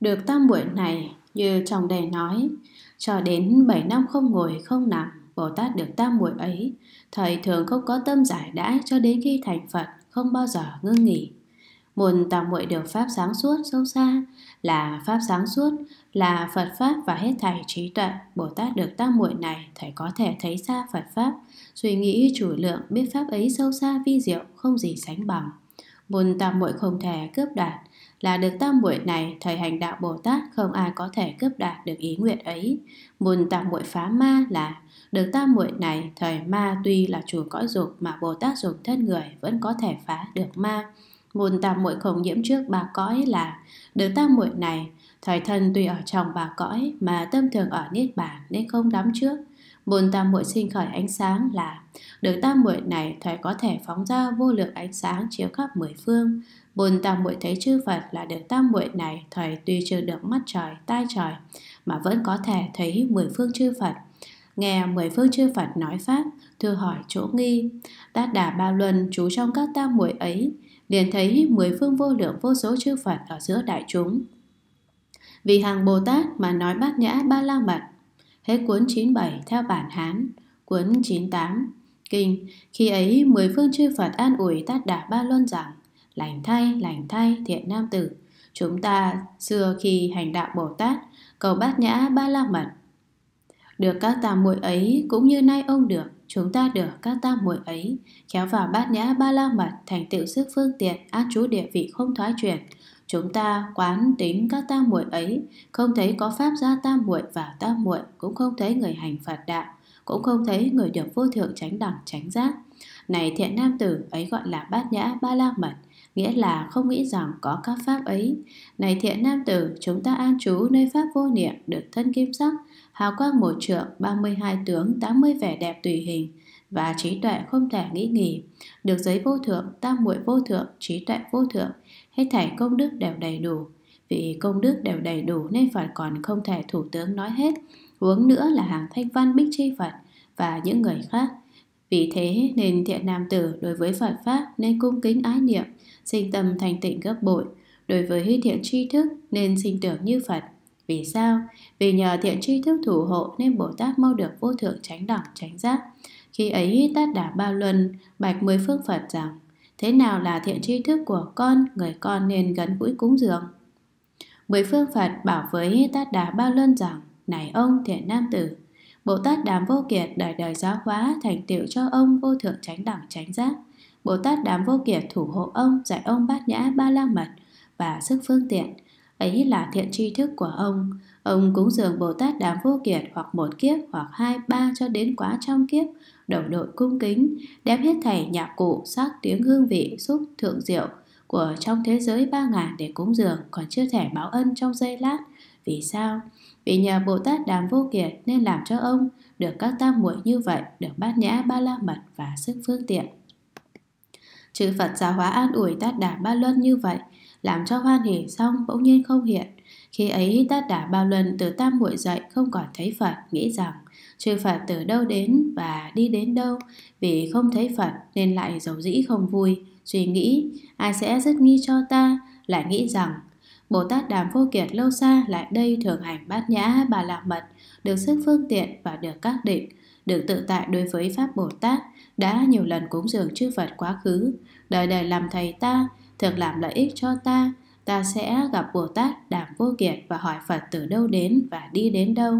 Được tam muội này, như trong đề nói, cho đến 7 năm không ngồi không nằm, Bồ Tát được tam muội ấy, thời thường không có tâm giải đãi cho đến khi thành Phật, không bao giờ ngưng nghỉ. Môn tam muội đều pháp sáng suốt sâu xa, là pháp sáng suốt, là Phật pháp và hết thảy trí tuệ, Bồ Tát được tam muội này thầy có thể thấy xa Phật pháp, suy nghĩ chủ lượng biết pháp ấy sâu xa vi diệu không gì sánh bằng. Môn tam muội không thể cướp đoạt, là được tam muội này thời hành đạo Bồ Tát không ai có thể cướp đạt được ý nguyện ấy. Môn tam muội phá ma là được tam muội này thời ma tuy là chủ cõi dục mà Bồ Tát dùng thân người vẫn có thể phá được ma. Môn tam muội không nhiễm trước ba cõi là được tam muội này thời thân tuy ở trong ba cõi mà tâm thường ở niết bàn nên không đắm trước môn tam muội sinh khởi ánh sáng là được tam muội này thầy có thể phóng ra vô lượng ánh sáng chiếu khắp mười phương Bồn tam muội thấy chư Phật là được tam muội này thầy tuy chưa được mắt trời, tai trời mà vẫn có thể thấy mười phương chư Phật. Nghe mười phương chư Phật nói pháp, thưa hỏi chỗ nghi, Tát Đà Ba Luân trú trong các tam muội ấy, liền thấy mười phương vô lượng vô số chư Phật ở giữa đại chúng. Vì hàng Bồ Tát mà nói bát nhã ba la mật hết cuốn 97 theo bản Hán, cuốn 98. Kinh, khi ấy mười phương chư Phật an ủi tát đả ba luân rằng, lành thay, lành thay, thiện nam tử. Chúng ta xưa khi hành đạo Bồ Tát, cầu bát nhã ba la mật. Được các tam muội ấy cũng như nay ông được, chúng ta được các tam muội ấy, khéo vào bát nhã ba la mật thành tựu sức phương tiện an trú địa vị không thoái chuyển, Chúng ta quán tính các tam muội ấy, không thấy có pháp gia tam muội và tam muội, cũng không thấy người hành phật đạo, cũng không thấy người được vô thượng tránh đẳng tránh giác. Này thiện nam tử, ấy gọi là bát nhã ba la mật, nghĩa là không nghĩ rằng có các pháp ấy. Này thiện nam tử, chúng ta an trú nơi pháp vô niệm được thân kim sắc, hào quang một trượng, 32 tướng, 80 vẻ đẹp tùy hình và trí tuệ không thể nghĩ nghỉ, được giấy vô thượng, tam muội vô thượng, trí tuệ vô thượng, hết thảy công đức đều đầy đủ. Vì công đức đều đầy đủ nên Phật còn không thể thủ tướng nói hết, huống nữa là hàng thanh văn bích chi Phật và những người khác. Vì thế nên thiện nam tử đối với Phật Pháp nên cung kính ái niệm, sinh tâm thành tịnh gấp bội. Đối với thiện tri thức nên sinh tưởng như Phật. Vì sao? Vì nhờ thiện tri thức thủ hộ nên Bồ Tát mau được vô thượng tránh đẳng tránh giác. Khi ấy tát đả bao luân, bạch mười phương Phật rằng thế nào là thiện tri thức của con người con nên gần gũi cúng dường mười phương phật bảo với tát đà Ba luân rằng này ông thiện nam tử bồ tát đàm vô kiệt đời đời giáo hóa thành tựu cho ông vô thượng tránh đẳng tránh giác bồ tát đàm vô kiệt thủ hộ ông dạy ông bát nhã ba la mật và sức phương tiện ấy là thiện tri thức của ông ông cúng dường bồ tát đàm vô kiệt hoặc một kiếp hoặc hai ba cho đến quá trăm kiếp đồng đội cung kính, đem hết thảy nhạc cụ, sắc tiếng hương vị, xúc thượng diệu của trong thế giới ba ngàn để cúng dường còn chưa thể báo ân trong giây lát. Vì sao? Vì nhờ Bồ Tát Đàm Vô Kiệt nên làm cho ông được các tam muội như vậy, được bát nhã ba la mật và sức phương tiện. Chư Phật giáo hóa an ủi Tát Đà Ba Luân như vậy, làm cho hoan hỉ xong bỗng nhiên không hiện. Khi ấy Tát Đà Ba Luân từ tam muội dậy không còn thấy Phật, nghĩ rằng chư Phật từ đâu đến và đi đến đâu, vì không thấy Phật nên lại dầu dĩ không vui, suy nghĩ, ai sẽ rất nghi cho ta, lại nghĩ rằng Bồ Tát Đàm Vô Kiệt lâu xa lại đây thường hành bát nhã bà lạc mật, được sức phương tiện và được các định, được tự tại đối với Pháp Bồ Tát, đã nhiều lần cúng dường chư Phật quá khứ, đời đời làm thầy ta, thực làm lợi ích cho ta, ta sẽ gặp Bồ Tát Đàm Vô Kiệt và hỏi Phật từ đâu đến và đi đến đâu.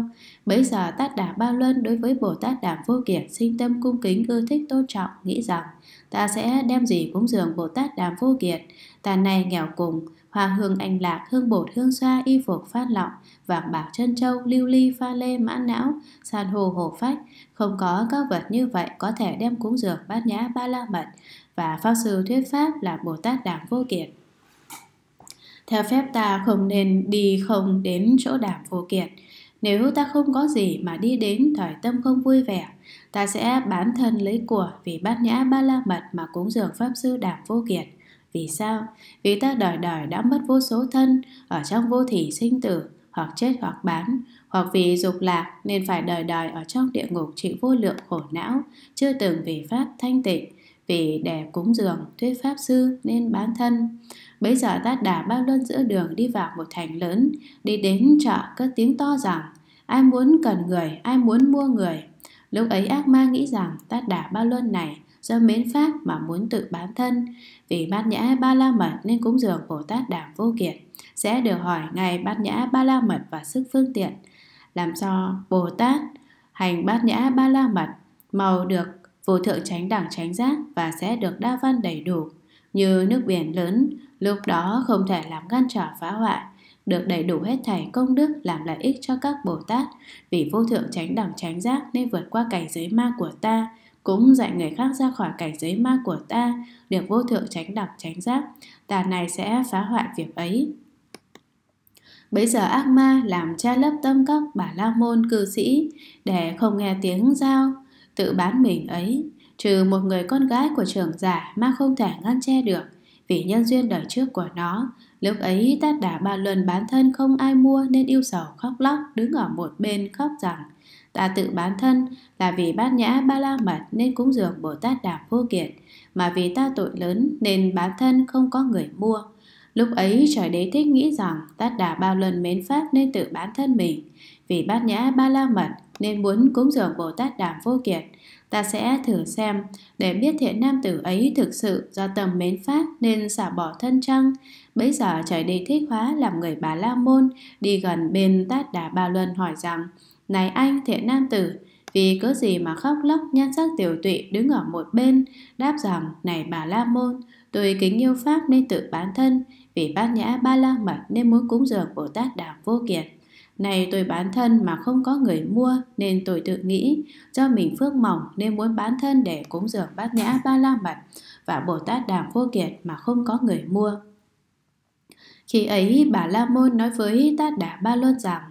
Bấy giờ Tát Đà Ba Luân đối với Bồ Tát Đàm Vô Kiệt sinh tâm cung kính ưa thích tôn trọng, nghĩ rằng ta sẽ đem gì cúng dường Bồ Tát Đàm Vô Kiệt, ta này nghèo cùng, hoa hương anh lạc, hương bột, hương xoa, y phục phát lọng, vàng bạc chân châu, lưu ly, pha lê, mã não, san hô hồ phách, không có các vật như vậy có thể đem cúng dường bát nhã ba la mật và pháp sư thuyết pháp là Bồ Tát Đàm Vô Kiệt theo phép ta không nên đi không đến chỗ đàm vô kiệt nếu ta không có gì mà đi đến thời tâm không vui vẻ, ta sẽ bán thân lấy của vì bát nhã ba la mật mà cúng dường Pháp Sư Đàm Vô Kiệt. Vì sao? Vì ta đời đời đã mất vô số thân, ở trong vô thỉ sinh tử, hoặc chết hoặc bán, hoặc vì dục lạc nên phải đời đời ở trong địa ngục chịu vô lượng khổ não, chưa từng vì Pháp thanh tịnh, vì để cúng dường thuyết Pháp Sư nên bán thân bây giờ ta đã bao luân giữa đường đi vào một thành lớn, đi đến chợ cất tiếng to rằng ai muốn cần người, ai muốn mua người. Lúc ấy ác ma nghĩ rằng tát đà ba luân này do mến pháp mà muốn tự bán thân. Vì bát nhã ba la mật nên cúng dường Bồ Tát Đảm Vô Kiệt sẽ được hỏi ngài bát nhã ba la mật và sức phương tiện. Làm cho Bồ Tát hành bát nhã ba la mật màu được vô thượng tránh đẳng tránh giác và sẽ được đa văn đầy đủ như nước biển lớn, lúc đó không thể làm ngăn trở phá hoại, được đầy đủ hết thảy công đức làm lợi ích cho các Bồ Tát, vì vô thượng tránh đẳng tránh giác nên vượt qua cảnh giới ma của ta, cũng dạy người khác ra khỏi cảnh giới ma của ta, được vô thượng tránh đẳng tránh giác, ta này sẽ phá hoại việc ấy. Bây giờ ác ma làm cha lớp tâm các bà la môn cư sĩ để không nghe tiếng giao tự bán mình ấy trừ một người con gái của trưởng giả mà không thể ngăn che được vì nhân duyên đời trước của nó. Lúc ấy tát đà ba lần bán thân không ai mua nên yêu sầu khóc lóc đứng ở một bên khóc rằng ta tự bán thân là vì bát nhã ba la mật nên cúng dường Bồ Tát Đàm vô kiệt mà vì ta tội lớn nên bán thân không có người mua. Lúc ấy trời đế thích nghĩ rằng tát đà bao lần mến Pháp nên tự bán thân mình Vì bát nhã ba la mật nên muốn cúng dường Bồ Tát Đàm Vô Kiệt Ta sẽ thử xem để biết thiện nam tử ấy thực sự do tầm mến Pháp nên xả bỏ thân chăng. Bấy giờ trời đi thích hóa làm người bà La Môn đi gần bên tát đà ba luân hỏi rằng Này anh thiện nam tử, vì cớ gì mà khóc lóc nhan sắc tiểu tụy đứng ở một bên đáp rằng này bà la môn tôi kính yêu pháp nên tự bán thân vì bát nhã ba la mật nên muốn cúng dường bồ tát đàm vô kiệt này tôi bán thân mà không có người mua nên tôi tự nghĩ do mình phước mỏng nên muốn bán thân để cúng dường bát nhã ba la mật và Bồ Tát Đàm Vô Kiệt mà không có người mua. Khi ấy bà La Môn nói với Tát Đà Ba luân rằng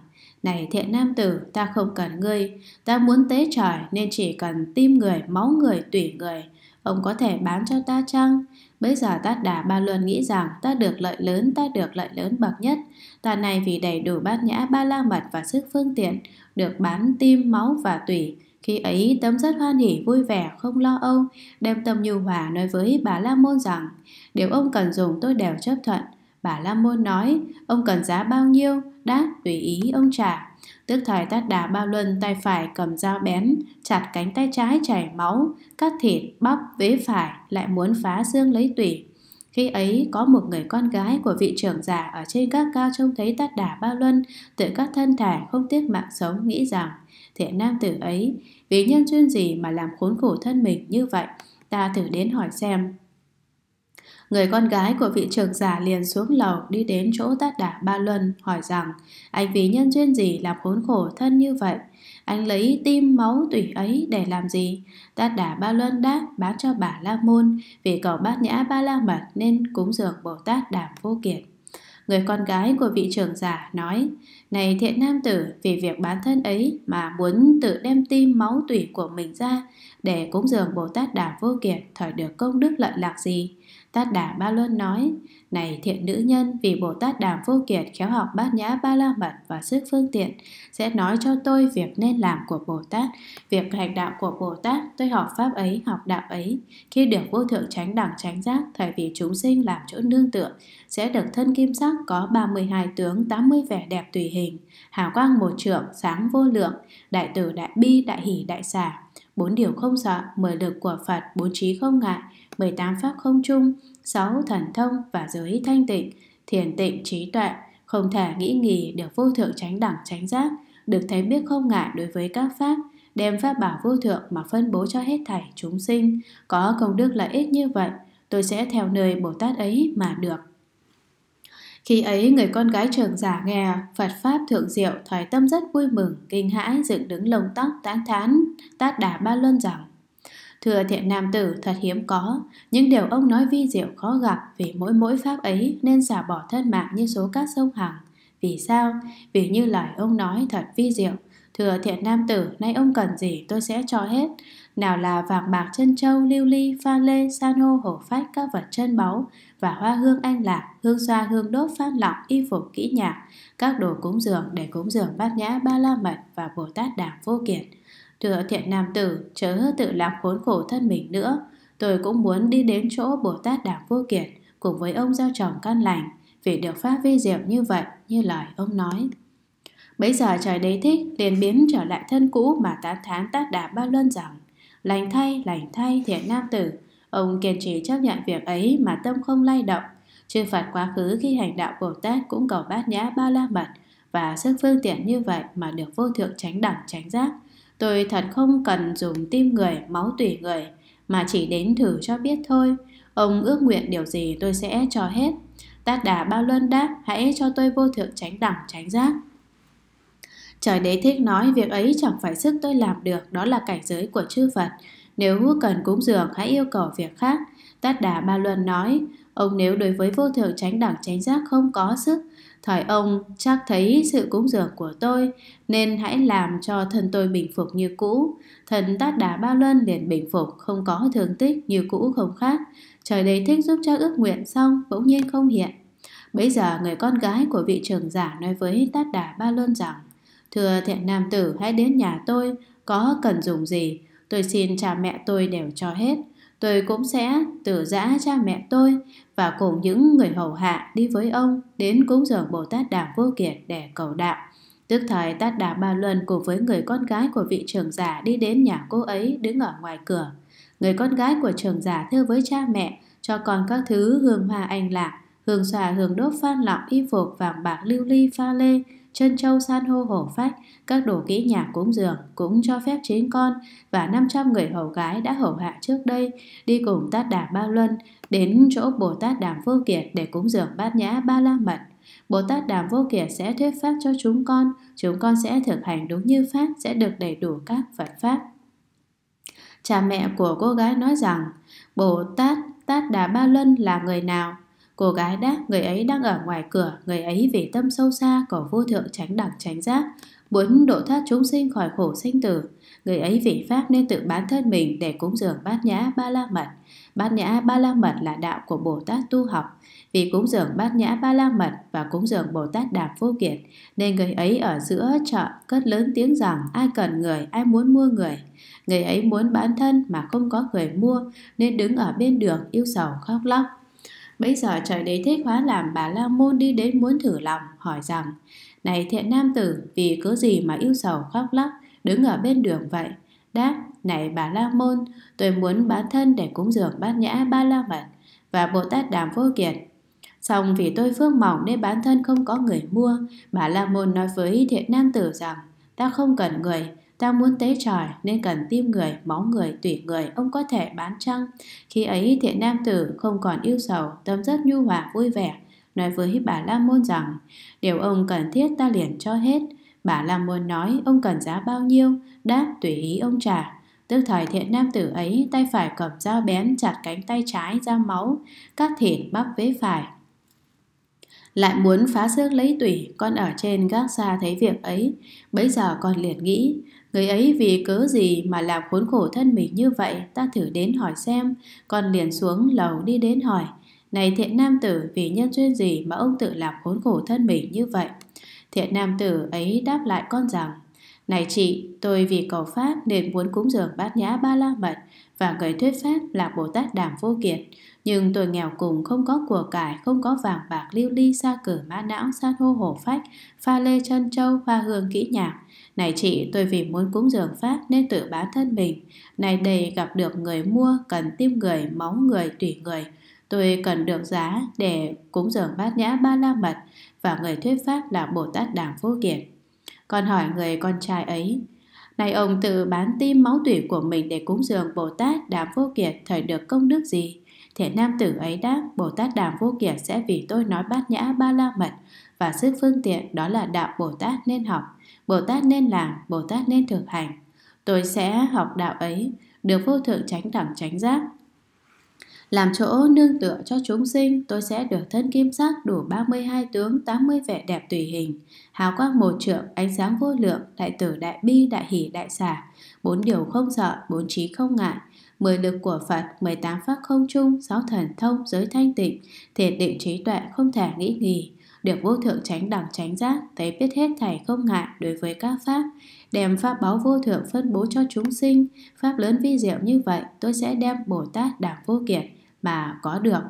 này thiện nam tử, ta không cần ngươi, ta muốn tế trời nên chỉ cần tim người, máu người, tủy người. Ông có thể bán cho ta chăng? Bây giờ ta đã ba luôn nghĩ rằng ta được lợi lớn, ta được lợi lớn bậc nhất. Ta này vì đầy đủ bát nhã ba la mật và sức phương tiện, được bán tim, máu và tủy. Khi ấy tâm rất hoan hỉ vui vẻ, không lo âu, đem tâm nhu hòa nói với bà La Môn rằng, điều ông cần dùng tôi đều chấp thuận. Bà La Môn nói, ông cần giá bao nhiêu, đã tùy ý ông trả. Tức thời tát đà Ba luân tay phải cầm dao bén, chặt cánh tay trái chảy máu, cắt thịt, bắp, vế phải, lại muốn phá xương lấy tủy. Khi ấy, có một người con gái của vị trưởng giả ở trên các cao trông thấy tát đà Ba luân, tự các thân thể không tiếc mạng sống nghĩ rằng, thiện nam tử ấy, vì nhân duyên gì mà làm khốn khổ thân mình như vậy, ta thử đến hỏi xem Người con gái của vị trưởng giả liền xuống lầu đi đến chỗ tát đả ba luân hỏi rằng anh vì nhân duyên gì làm khốn khổ thân như vậy? Anh lấy tim máu tủy ấy để làm gì? Tát đả ba luân đáp bán cho bà La Môn vì cầu bát nhã ba la mật nên cúng dường Bồ Tát Đàm Vô Kiệt. Người con gái của vị trưởng giả nói Này thiện nam tử, vì việc bán thân ấy mà muốn tự đem tim máu tủy của mình ra Để cúng dường Bồ Tát Đàm Vô Kiệt thời được công đức lợi lạc gì Tát Đà Ba Luân nói, Này thiện nữ nhân, vì Bồ Tát Đàm Vô Kiệt khéo học bát nhã ba la mật và sức phương tiện, sẽ nói cho tôi việc nên làm của Bồ Tát, việc hành đạo của Bồ Tát, tôi học pháp ấy, học đạo ấy. Khi được vô thượng tránh đẳng tránh giác, thời vì chúng sinh làm chỗ nương tựa, sẽ được thân kim sắc có 32 tướng, 80 vẻ đẹp tùy hình, hào quang một trượng, sáng vô lượng, đại từ đại bi, đại hỷ, đại xả, bốn điều không sợ, 10 lực của Phật, bốn trí không ngại, tám pháp không chung, sáu thần thông và giới thanh tịnh, thiền tịnh trí tuệ, không thể nghĩ nghỉ được vô thượng tránh đẳng tránh giác, được thấy biết không ngại đối với các pháp, đem pháp bảo vô thượng mà phân bố cho hết thảy chúng sinh, có công đức lợi ích như vậy, tôi sẽ theo nơi Bồ Tát ấy mà được. Khi ấy người con gái trưởng giả nghe Phật Pháp thượng diệu thoải tâm rất vui mừng, kinh hãi dựng đứng lông tóc tán thán, tát đả ba luân rằng Thưa thiện nam tử thật hiếm có, những điều ông nói vi diệu khó gặp vì mỗi mỗi pháp ấy nên xả bỏ thân mạng như số cát sông hằng. Vì sao? Vì như lời ông nói thật vi diệu. Thưa thiện nam tử, nay ông cần gì tôi sẽ cho hết. Nào là vàng bạc chân châu, lưu ly, pha lê, san hô, hổ phách, các vật chân báu, và hoa hương an lạc, hương xoa hương đốt phát lọc y phục kỹ nhạc, các đồ cúng dường để cúng dường bát nhã ba la mật và Bồ Tát Đàm vô kiệt. Thưa thiện nam tử, chớ tự làm khốn khổ thân mình nữa, tôi cũng muốn đi đến chỗ Bồ Tát Đàm vô kiệt cùng với ông giao chồng căn lành vì được phát vi diệu như vậy như lời ông nói. Bây giờ trời đấy thích liền biến trở lại thân cũ mà tán thán tát đà ba luân rằng lành thay lành thay thiện nam tử Ông kiên trì chấp nhận việc ấy mà tâm không lay động. Chư Phật quá khứ khi hành đạo Bồ Tát cũng cầu bát nhã ba la mật và sức phương tiện như vậy mà được vô thượng tránh đẳng tránh giác. Tôi thật không cần dùng tim người, máu tủy người mà chỉ đến thử cho biết thôi. Ông ước nguyện điều gì tôi sẽ cho hết. Tát đà bao luân đáp hãy cho tôi vô thượng tránh đẳng tránh giác. Trời đế thích nói việc ấy chẳng phải sức tôi làm được, đó là cảnh giới của chư Phật. Nếu cần cúng dường hãy yêu cầu việc khác. Tát Đà Ba Luân nói, ông nếu đối với vô thường tránh đẳng tránh giác không có sức, thời ông chắc thấy sự cúng dường của tôi, nên hãy làm cho thân tôi bình phục như cũ. Thần Tát Đà Ba Luân liền bình phục, không có thương tích như cũ không khác. Trời đầy thích giúp cho ước nguyện xong, bỗng nhiên không hiện. Bây giờ người con gái của vị trưởng giả nói với Tát Đà Ba Luân rằng, Thưa thiện nam tử hãy đến nhà tôi, có cần dùng gì Tôi xin cha mẹ tôi đều cho hết Tôi cũng sẽ từ giã cha mẹ tôi Và cùng những người hầu hạ đi với ông Đến cúng dường Bồ Tát Đàm Vô Kiệt để cầu đạo Tức thời Tát Đà Ba Luân cùng với người con gái của vị trưởng giả đi đến nhà cô ấy đứng ở ngoài cửa. Người con gái của trưởng giả thưa với cha mẹ cho con các thứ hương hoa anh lạc, hương xòa hương đốt phan lọng y phục vàng bạc lưu ly pha lê, chân châu san hô hổ phách, các đồ kỹ nhà cúng dường cũng cho phép chính con và 500 người hầu gái đã hầu hạ trước đây đi cùng Tát Đàm Ba Luân đến chỗ Bồ Tát Đàm Vô Kiệt để cúng dường bát nhã ba la mật. Bồ Tát Đàm Vô Kiệt sẽ thuyết pháp cho chúng con, chúng con sẽ thực hành đúng như pháp sẽ được đầy đủ các Phật pháp. Cha mẹ của cô gái nói rằng, Bồ Tát Tát Đà Ba Luân là người nào? Cô gái đáp, người ấy đang ở ngoài cửa, người ấy vì tâm sâu xa cầu vô thượng tránh đẳng tránh giác, muốn độ thoát chúng sinh khỏi khổ sinh tử. Người ấy vị pháp nên tự bán thân mình để cúng dường bát nhã ba la mật. Bát nhã ba la mật là đạo của Bồ Tát tu học. Vì cúng dường bát nhã ba la mật và cúng dường Bồ Tát đàm vô kiệt, nên người ấy ở giữa chợ cất lớn tiếng rằng ai cần người, ai muốn mua người. Người ấy muốn bán thân mà không có người mua, nên đứng ở bên đường yêu sầu khóc lóc. Bây giờ trời đế thích hóa làm bà La Môn đi đến muốn thử lòng, hỏi rằng này thiện nam tử, vì cớ gì mà yêu sầu khóc lóc, đứng ở bên đường vậy? Đáp, này bà La Môn, tôi muốn bán thân để cúng dường bát nhã ba la mật và Bồ Tát Đàm Vô Kiệt. Xong vì tôi phước mỏng nên bán thân không có người mua, bà La Môn nói với thiện nam tử rằng, ta không cần người, ta muốn tế trời nên cần tim người, máu người, tủy người, ông có thể bán chăng? Khi ấy thiện nam tử không còn yêu sầu, tâm rất nhu hòa vui vẻ, nói với bà La Môn rằng, Điều ông cần thiết ta liền cho hết. Bà Lam muốn nói ông cần giá bao nhiêu, đáp tùy ý ông trả. Tức thời thiện nam tử ấy tay phải cầm dao bén chặt cánh tay trái ra máu, các thịt bắp vế phải. Lại muốn phá xước lấy tủy, con ở trên gác xa thấy việc ấy. Bấy giờ con liền nghĩ, người ấy vì cớ gì mà làm khốn khổ thân mình như vậy, ta thử đến hỏi xem. Con liền xuống lầu đi đến hỏi, này thiện nam tử vì nhân duyên gì mà ông tự làm khốn khổ thân mình như vậy? Thiện nam tử ấy đáp lại con rằng Này chị, tôi vì cầu Pháp nên muốn cúng dường bát nhã ba la mật và người thuyết Pháp là Bồ Tát Đàm Vô Kiệt. Nhưng tôi nghèo cùng không có của cải, không có vàng bạc lưu ly, xa cử mã não, san hô hổ phách, pha lê chân châu, hoa hương kỹ nhạc. Này chị, tôi vì muốn cúng dường Pháp nên tự bán thân mình. Này đầy gặp được người mua, cần tim người, máu người, tủy người, Tôi cần được giá để cúng dường bát nhã ba la mật và người thuyết pháp là Bồ Tát Đàm Phú Kiệt. Còn hỏi người con trai ấy, này ông tự bán tim máu tủy của mình để cúng dường Bồ Tát Đàm Vô Kiệt thời được công đức gì? Thể nam tử ấy đáp, Bồ Tát Đàm Vô Kiệt sẽ vì tôi nói bát nhã ba la mật và sức phương tiện đó là đạo Bồ Tát nên học, Bồ Tát nên làm, Bồ Tát nên thực hành. Tôi sẽ học đạo ấy, được vô thượng tránh đẳng tránh giác, làm chỗ nương tựa cho chúng sinh, tôi sẽ được thân kim sắc đủ 32 tướng 80 vẻ đẹp tùy hình, hào quang một trượng, ánh sáng vô lượng, đại tử đại bi, đại hỷ đại xả, bốn điều không sợ, bốn trí không ngại, mười lực của Phật, 18 pháp không chung, sáu thần thông, giới thanh tịnh, thiệt định trí tuệ không thể nghĩ nghỉ, được vô thượng tránh đẳng tránh giác, thấy biết hết thảy không ngại đối với các pháp, đem pháp báo vô thượng phân bố cho chúng sinh, pháp lớn vi diệu như vậy, tôi sẽ đem Bồ Tát đảm vô kiệt mà có được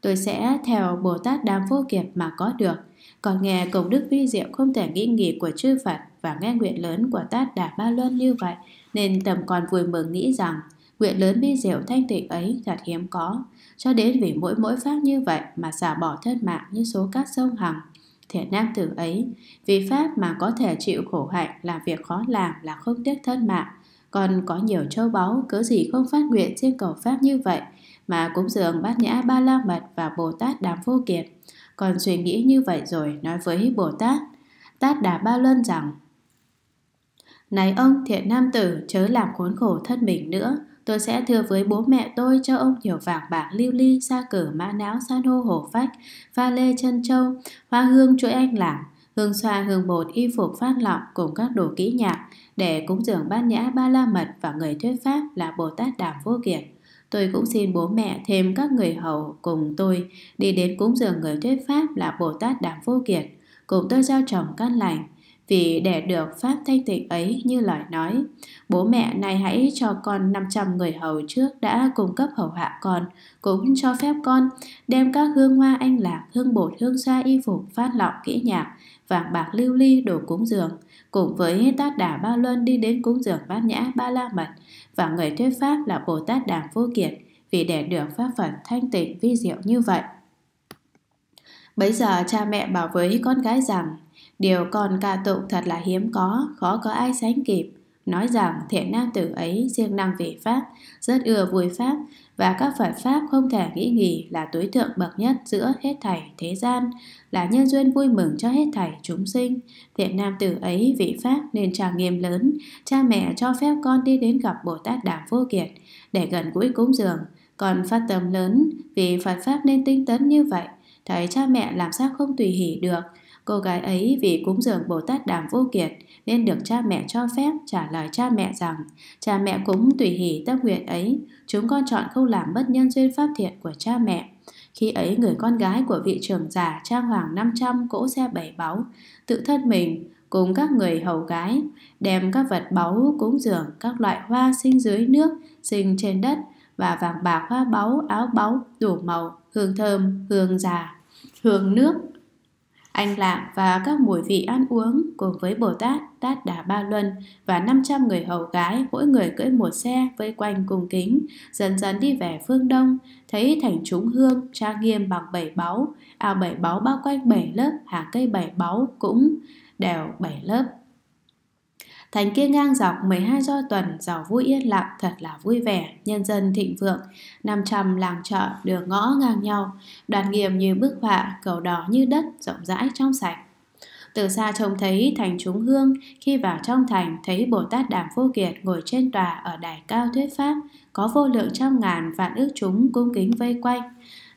tôi sẽ theo Bồ Tát đam Vô Kiệt mà có được. Còn nghe công đức vi diệu không thể nghĩ nghỉ của chư Phật và nghe nguyện lớn của Tát Đà Ba Luân như vậy, nên tầm còn vui mừng nghĩ rằng nguyện lớn vi diệu thanh tịnh ấy thật hiếm có, cho đến vì mỗi mỗi pháp như vậy mà xả bỏ thân mạng như số cát sông hằng. Thể nam tử ấy, vì pháp mà có thể chịu khổ hạnh làm việc khó làm là không tiếc thân mạng, còn có nhiều châu báu cớ gì không phát nguyện trên cầu pháp như vậy mà cúng dường bát nhã ba la mật và Bồ Tát Đàm Vô Kiệt. Còn suy nghĩ như vậy rồi nói với Bồ Tát, Tát Đà Ba Luân rằng, Này ông thiện nam tử, chớ làm khốn khổ thân mình nữa, tôi sẽ thưa với bố mẹ tôi cho ông nhiều vàng bạc lưu ly, sa cử mã não, san hô hổ phách, pha lê chân châu, hoa hương chuỗi anh lạc hương xoa hương bột y phục phát lọng cùng các đồ kỹ nhạc để cúng dường bát nhã ba la mật và người thuyết pháp là Bồ Tát Đàm Vô Kiệt. Tôi cũng xin bố mẹ thêm các người hầu cùng tôi đi đến cúng dường người thuyết Pháp là Bồ Tát Đàm Vô Kiệt, cùng tôi giao trồng các lành. Vì để được Pháp thanh tịnh ấy như lời nói, bố mẹ này hãy cho con 500 người hầu trước đã cung cấp hầu hạ con, cũng cho phép con đem các hương hoa anh lạc, hương bột, hương xoa y phục, phát lọng kỹ nhạc, vàng bạc lưu ly đồ cúng dường, cùng với tát đà ba luân đi đến cúng dường bát nhã ba la mật và người thuyết pháp là Bồ Tát Đàm Vô Kiệt vì để được pháp Phật thanh tịnh vi diệu như vậy. Bấy giờ cha mẹ bảo với con gái rằng điều con ca tụng thật là hiếm có, khó có ai sánh kịp. Nói rằng thiện nam tử ấy riêng năng vị Pháp, rất ưa vui Pháp, và các Phật Pháp không thể nghĩ nghỉ là tối thượng bậc nhất giữa hết thảy thế gian, là nhân duyên vui mừng cho hết thảy chúng sinh. Thiện nam tử ấy vị Pháp nên trang nghiêm lớn, cha mẹ cho phép con đi đến gặp Bồ Tát Đàm Vô Kiệt để gần gũi cúng dường. Còn phát tâm lớn vì Phật Pháp nên tinh tấn như vậy, thấy cha mẹ làm sao không tùy hỷ được. Cô gái ấy vì cúng dường Bồ Tát Đàm Vô Kiệt nên được cha mẹ cho phép trả lời cha mẹ rằng cha mẹ cũng tùy hỷ tâm nguyện ấy, chúng con chọn không làm bất nhân duyên pháp thiện của cha mẹ. Khi ấy người con gái của vị trưởng giả trang hoàng 500 cỗ xe bảy báu, tự thân mình cùng các người hầu gái, đem các vật báu cúng dường, các loại hoa sinh dưới nước, sinh trên đất và vàng bạc hoa báu, áo báu đủ màu, hương thơm, hương già, hương nước, anh Lạng và các mùi vị ăn uống cùng với Bồ Tát, Tát Đà Ba Luân và 500 người hầu gái mỗi người cưỡi một xe vây quanh cùng kính, dần dần đi về phương đông, thấy thành chúng hương trang nghiêm bằng bảy báu, ao bảy báu bao quanh bảy lớp, hàng cây bảy báu cũng đều bảy lớp. Thành kia ngang dọc 12 do tuần giàu vui yên lặng thật là vui vẻ, nhân dân thịnh vượng, 500 làng chợ đường ngõ ngang nhau, đoàn nghiệp như bức họa, cầu đỏ như đất, rộng rãi trong sạch. Từ xa trông thấy thành chúng hương, khi vào trong thành thấy Bồ Tát Đàm Vô Kiệt ngồi trên tòa ở đài cao thuyết pháp, có vô lượng trăm ngàn vạn ước chúng cung kính vây quanh.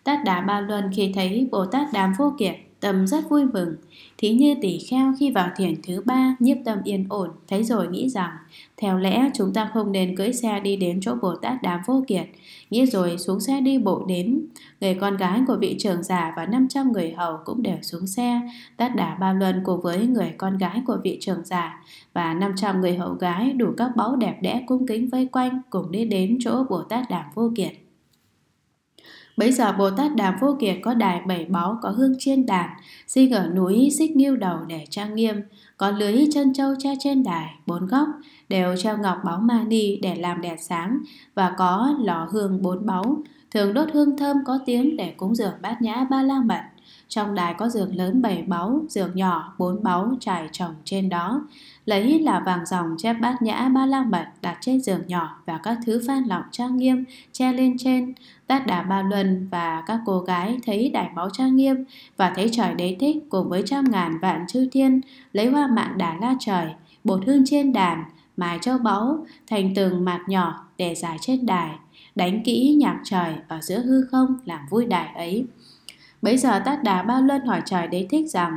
Tát Đà Ba Luân khi thấy Bồ Tát Đàm Vô Kiệt, tâm rất vui mừng, Thí như tỷ kheo khi vào thiền thứ ba nhiếp tâm yên ổn, thấy rồi nghĩ rằng theo lẽ chúng ta không nên cưỡi xe đi đến chỗ Bồ Tát đám vô kiệt. Nghĩ rồi xuống xe đi bộ đến. Người con gái của vị trưởng giả và 500 người hầu cũng đều xuống xe. Tát đả ba luân cùng với người con gái của vị trưởng giả và 500 người hậu gái đủ các báu đẹp đẽ cung kính vây quanh cùng đi đến chỗ Bồ Tát đàm vô kiệt. Bấy giờ Bồ Tát Đàm Vô Kiệt có đài bảy báu, có hương trên đàn, sinh ở núi xích nghiêu đầu để trang nghiêm, có lưới chân châu che trên đài, bốn góc, đều treo ngọc báu mani để làm đèn sáng, và có lò hương bốn báu, thường đốt hương thơm có tiếng để cúng dường bát nhã ba la mật. Trong đài có giường lớn bảy báu, giường nhỏ bốn báu trải trồng trên đó. Lấy là vàng dòng che bát nhã ba la mật đặt trên giường nhỏ và các thứ phan lọng trang nghiêm che lên trên tát đà ba luân và các cô gái thấy đài máu trang nghiêm và thấy trời đế thích cùng với trăm ngàn vạn chư thiên lấy hoa mạng đà la trời, bột hương trên đàn, mài châu báu thành từng mạc nhỏ để dài trên đài, đánh kỹ nhạc trời ở giữa hư không làm vui đài ấy. Bấy giờ tát đà ba luân hỏi trời đế thích rằng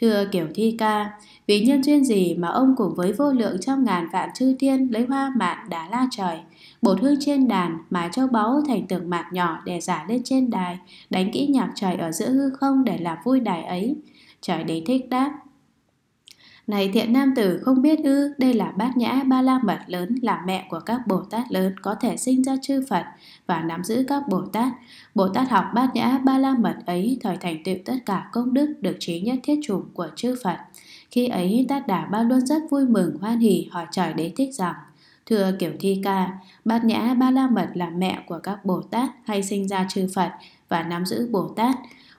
Thưa Kiểu Thi Ca, vì nhân duyên gì mà ông cùng với vô lượng trăm ngàn vạn chư thiên lấy hoa mạn đá la trời, Bổ thương trên đàn mà châu báu thành tường mạc nhỏ để giả lên trên đài, đánh kỹ nhạc trời ở giữa hư không để làm vui đài ấy. Trời đế thích đáp, này thiện nam tử không biết ư, đây là bát nhã ba la mật lớn là mẹ của các Bồ Tát lớn có thể sinh ra chư Phật và nắm giữ các Bồ Tát. Bồ Tát học bát nhã ba la mật ấy thời thành tựu tất cả công đức được trí nhất thiết chủng của chư Phật. Khi ấy Tát Đà Ba luôn rất vui mừng hoan hỉ hỏi trời đế thích rằng Thưa Kiểu Thi Ca, Bát Nhã Ba La Mật là mẹ của các Bồ Tát hay sinh ra chư Phật và nắm giữ Bồ Tát.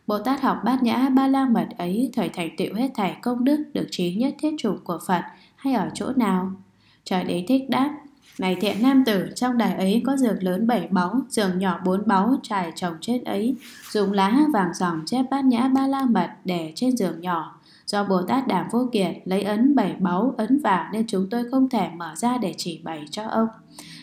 Bồ Tát học Bát Nhã Ba La Mật ấy thời thành tựu hết thảy công đức được trí nhất thiết chủng của Phật hay ở chỗ nào? Trời đế thích đáp, này thiện nam tử, trong đài ấy có giường lớn bảy báu, giường nhỏ bốn báu trải trồng trên ấy, dùng lá vàng dòng chép bát nhã ba la mật để trên giường nhỏ do Bồ Tát Đàm Vô Kiệt lấy ấn bảy báu ấn vào nên chúng tôi không thể mở ra để chỉ bày cho ông.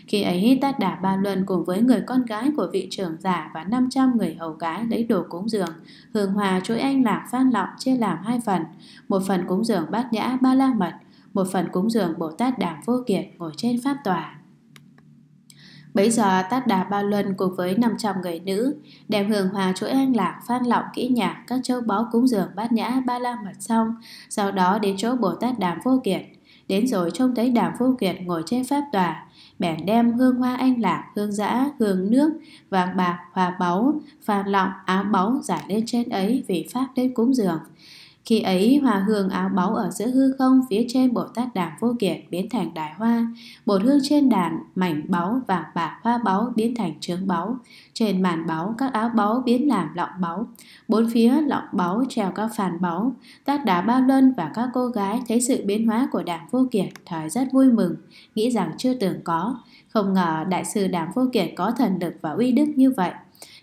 Khi ấy Hít Tát Đà Ba Luân cùng với người con gái của vị trưởng giả và 500 người hầu gái lấy đồ cúng dường, hương hòa chuỗi anh lạc phan lọng chia làm hai phần, một phần cúng dường bát nhã ba la mật, một phần cúng dường Bồ Tát Đàm Vô Kiệt ngồi trên pháp tòa. Bấy giờ tát đà ba luân cùng với 500 người nữ Đem hưởng hòa chỗ an lạc phan lọng kỹ nhạc Các châu báu cúng dường bát nhã ba la mật xong Sau đó đến chỗ Bồ Tát Đàm Vô Kiệt Đến rồi trông thấy Đàm Vô Kiệt ngồi trên pháp tòa Bèn đem hương hoa anh lạc, hương giã, hương nước, vàng bạc, hòa báu, phan lọng, áo báu giải lên trên ấy vì pháp đến cúng dường khi ấy hòa hương áo báu ở giữa hư không phía trên Bồ Tát Đàm Vô Kiệt biến thành đài hoa, bột hương trên đàn, mảnh báu và bạc hoa báu biến thành trướng báu, trên màn báu các áo báu biến làm lọng báu, bốn phía lọng báu treo các phàn báu, các đá ba lân và các cô gái thấy sự biến hóa của Đàm Vô Kiệt thời rất vui mừng, nghĩ rằng chưa từng có, không ngờ Đại sư Đàm Vô Kiệt có thần lực và uy đức như vậy.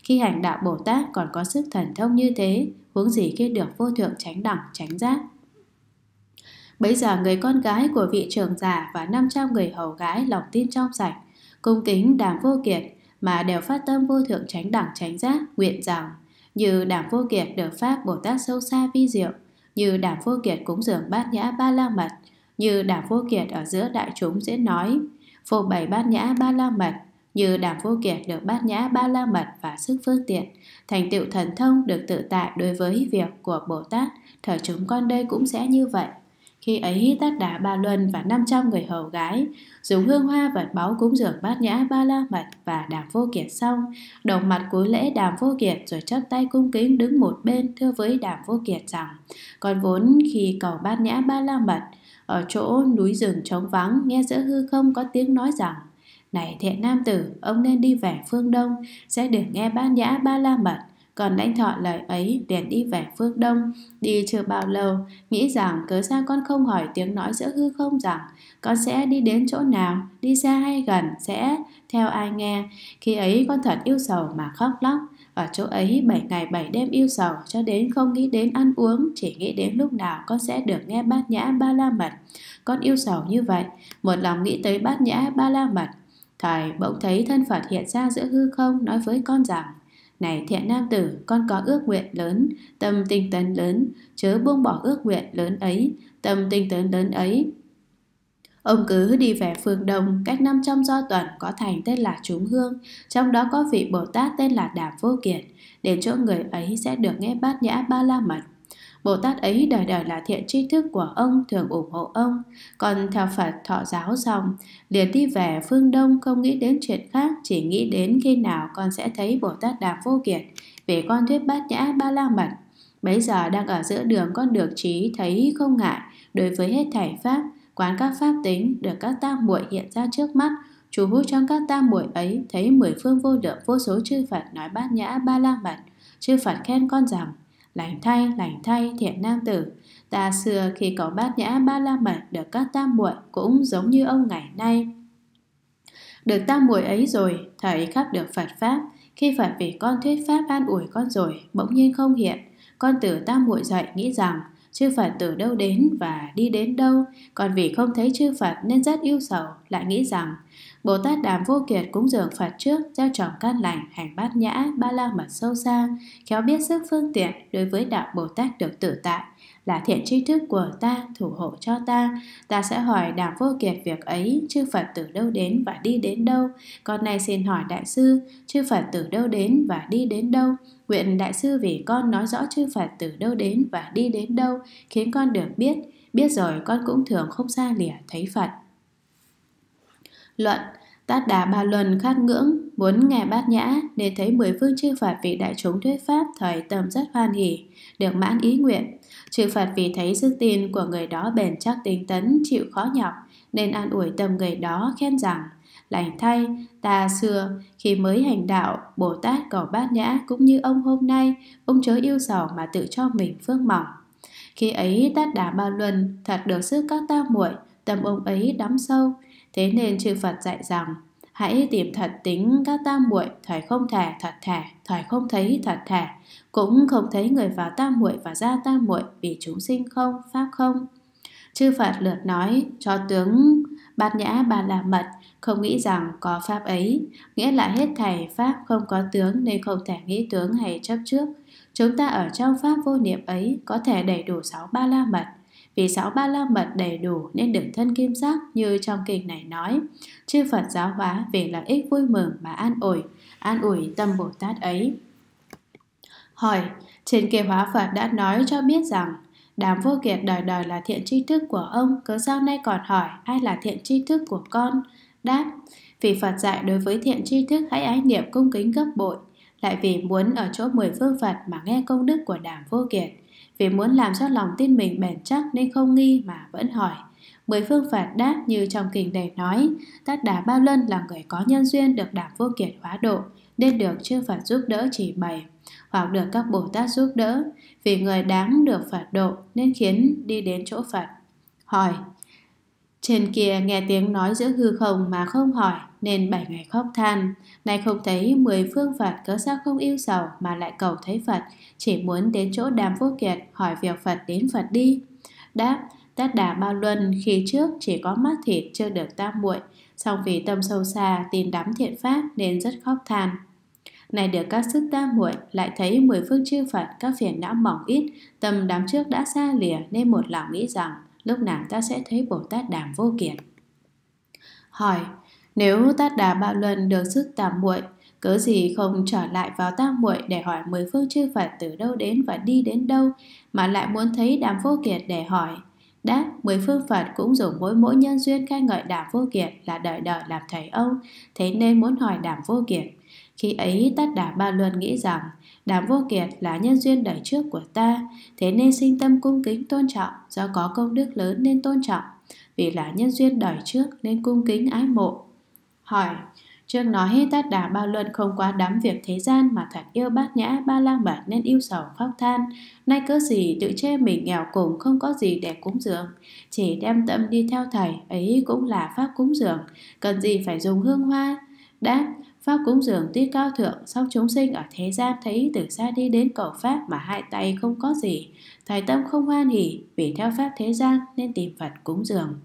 Khi hành đạo Bồ Tát còn có sức thần thông như thế, Hướng gì kia được vô thượng tránh đẳng tránh giác Bây giờ người con gái của vị trưởng giả và 500 người hầu gái lòng tin trong sạch, cung kính đàm vô kiệt mà đều phát tâm vô thượng tránh đẳng tránh giác, nguyện rằng như đàm vô kiệt được pháp Bồ Tát sâu xa vi diệu, như đàm vô kiệt cúng dường bát nhã ba la mật, như đàm vô kiệt ở giữa đại chúng diễn nói, phô bày bát nhã ba la mật, như đàm vô kiệt được bát nhã ba la mật và sức phương tiện, thành tựu thần thông được tự tại đối với việc của Bồ Tát, thở chúng con đây cũng sẽ như vậy. Khi ấy Tát Đà Ba Luân và 500 người hầu gái dùng hương hoa và báu cúng dường bát nhã ba la mật và đàm vô kiệt xong, đồng mặt cuối lễ đàm vô kiệt rồi chắp tay cung kính đứng một bên thưa với đàm vô kiệt rằng còn vốn khi cầu bát nhã ba la mật, ở chỗ núi rừng trống vắng nghe giữa hư không có tiếng nói rằng này thiện nam tử, ông nên đi về phương Đông, sẽ được nghe ban nhã ba la mật. Còn lãnh thọ lời ấy liền đi về phương Đông Đi chưa bao lâu Nghĩ rằng cớ sao con không hỏi tiếng nói giữa hư không rằng Con sẽ đi đến chỗ nào Đi xa hay gần Sẽ theo ai nghe Khi ấy con thật yêu sầu mà khóc lóc Ở chỗ ấy 7 ngày 7 đêm yêu sầu Cho đến không nghĩ đến ăn uống Chỉ nghĩ đến lúc nào con sẽ được nghe bát nhã ba la mật Con yêu sầu như vậy Một lòng nghĩ tới bát nhã ba la mật Thời bỗng thấy thân Phật hiện ra giữa hư không nói với con rằng Này thiện nam tử, con có ước nguyện lớn, tâm tinh tấn lớn, chớ buông bỏ ước nguyện lớn ấy, tâm tinh tấn lớn ấy. Ông cứ đi về phương Đông, cách 500 do tuần có thành tên là Trúng Hương, trong đó có vị Bồ Tát tên là Đàm Vô Kiệt. Đến chỗ người ấy sẽ được nghe bát nhã ba la mật. Bồ Tát ấy đời đời là thiện trí thức của ông thường ủng hộ ông. Còn theo Phật thọ giáo xong, liền đi về phương Đông không nghĩ đến chuyện khác, chỉ nghĩ đến khi nào con sẽ thấy Bồ Tát Đạt Vô Kiệt, vì con thuyết bát nhã ba la mật. Bây giờ đang ở giữa đường con được trí thấy không ngại đối với hết thảy pháp, quán các pháp tính được các tam muội hiện ra trước mắt, chú hút trong các tam muội ấy thấy mười phương vô lượng vô số chư Phật nói bát nhã ba la mật. Chư Phật khen con rằng Lành thay, lành thay, thiện nam tử. Ta xưa khi có bát nhã ba la mật được các tam muội cũng giống như ông ngày nay. Được tam muội ấy rồi, thầy khắp được Phật Pháp. Khi Phật vì con thuyết Pháp an ủi con rồi, bỗng nhiên không hiện. Con tử tam muội dậy nghĩ rằng, chư Phật từ đâu đến và đi đến đâu, còn vì không thấy chư Phật nên rất yêu sầu, lại nghĩ rằng Bồ Tát Đàm Vô Kiệt cúng dường Phật trước, gieo trồng căn lành, hành bát nhã, ba la mật sâu xa, khéo biết sức phương tiện đối với đạo Bồ Tát được tự tại, là thiện tri thức của ta, thủ hộ cho ta. Ta sẽ hỏi Đàm Vô Kiệt việc ấy, chư Phật từ đâu đến và đi đến đâu? Con này xin hỏi Đại sư, chư Phật từ đâu đến và đi đến đâu? Nguyện Đại sư vì con nói rõ chư Phật từ đâu đến và đi đến đâu, khiến con được biết. Biết rồi con cũng thường không xa lìa thấy Phật. Luận Tát đà ba luân khát ngưỡng, muốn nghe bát nhã, để thấy mười phương chư Phật vị đại chúng thuyết pháp thời tâm rất hoan hỷ được mãn ý nguyện. Chư Phật vì thấy sức tin của người đó bền chắc tinh tấn, chịu khó nhọc, nên an ủi tâm người đó khen rằng, lành thay, ta xưa khi mới hành đạo, Bồ Tát cầu bát nhã cũng như ông hôm nay, ông chớ yêu sầu mà tự cho mình phương mỏng. Khi ấy Tát Đà Ba Luân thật được sức các ta muội, tâm ông ấy đắm sâu, Thế nên chư Phật dạy rằng Hãy tìm thật tính các tam muội Thoải không thể thật thể Thoải không thấy thật thể Cũng không thấy người vào tam muội và ra tam muội Vì chúng sinh không, pháp không Chư Phật lượt nói cho tướng Bát Nhã Ba La Mật không nghĩ rằng có pháp ấy, nghĩa là hết thảy pháp không có tướng nên không thể nghĩ tướng hay chấp trước. Chúng ta ở trong pháp vô niệm ấy có thể đầy đủ sáu ba la mật, vì sáu ba la mật đầy đủ nên được thân kim giác như trong kinh này nói. Chư Phật giáo hóa vì lợi ích vui mừng mà an ủi, an ủi tâm Bồ Tát ấy. Hỏi, trên kia hóa Phật đã nói cho biết rằng Đàm vô kiệt đời đời là thiện tri thức của ông Cớ sao nay còn hỏi ai là thiện tri thức của con Đáp Vì Phật dạy đối với thiện tri thức hãy ái niệm cung kính gấp bội Lại vì muốn ở chỗ mười phương Phật mà nghe công đức của đàm vô kiệt vì muốn làm cho lòng tin mình bền chắc nên không nghi mà vẫn hỏi. Mười phương phật đáp như trong kinh đề nói, Tát Đà Ba Lân là người có nhân duyên được đảm vô kiệt hóa độ, nên được chư Phật giúp đỡ chỉ bày, hoặc được các Bồ Tát giúp đỡ, vì người đáng được Phật độ nên khiến đi đến chỗ Phật. Hỏi, trên kia nghe tiếng nói giữa hư không mà không hỏi nên bảy ngày khóc than. Nay không thấy mười phương Phật cớ sao không yêu sầu mà lại cầu thấy Phật, chỉ muốn đến chỗ đàm vô kiệt hỏi việc Phật đến Phật đi. Đáp, tất Đà Ba Luân khi trước chỉ có mắt thịt chưa được tam muội, song vì tâm sâu xa tin đắm thiện pháp nên rất khóc than. Này được các sức tam muội lại thấy mười phương chư Phật các phiền não mỏng ít, tâm đám trước đã xa lìa nên một lòng nghĩ rằng lúc nào ta sẽ thấy Bồ Tát Đàm vô kiệt. Hỏi, nếu Tát Đà Bạo Luân được sức tam muội, cớ gì không trở lại vào tam muội để hỏi mười phương chư Phật từ đâu đến và đi đến đâu mà lại muốn thấy Đàm vô kiệt để hỏi. Đáp, mười phương Phật cũng dùng mỗi mỗi nhân duyên khai ngợi Đàm Vô Kiệt là đợi đợi làm thầy ông, thế nên muốn hỏi Đàm Vô Kiệt. Khi ấy Tát Đà Ba Luân nghĩ rằng Đám vô kiệt là nhân duyên đời trước của ta, thế nên sinh tâm cung kính tôn trọng, do có công đức lớn nên tôn trọng, vì là nhân duyên đời trước nên cung kính ái mộ. Hỏi, Trước nói hết tất đà bao luân không quá đắm việc thế gian mà thật yêu bát nhã ba lang bản nên yêu sầu khóc than. Nay cớ gì tự chê mình nghèo cùng không có gì để cúng dường. Chỉ đem tâm đi theo thầy ấy cũng là pháp cúng dường. Cần gì phải dùng hương hoa? Đáp, Pháp cúng dường tuy cao thượng, song chúng sinh ở thế gian thấy từ xa đi đến cầu Pháp mà hai tay không có gì, thái tâm không hoan hỉ vì theo Pháp thế gian nên tìm Phật cúng dường.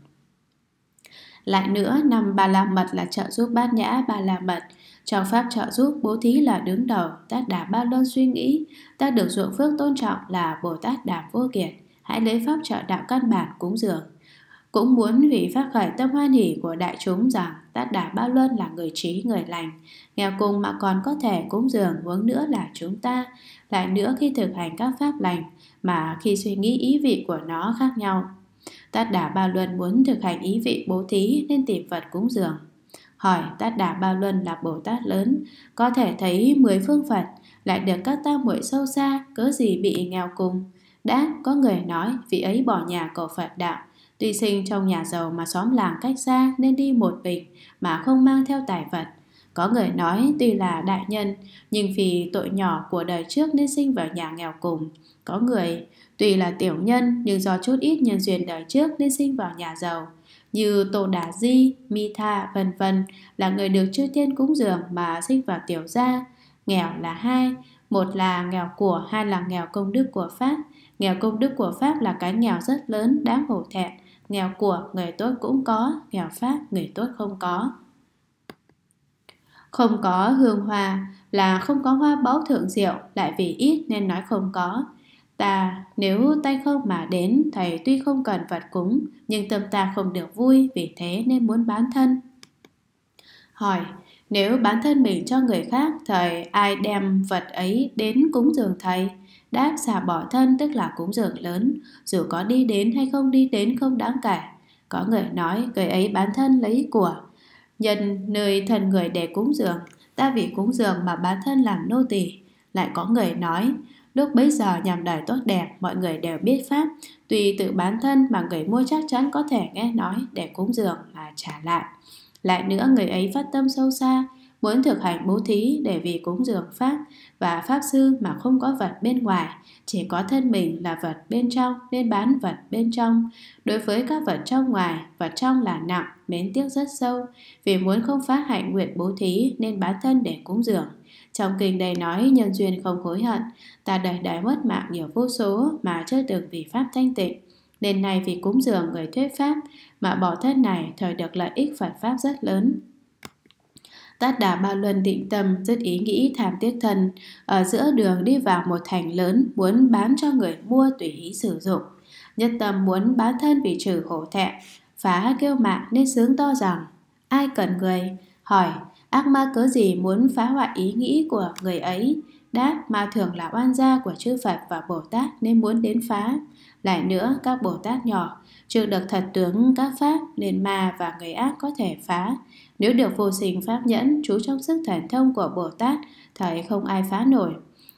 Lại nữa, năm bà la mật là trợ giúp bát nhã bà la mật. Trong pháp trợ giúp bố thí là đứng đầu, tác đà ba luân suy nghĩ, ta được ruộng phước tôn trọng là Bồ Tát đàm vô kiệt. Hãy lấy pháp trợ đạo căn bản cúng dường cũng muốn vì phát khởi tâm hoan hỷ của đại chúng rằng Tát Đà Ba Luân là người trí người lành, nghèo cùng mà còn có thể cúng dường huống nữa là chúng ta, lại nữa khi thực hành các pháp lành mà khi suy nghĩ ý vị của nó khác nhau. Tát Đà Ba Luân muốn thực hành ý vị bố thí nên tìm phật cúng dường. Hỏi Tát Đà Ba Luân là Bồ Tát lớn, có thể thấy mười phương Phật, lại được các ta muội sâu xa, cớ gì bị nghèo cùng. Đã có người nói vị ấy bỏ nhà cầu Phật đạo, Tuy sinh trong nhà giàu mà xóm làng cách xa nên đi một mình mà không mang theo tài vật. Có người nói tuy là đại nhân nhưng vì tội nhỏ của đời trước nên sinh vào nhà nghèo cùng. Có người tuy là tiểu nhân nhưng do chút ít nhân duyên đời trước nên sinh vào nhà giàu. Như Tô Đà Di, Mi Tha, vân vân là người được chư thiên cúng dường mà sinh vào tiểu gia. Nghèo là hai, một là nghèo của, hai là nghèo công đức của Pháp. Nghèo công đức của Pháp là cái nghèo rất lớn, đáng hổ thẹn nghèo của người tốt cũng có nghèo pháp người tốt không có không có hương hoa là không có hoa báu thượng diệu lại vì ít nên nói không có ta nếu tay không mà đến thầy tuy không cần vật cúng nhưng tâm ta không được vui vì thế nên muốn bán thân hỏi nếu bán thân mình cho người khác thầy ai đem vật ấy đến cúng dường thầy Đáp xả bỏ thân tức là cúng dường lớn, dù có đi đến hay không đi đến không đáng kể. Có người nói người ấy bán thân lấy của. Nhân nơi thần người để cúng dường, ta vì cúng dường mà bán thân làm nô tỳ. Lại có người nói, lúc bấy giờ nhằm đời tốt đẹp, mọi người đều biết pháp, tùy tự bán thân mà người mua chắc chắn có thể nghe nói để cúng dường mà trả lại. Lại nữa người ấy phát tâm sâu xa, muốn thực hành bố thí để vì cúng dường pháp, và pháp sư mà không có vật bên ngoài, chỉ có thân mình là vật bên trong nên bán vật bên trong. Đối với các vật trong ngoài, vật trong là nặng, mến tiếc rất sâu, vì muốn không phá hạnh nguyện bố thí nên bán thân để cúng dường. Trong kinh đây nói nhân duyên không hối hận, ta đời đời mất mạng nhiều vô số mà chưa từng vì pháp thanh tịnh. Nên này vì cúng dường người thuyết pháp mà bỏ thân này thời được lợi ích Phật pháp rất lớn. Tát Đà Ba Luân định tâm rất ý nghĩ tham tiết thân, ở giữa đường đi vào một thành lớn muốn bán cho người mua tùy ý sử dụng. Nhất tâm muốn bán thân vì trừ hổ thẹn, phá kêu mạng nên sướng to rằng ai cần người, hỏi ác ma cớ gì muốn phá hoại ý nghĩ của người ấy đáp mà thường là oan gia của chư Phật và Bồ Tát nên muốn đến phá. Lại nữa, các Bồ Tát nhỏ chưa được thật tướng các pháp nên ma và người ác có thể phá. Nếu được vô sinh pháp nhẫn chú trong sức thần thông của Bồ Tát, thời không ai phá nổi.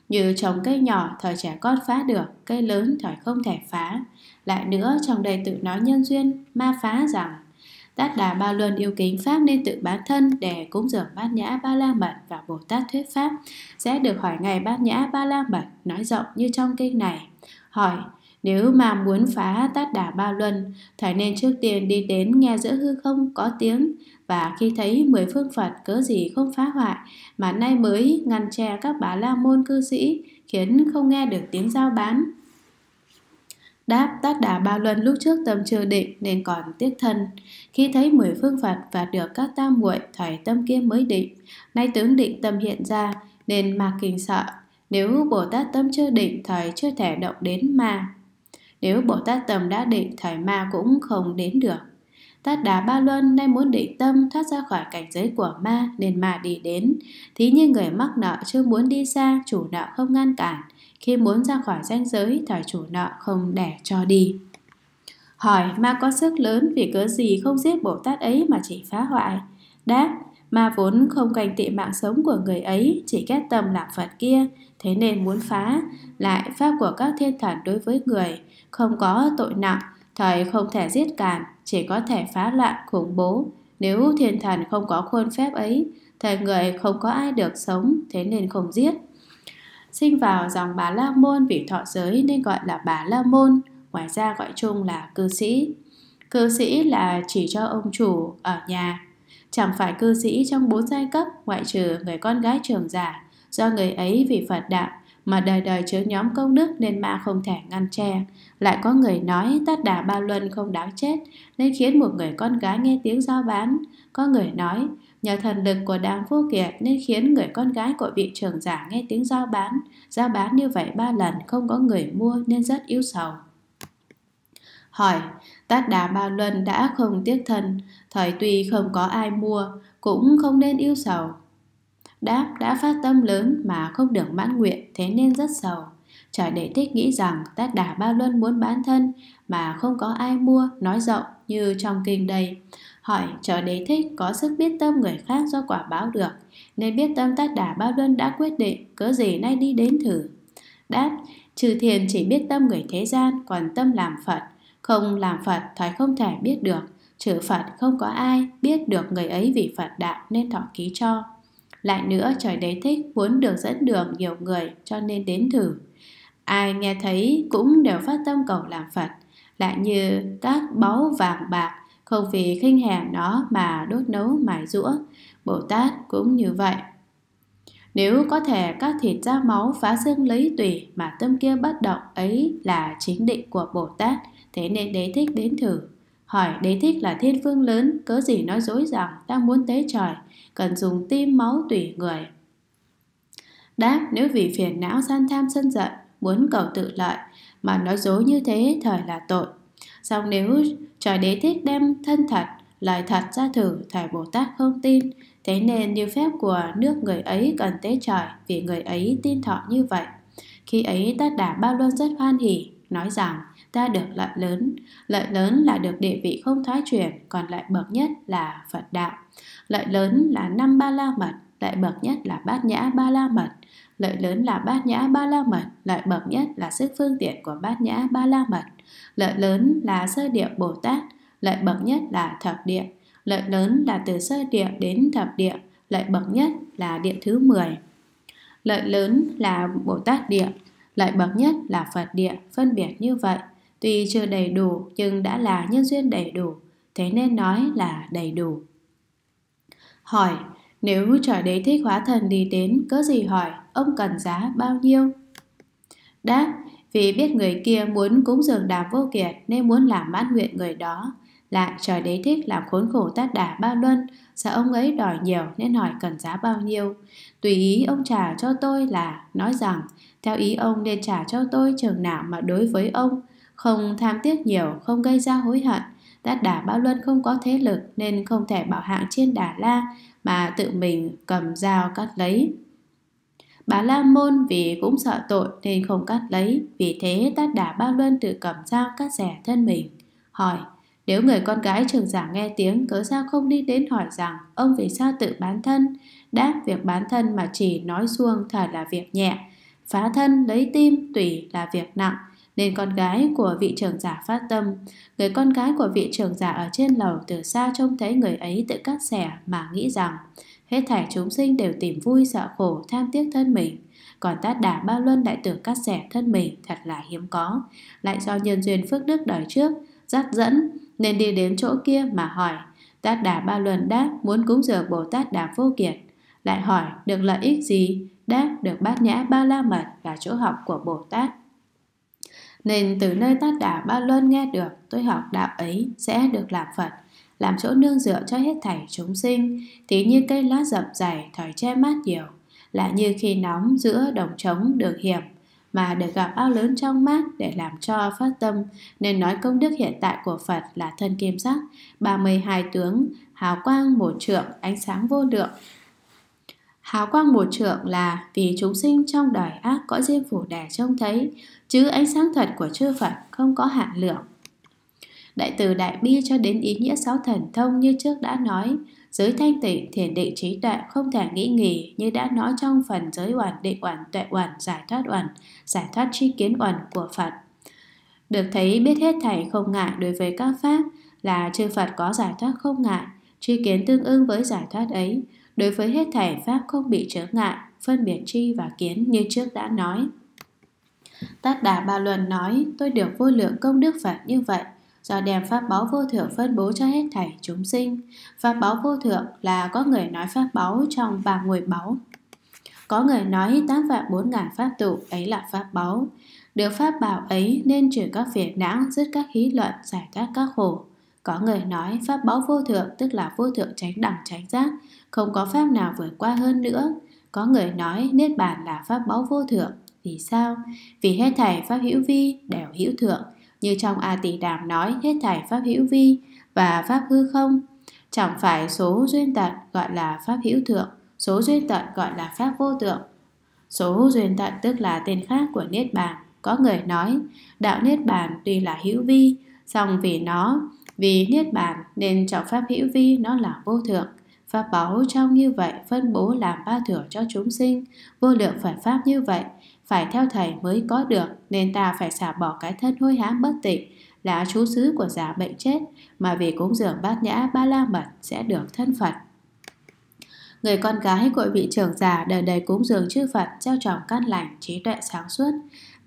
Như trồng cây nhỏ thời trẻ con phá được, cây lớn thời không thể phá. Lại nữa, trong đây tự nói nhân duyên, ma phá rằng Tát Đà Ba Luân yêu kính Pháp nên tự bán thân để cúng dường Bát Nhã Ba La Mật và Bồ Tát Thuyết Pháp sẽ được hỏi ngày Bát Nhã Ba La Mật nói rộng như trong kinh này. Hỏi, nếu mà muốn phá tát đà ba luân, phải nên trước tiên đi đến nghe giữa hư không có tiếng và khi thấy mười phương Phật cớ gì không phá hoại mà nay mới ngăn che các bà la môn cư sĩ khiến không nghe được tiếng giao bán Đáp tác đã ba lần lúc trước tâm chưa định nên còn tiếc thân. Khi thấy mười phương Phật và được các tam muội thoải tâm kia mới định. Nay tướng định tâm hiện ra nên mà kinh sợ. Nếu Bồ Tát tâm chưa định thời chưa thể động đến ma. Nếu Bồ Tát tâm đã định thời ma cũng không đến được. Tát đá ba luân nay muốn định tâm thoát ra khỏi cảnh giới của ma nên ma đi đến. Thí như người mắc nợ chưa muốn đi xa, chủ nợ không ngăn cản khi muốn ra khỏi ranh giới thả chủ nợ không để cho đi. Hỏi ma có sức lớn vì cớ gì không giết Bồ Tát ấy mà chỉ phá hoại? Đáp, ma vốn không canh tị mạng sống của người ấy, chỉ ghét tâm làm Phật kia, thế nên muốn phá lại pháp của các thiên thần đối với người, không có tội nặng, thời không thể giết càn, chỉ có thể phá loạn khủng bố. Nếu thiên thần không có khuôn phép ấy, thời người không có ai được sống, thế nên không giết sinh vào dòng bà La Môn vì thọ giới nên gọi là bà La Môn, ngoài ra gọi chung là cư sĩ. Cư sĩ là chỉ cho ông chủ ở nhà, chẳng phải cư sĩ trong bốn giai cấp ngoại trừ người con gái trường giả, do người ấy vì Phật đạo mà đời đời chứa nhóm công đức nên ma không thể ngăn che. Lại có người nói tát đà ba luân không đáng chết nên khiến một người con gái nghe tiếng giao bán. Có người nói Nhờ thần lực của đàm vô kiệt nên khiến người con gái của vị trưởng giả nghe tiếng giao bán. Giao bán như vậy ba lần không có người mua nên rất yếu sầu. Hỏi, tác đà ba luân đã không tiếc thân, thời tuy không có ai mua, cũng không nên yêu sầu. Đáp đã phát tâm lớn mà không được mãn nguyện, thế nên rất sầu. Trời đệ thích nghĩ rằng tác đà ba luân muốn bán thân mà không có ai mua, nói rộng như trong kinh đây hỏi chờ đế thích có sức biết tâm người khác do quả báo được nên biết tâm tác đả bao đơn đã quyết định cớ gì nay đi đến thử đáp trừ thiền chỉ biết tâm người thế gian còn tâm làm phật không làm phật thoái không thể biết được trừ phật không có ai biết được người ấy vì phật đạo nên thọ ký cho lại nữa trời đế thích muốn được dẫn đường nhiều người cho nên đến thử ai nghe thấy cũng đều phát tâm cầu làm phật lại như các báu vàng bạc không vì khinh hè nó mà đốt nấu mài rũa, Bồ Tát cũng như vậy. Nếu có thể các thịt ra máu phá xương lấy tùy mà tâm kia bất động ấy là chính định của Bồ Tát, thế nên đế thích đến thử. Hỏi đế thích là thiên phương lớn, cớ gì nói dối rằng đang muốn tế trời, cần dùng tim máu tùy người. Đáp nếu vì phiền não san tham sân giận, muốn cầu tự lợi, mà nói dối như thế thời là tội. Xong nếu Trời đế thích đem thân thật, lời thật ra thử, Thầy Bồ Tát không tin. Thế nên như phép của nước người ấy cần tế trời, vì người ấy tin thọ như vậy. Khi ấy Tát Đà Bao Luân rất hoan hỉ, nói rằng ta được lợi lớn. Lợi lớn là được địa vị không thoái chuyển, còn lại bậc nhất là Phật đạo. Lợi lớn là năm ba la mật, lại bậc nhất là bát nhã ba la mật. Lợi lớn là bát nhã ba la mật, lại bậc nhất là sức phương tiện của bát nhã ba la mật. Lợi lớn là sơ địa Bồ Tát, lợi bậc nhất là thập địa, lợi lớn là từ sơ địa đến thập địa, lợi bậc nhất là địa thứ 10. Lợi lớn là Bồ Tát địa, lợi bậc nhất là Phật địa, phân biệt như vậy. Tuy chưa đầy đủ nhưng đã là nhân duyên đầy đủ, thế nên nói là đầy đủ. Hỏi, nếu trời đế thích hóa thần đi đến, cớ gì hỏi, ông cần giá bao nhiêu? Đáp, vì biết người kia muốn cúng dường đàm vô kiệt nên muốn làm mãn nguyện người đó. Lại trời đế thích làm khốn khổ tát đà ba luân, sợ ông ấy đòi nhiều nên hỏi cần giá bao nhiêu. Tùy ý ông trả cho tôi là nói rằng, theo ý ông nên trả cho tôi trường nào mà đối với ông, không tham tiếc nhiều, không gây ra hối hận. Tát đà ba luân không có thế lực nên không thể bảo hạng trên đà la mà tự mình cầm dao cắt lấy. Bà La Môn vì cũng sợ tội nên không cắt lấy, vì thế tát đà ba luân tự cầm dao cắt rẻ thân mình. Hỏi, nếu người con gái trưởng giả nghe tiếng cớ sao không đi đến hỏi rằng ông vì sao tự bán thân? Đáp việc bán thân mà chỉ nói xuông thật là việc nhẹ, phá thân lấy tim tùy là việc nặng. Nên con gái của vị trưởng giả phát tâm Người con gái của vị trưởng giả ở trên lầu từ xa trông thấy người ấy tự cắt xẻ mà nghĩ rằng Hết thảy chúng sinh đều tìm vui sợ khổ tham tiếc thân mình Còn tát đà ba luân đại tưởng cắt xẻ thân mình thật là hiếm có Lại do nhân duyên phước đức đời trước Dắt dẫn nên đi đến chỗ kia mà hỏi Tát đà ba luân đáp muốn cúng dường Bồ Tát đà Vô Kiệt Lại hỏi được lợi ích gì Đáp được bát nhã ba la mật là chỗ học của Bồ Tát Nên từ nơi tát đà ba luân nghe được tôi học đạo ấy sẽ được làm Phật làm chỗ nương dựa cho hết thảy chúng sinh, tí như cây lá rậm dày thời che mát nhiều, lại như khi nóng giữa đồng trống được hiểm, mà được gặp ao lớn trong mát để làm cho phát tâm nên nói công đức hiện tại của Phật là thân kim sắc 32 tướng hào quang một trượng ánh sáng vô lượng Hào quang một trượng là vì chúng sinh trong đời ác có riêng phủ đẻ trông thấy, chứ ánh sáng thật của chư Phật không có hạn lượng. Đại từ Đại Bi cho đến ý nghĩa sáu thần thông như trước đã nói, giới thanh tịnh, thiền định trí tuệ không thể nghĩ nghỉ như đã nói trong phần giới oản định oản tuệ oản giải thoát oản, giải thoát tri kiến oản của Phật. Được thấy biết hết thảy không ngại đối với các pháp là chư Phật có giải thoát không ngại, tri kiến tương ưng với giải thoát ấy, đối với hết thảy pháp không bị trở ngại, phân biệt tri và kiến như trước đã nói. Tát Đà Ba luận nói, tôi được vô lượng công đức Phật như vậy, do đem pháp báu vô thượng phân bố cho hết thảy chúng sinh. Pháp báu vô thượng là có người nói pháp báu trong ba người báu. Có người nói tám vạn bốn ngàn pháp tụ ấy là pháp báu. Được pháp bảo ấy nên trừ các phiền não, dứt các khí luận, giải các các khổ. Có người nói pháp báu vô thượng tức là vô thượng tránh đẳng tránh giác, không có pháp nào vượt qua hơn nữa. Có người nói niết bàn là pháp báu vô thượng, vì sao? Vì hết thảy pháp hữu vi đều hữu thượng, như trong A Tỳ Đàm nói hết thảy pháp hữu vi và pháp hư không. Chẳng phải số duyên tận gọi là pháp hữu thượng, số duyên tận gọi là pháp vô tượng. Số duyên tận tức là tên khác của Niết Bàn. Có người nói, đạo Niết Bàn tuy là hữu vi, song vì nó, vì Niết Bàn nên trọng pháp hữu vi nó là vô thượng. Pháp báu trong như vậy phân bố làm ba thừa cho chúng sinh, vô lượng Phật Pháp như vậy – phải theo thầy mới có được nên ta phải xả bỏ cái thân hôi hám bất tịnh là chú xứ của giả bệnh chết mà vì cúng dường bát nhã ba la mật sẽ được thân Phật. Người con gái của vị trưởng già đời đời cúng dường chư Phật treo tròn căn lành trí tuệ sáng suốt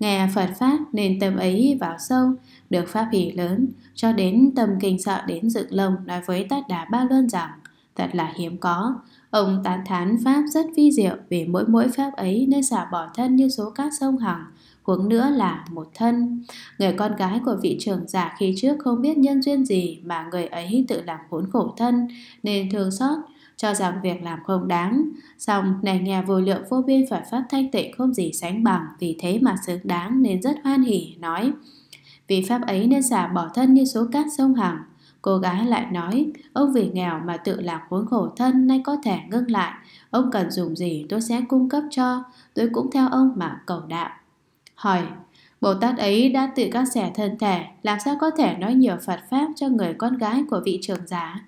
nghe Phật Pháp nên tâm ấy vào sâu được pháp hỷ lớn cho đến tâm kinh sợ đến dựng lông nói với Tát Đà Ba Luân rằng thật là hiếm có Ông tán thán pháp rất vi diệu vì mỗi mỗi pháp ấy nên xả bỏ thân như số cát sông hằng, huống nữa là một thân. Người con gái của vị trưởng giả khi trước không biết nhân duyên gì mà người ấy tự làm khốn khổ thân nên thương xót, cho rằng việc làm không đáng. Xong, này nghe vô lượng vô biên Phật Pháp thanh tịnh không gì sánh bằng, vì thế mà xứng đáng nên rất hoan hỉ, nói. Vì Pháp ấy nên xả bỏ thân như số cát sông hằng, Cô gái lại nói, ông vì nghèo mà tự làm khốn khổ thân nay có thể ngưng lại. Ông cần dùng gì tôi sẽ cung cấp cho, tôi cũng theo ông mà cầu đạo. Hỏi, Bồ Tát ấy đã tự cắt xẻ thân thể, làm sao có thể nói nhiều Phật Pháp cho người con gái của vị trưởng giả?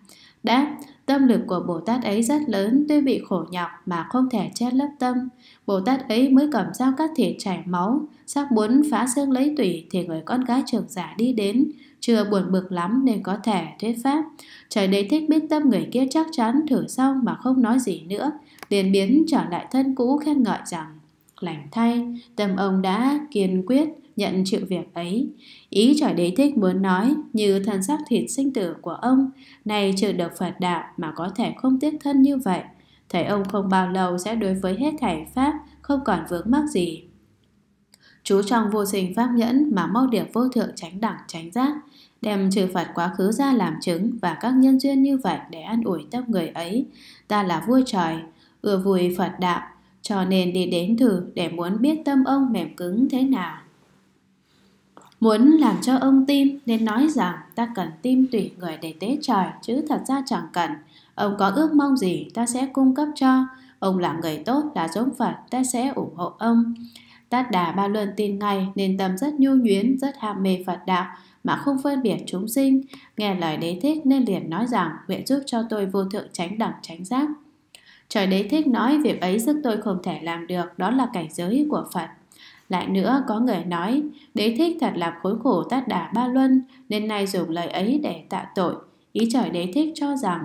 Đáp, Tâm lực của Bồ Tát ấy rất lớn Tuy bị khổ nhọc mà không thể che lấp tâm Bồ Tát ấy mới cầm dao cắt thịt chảy máu Sắc muốn phá xương lấy tủy Thì người con gái trưởng giả đi đến Chưa buồn bực lắm nên có thể thuyết pháp Trời đấy thích biết tâm người kia chắc chắn Thử xong mà không nói gì nữa liền biến trở lại thân cũ khen ngợi rằng Lành thay, tâm ông đã kiên quyết nhận chịu việc ấy. Ý trời đế thích muốn nói như thân xác thịt sinh tử của ông, này chưa được Phật đạo mà có thể không tiếc thân như vậy. thầy ông không bao lâu sẽ đối với hết thảy Pháp, không còn vướng mắc gì. Chú trong vô sinh pháp nhẫn mà mau điểm vô thượng tránh đẳng tránh giác, đem trừ phạt quá khứ ra làm chứng và các nhân duyên như vậy để an ủi tâm người ấy. Ta là vua trời, ưa vui Phật đạo, cho nên đi đến thử để muốn biết tâm ông mềm cứng thế nào. Muốn làm cho ông tin nên nói rằng ta cần tim tủy người để tế trời chứ thật ra chẳng cần. Ông có ước mong gì ta sẽ cung cấp cho. Ông làm người tốt là giống Phật ta sẽ ủng hộ ông. Tát Đà Ba Luân tin ngay nên tâm rất nhu nhuyến, rất ham mê Phật đạo mà không phân biệt chúng sinh. Nghe lời đế thích nên liền nói rằng nguyện giúp cho tôi vô thượng tránh đẳng tránh giác. Trời đế thích nói việc ấy sức tôi không thể làm được, đó là cảnh giới của Phật. Lại nữa có người nói Đế thích thật là khối khổ tát đà ba luân Nên nay dùng lời ấy để tạ tội Ý trời đế thích cho rằng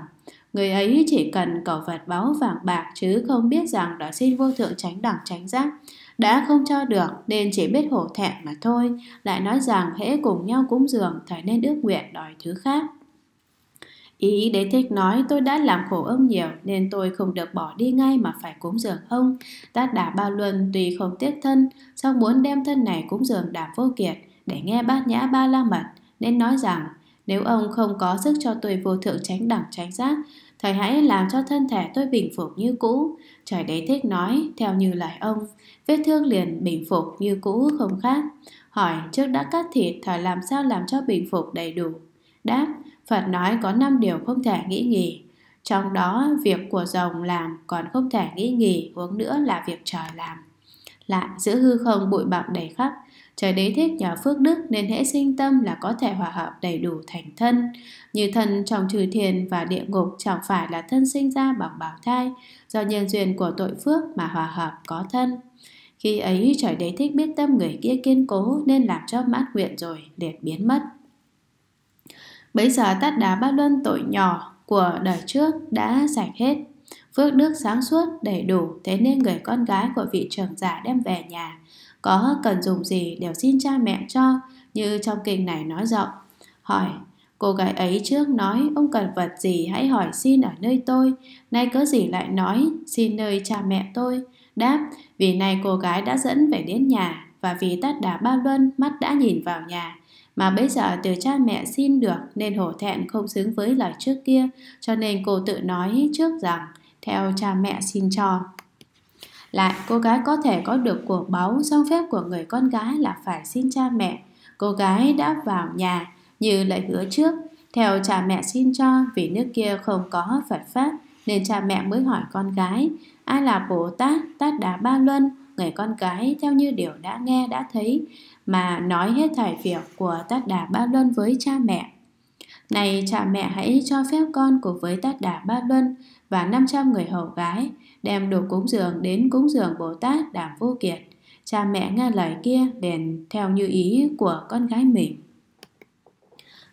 Người ấy chỉ cần cầu vật báu vàng bạc chứ không biết rằng đó xin vô thượng tránh đẳng tránh giác. Đã không cho được nên chỉ biết hổ thẹn mà thôi. Lại nói rằng hễ cùng nhau cúng dường thời nên ước nguyện đòi thứ khác. Ý đế thích nói tôi đã làm khổ ông nhiều nên tôi không được bỏ đi ngay mà phải cúng dường ông. Tát đà ba luân tuy không tiếc thân, song muốn đem thân này cúng dường đàm vô kiệt để nghe bát nhã ba la mật nên nói rằng nếu ông không có sức cho tôi vô thượng tránh đẳng tránh giác, thầy hãy làm cho thân thể tôi bình phục như cũ. Trời đế thích nói, theo như lời ông, vết thương liền bình phục như cũ không khác. Hỏi, trước đã cắt thịt, thời làm sao làm cho bình phục đầy đủ? Đáp, Phật nói có 5 điều không thể nghĩ nghỉ. Trong đó, việc của rồng làm còn không thể nghĩ nghỉ, uống nữa là việc trời làm. Lại, giữa hư không bụi bặm đầy khắp, trời đế thích nhờ phước đức nên hễ sinh tâm là có thể hòa hợp đầy đủ thành thân. Như thân trong trừ thiền và địa ngục chẳng phải là thân sinh ra bằng bào thai, do nhân duyên của tội phước mà hòa hợp có thân. Khi ấy trời đế thích biết tâm người kia kiên cố nên làm cho mãn nguyện rồi liệt biến mất bây giờ tát đá ba luân tội nhỏ của đời trước đã sạch hết. Phước đức sáng suốt đầy đủ thế nên người con gái của vị trưởng giả đem về nhà. Có cần dùng gì đều xin cha mẹ cho như trong kinh này nói rộng. Hỏi Cô gái ấy trước nói ông cần vật gì hãy hỏi xin ở nơi tôi Nay cớ gì lại nói xin nơi cha mẹ tôi Đáp vì này cô gái đã dẫn về đến nhà Và vì tát đá ba luân mắt đã nhìn vào nhà mà bây giờ từ cha mẹ xin được nên hổ thẹn không xứng với lời trước kia, cho nên cô tự nói trước rằng theo cha mẹ xin cho. Lại, cô gái có thể có được của báu, song phép của người con gái là phải xin cha mẹ. Cô gái đã vào nhà như lại hứa trước, theo cha mẹ xin cho vì nước kia không có Phật Pháp, nên cha mẹ mới hỏi con gái, ai là Bồ Tát, Tát Đá Ba Luân, người con gái theo như điều đã nghe đã thấy mà nói hết thảy việc của Tát Đà Ba Luân với cha mẹ. Này cha mẹ hãy cho phép con cùng với Tát Đà Ba Luân và 500 người hầu gái đem đồ cúng dường đến cúng dường Bồ Tát Đàm Vô Kiệt. Cha mẹ nghe lời kia liền theo như ý của con gái mình.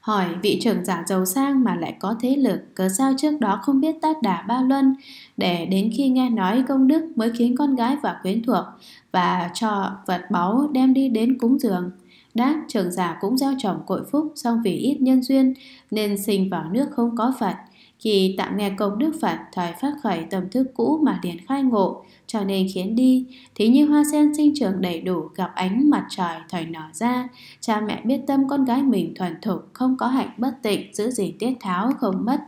Hỏi vị trưởng giả giàu sang mà lại có thế lực, cớ sao trước đó không biết tát đà ba luân, để đến khi nghe nói công đức mới khiến con gái và quyến thuộc, và cho vật báu đem đi đến cúng dường. Đáp trưởng giả cũng giao chồng cội phúc song vì ít nhân duyên nên sinh vào nước không có Phật. Khi tạm nghe công Đức Phật thời phát khởi tâm thức cũ mà liền khai ngộ, cho nên khiến đi. Thế như hoa sen sinh trưởng đầy đủ gặp ánh mặt trời thời nở ra, cha mẹ biết tâm con gái mình thuần thục, không có hạnh bất tịnh, giữ gìn tiết tháo không mất.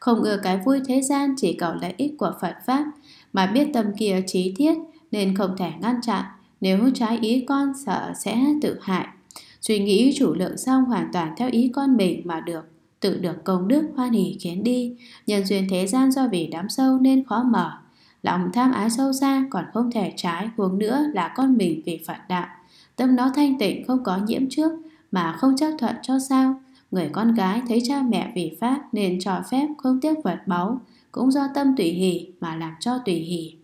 Không ưa cái vui thế gian chỉ cầu lợi ích của Phật Pháp, mà biết tâm kia trí thiết, nên không thể ngăn chặn. Nếu trái ý con sợ sẽ tự hại. Suy nghĩ chủ lượng xong hoàn toàn theo ý con mình mà được tự được công đức hoan hỷ khiến đi nhân duyên thế gian do vì đám sâu nên khó mở lòng tham ái sâu xa còn không thể trái huống nữa là con mình vì phật đạo tâm nó thanh tịnh không có nhiễm trước mà không chấp thuận cho sao người con gái thấy cha mẹ vì pháp nên cho phép không tiếc vật báu cũng do tâm tùy hỷ mà làm cho tùy hỷ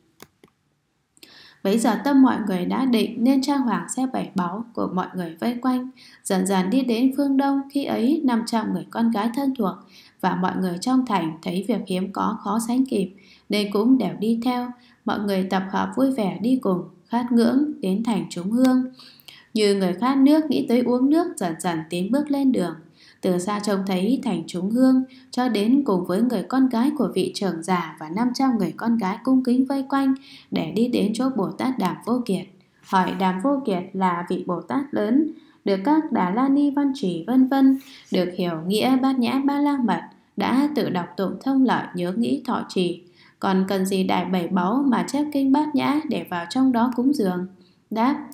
Bấy giờ tâm mọi người đã định nên trang hoàng xe bảy báu của mọi người vây quanh. Dần dần đi đến phương Đông khi ấy 500 người con gái thân thuộc và mọi người trong thành thấy việc hiếm có khó sánh kịp nên cũng đều đi theo. Mọi người tập hợp vui vẻ đi cùng, khát ngưỡng đến thành trúng hương. Như người khát nước nghĩ tới uống nước dần dần tiến bước lên đường từ xa trông thấy thành chúng hương cho đến cùng với người con gái của vị trưởng giả và 500 người con gái cung kính vây quanh để đi đến chỗ Bồ Tát Đàm Vô Kiệt. Hỏi Đàm Vô Kiệt là vị Bồ Tát lớn, được các Đà La Ni Văn Trì vân vân được hiểu nghĩa bát nhã ba la mật, đã tự đọc tụng thông lợi nhớ nghĩ thọ trì. Còn cần gì đại bảy báu mà chép kinh bát nhã để vào trong đó cúng dường? Đáp,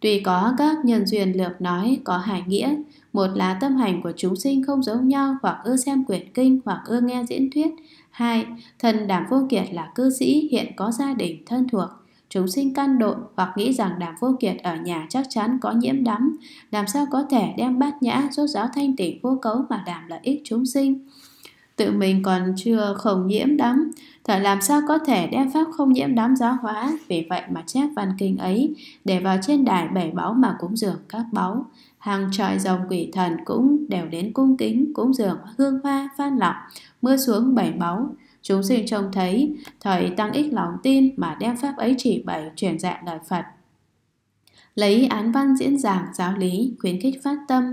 tùy có các nhân duyên lược nói có hải nghĩa, một là tâm hành của chúng sinh không giống nhau hoặc ưa xem quyển kinh hoặc ưa nghe diễn thuyết. Hai, thần đảm vô kiệt là cư sĩ hiện có gia đình thân thuộc. Chúng sinh căn độn hoặc nghĩ rằng đảm vô kiệt ở nhà chắc chắn có nhiễm đắm. Làm sao có thể đem bát nhã rốt giáo thanh tịnh vô cấu mà đảm lợi ích chúng sinh. Tự mình còn chưa không nhiễm đắm Thật làm sao có thể đem pháp không nhiễm đám giáo hóa Vì vậy mà chép văn kinh ấy Để vào trên đài bảy báu mà cũng dường các báu hàng trọi dòng quỷ thần cũng đều đến cung kính, cúng dường hương hoa, phan lọc, mưa xuống bảy báu Chúng sinh trông thấy, thời tăng ích lòng tin mà đem pháp ấy chỉ bày truyền dạy lời Phật. Lấy án văn diễn giảng giáo lý, khuyến khích phát tâm,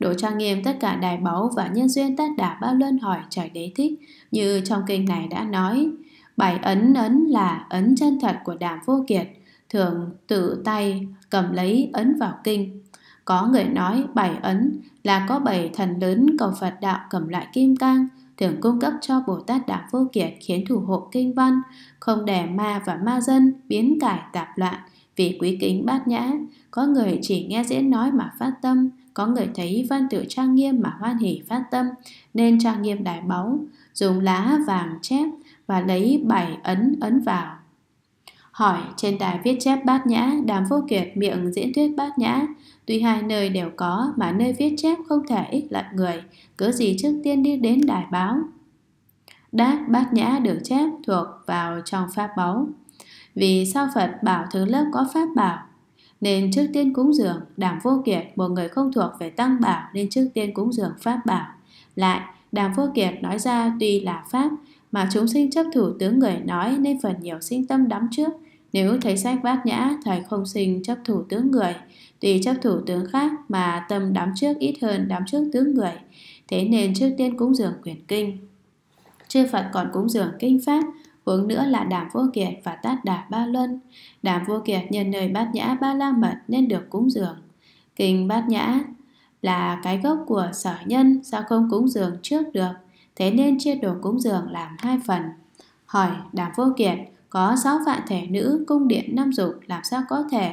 đổ trang nghiêm tất cả đài báu và nhân duyên tất đả bao luân hỏi trời đế thích, như trong kinh này đã nói. Bài ấn ấn là ấn chân thật của đàm vô kiệt, thường tự tay cầm lấy ấn vào kinh, có người nói bảy ấn là có bảy thần lớn cầu Phật đạo cầm lại kim cang, thường cung cấp cho Bồ Tát Đạo Vô Kiệt khiến thủ hộ kinh văn, không để ma và ma dân biến cải tạp loạn vì quý kính bát nhã. Có người chỉ nghe diễn nói mà phát tâm, có người thấy văn tự trang nghiêm mà hoan hỷ phát tâm, nên trang nghiêm đài báu, dùng lá vàng chép và lấy bảy ấn ấn vào. Hỏi trên đài viết chép bát nhã, đàm vô kiệt miệng diễn thuyết bát nhã, Tuy hai nơi đều có mà nơi viết chép không thể ích lợi người, cớ gì trước tiên đi đến đài báo. Đát bát nhã được chép thuộc vào trong pháp báu. Vì sao Phật bảo thứ lớp có pháp bảo, nên trước tiên cúng dường, đàm vô kiệt một người không thuộc về tăng bảo nên trước tiên cúng dường pháp bảo. Lại, đàm vô kiệt nói ra tuy là pháp, mà chúng sinh chấp thủ tướng người nói nên phần nhiều sinh tâm đắm trước. Nếu thấy sách bát nhã, thầy không sinh chấp thủ tướng người, tùy chấp thủ tướng khác mà tâm đám trước ít hơn đám trước tướng người. Thế nên trước tiên cúng dường quyển kinh. Chư Phật còn cúng dường kinh pháp, Hướng nữa là đàm vô kiệt và tát đà ba luân. Đàm vô kiệt nhân nơi bát nhã ba la mật nên được cúng dường. Kinh bát nhã là cái gốc của sở nhân sao không cúng dường trước được. Thế nên chia đồ cúng dường làm hai phần. Hỏi đàm vô kiệt có sáu vạn thể nữ cung điện năm dục làm sao có thể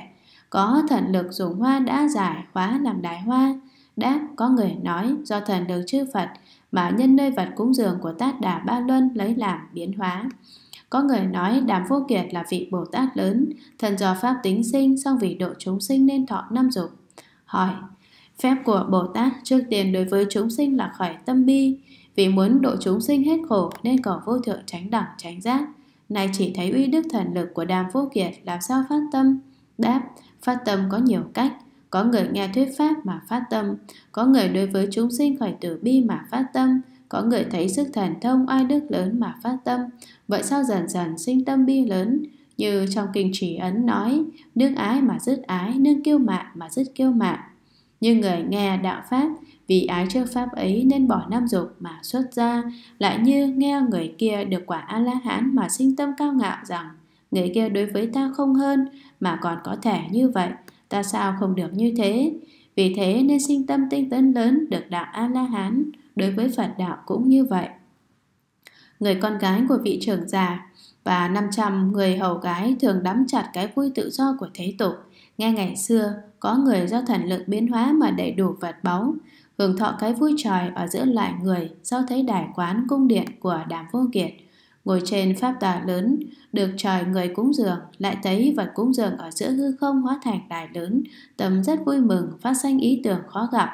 có thần lực dùng hoa đã giải khóa làm đài hoa đã có người nói do thần lực chư Phật Mà nhân nơi vật cúng dường của Tát Đà Ba Luân lấy làm biến hóa có người nói Đàm Vô Kiệt là vị Bồ Tát lớn, thần do Pháp tính sinh, song vì độ chúng sinh nên thọ năm dục. Hỏi, phép của Bồ Tát trước tiên đối với chúng sinh là khởi tâm bi, vì muốn độ chúng sinh hết khổ nên cầu vô thượng tránh đẳng tránh giác. Này chỉ thấy uy đức thần lực của Đàm Vô Kiệt làm sao phát tâm? Đáp, Phát tâm có nhiều cách, có người nghe thuyết pháp mà phát tâm, có người đối với chúng sinh khỏi tử bi mà phát tâm, có người thấy sức thần thông ai đức lớn mà phát tâm. Vậy sao dần dần sinh tâm bi lớn? Như trong kinh chỉ ấn nói, nương ái mà dứt ái, nương kiêu mạn mà dứt kiêu mạn. Như người nghe đạo pháp, vì ái chưa pháp ấy nên bỏ nam dục mà xuất ra, lại như nghe người kia được quả A-la-hán mà sinh tâm cao ngạo rằng người kia đối với ta không hơn mà còn có thể như vậy ta sao không được như thế vì thế nên sinh tâm tinh tấn lớn được đạo a la hán đối với phật đạo cũng như vậy người con gái của vị trưởng già và 500 người hầu gái thường đắm chặt cái vui tự do của thế tục. Nghe ngày xưa, có người do thần lực biến hóa mà đầy đủ vật báu, hưởng thọ cái vui trời ở giữa loại người sau thấy đài quán cung điện của đàm vô kiệt – Ngồi trên pháp tòa lớn, được trời người cúng dường, lại thấy vật cúng dường ở giữa hư không hóa thành đài lớn, tâm rất vui mừng, phát sanh ý tưởng khó gặp.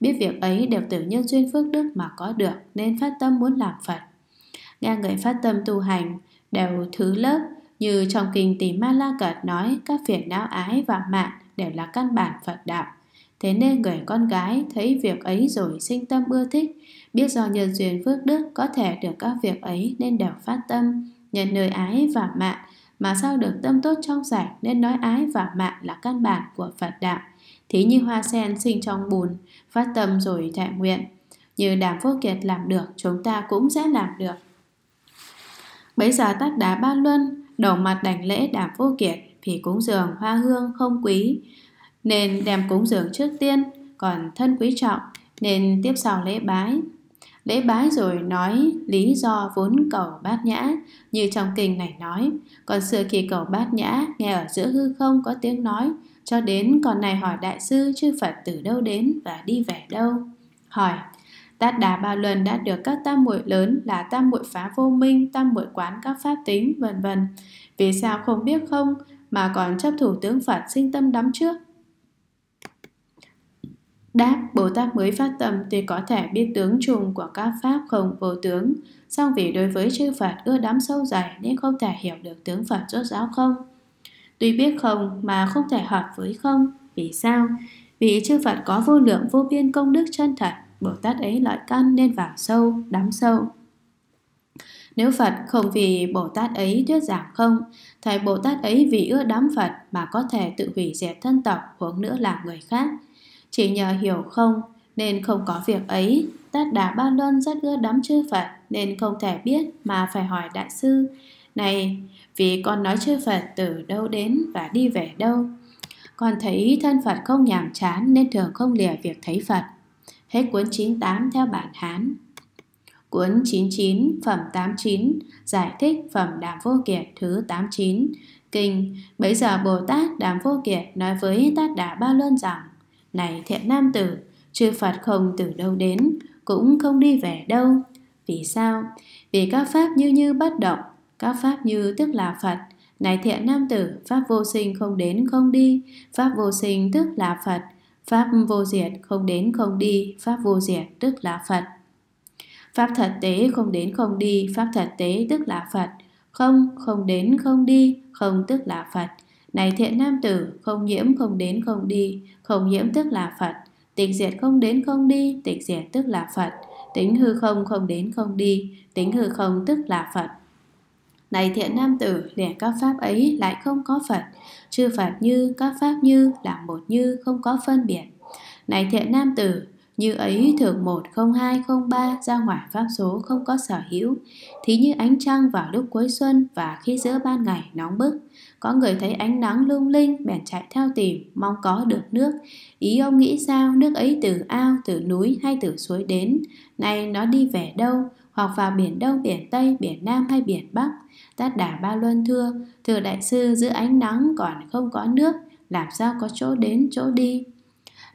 Biết việc ấy đều từ nhân duyên phước đức mà có được, nên phát tâm muốn làm Phật. Nghe người phát tâm tu hành, đều thứ lớp, như trong kinh Tỳ Ma La Cật nói, các phiền não ái và mạng đều là căn bản Phật đạo. Thế nên người con gái thấy việc ấy rồi sinh tâm ưa thích, biết do nhân duyên phước đức có thể được các việc ấy nên đều phát tâm, nhận nơi ái và mạng, mà sao được tâm tốt trong sạch nên nói ái và mạng là căn bản của Phật đạo. Thí như hoa sen sinh trong bùn, phát tâm rồi thệ nguyện. Như Đàm phước Kiệt làm được, chúng ta cũng sẽ làm được. Bấy giờ tắt đá ba luân, đầu mặt đảnh lễ Đàm phước Kiệt thì cúng dường hoa hương không quý, nên đem cúng dường trước tiên, còn thân quý trọng nên tiếp sau lễ bái lễ bái rồi nói lý do vốn cầu bát nhã như trong kinh này nói còn xưa khi cầu bát nhã nghe ở giữa hư không có tiếng nói cho đến còn này hỏi đại sư chư phật từ đâu đến và đi về đâu hỏi Tát Đà Ba Luân đã được các tam muội lớn là tam muội phá vô minh, tam muội quán các pháp tính, vân vân. Vì sao không biết không mà còn chấp thủ tướng Phật sinh tâm đắm trước Đáp, Bồ Tát mới phát tâm thì có thể biết tướng chung của các pháp không vô tướng, song vì đối với chư Phật ưa đắm sâu dày nên không thể hiểu được tướng Phật rốt ráo không. Tuy biết không mà không thể hợp với không, vì sao? Vì chư Phật có vô lượng vô biên công đức chân thật, Bồ Tát ấy lợi căn nên vào sâu, đắm sâu. Nếu Phật không vì Bồ Tát ấy thuyết giảng không, Thầy Bồ Tát ấy vì ưa đắm Phật mà có thể tự hủy diệt thân tộc huống nữa là người khác, chỉ nhờ hiểu không nên không có việc ấy tát đà ba luân rất ưa đắm chư Phật Nên không thể biết mà phải hỏi đại sư Này, vì con nói chư Phật từ đâu đến và đi về đâu Con thấy thân Phật không nhàm chán Nên thường không lìa việc thấy Phật Hết cuốn 98 theo bản Hán Cuốn 99 phẩm 89 Giải thích phẩm Đàm Vô Kiệt thứ 89 Kinh Bấy giờ Bồ Tát Đàm Vô Kiệt nói với Tát Đà Ba Luân rằng này thiện nam tử, chư Phật không từ đâu đến, cũng không đi về đâu. Vì sao? Vì các pháp như như bất động, các pháp như tức là Phật. Này thiện nam tử, pháp vô sinh không đến không đi, pháp vô sinh tức là Phật. Pháp vô diệt không đến không đi, pháp vô diệt tức là Phật. Pháp thật tế không đến không đi, pháp thật tế tức là Phật. Không, không đến không đi, không tức là Phật. Này thiện nam tử, không nhiễm không đến không đi, không nhiễm tức là Phật, tịnh diệt không đến không đi, tịnh diệt tức là Phật, tính hư không không đến không đi, tính hư không tức là Phật. Này thiện nam tử, để các pháp ấy lại không có Phật, chư Phật như, các pháp như là một như, không có phân biệt. Này thiện nam tử, như ấy thường một không hai không ba ra ngoài pháp số không có sở hữu, thí như ánh trăng vào lúc cuối xuân và khi giữa ban ngày nóng bức, có người thấy ánh nắng lung linh bèn chạy theo tìm, mong có được nước. Ý ông nghĩ sao nước ấy từ ao, từ núi hay từ suối đến? Nay nó đi về đâu? Hoặc vào biển Đông, biển Tây, biển Nam hay biển Bắc? Tát đà ba luân thưa, thưa đại sư giữa ánh nắng còn không có nước, làm sao có chỗ đến chỗ đi?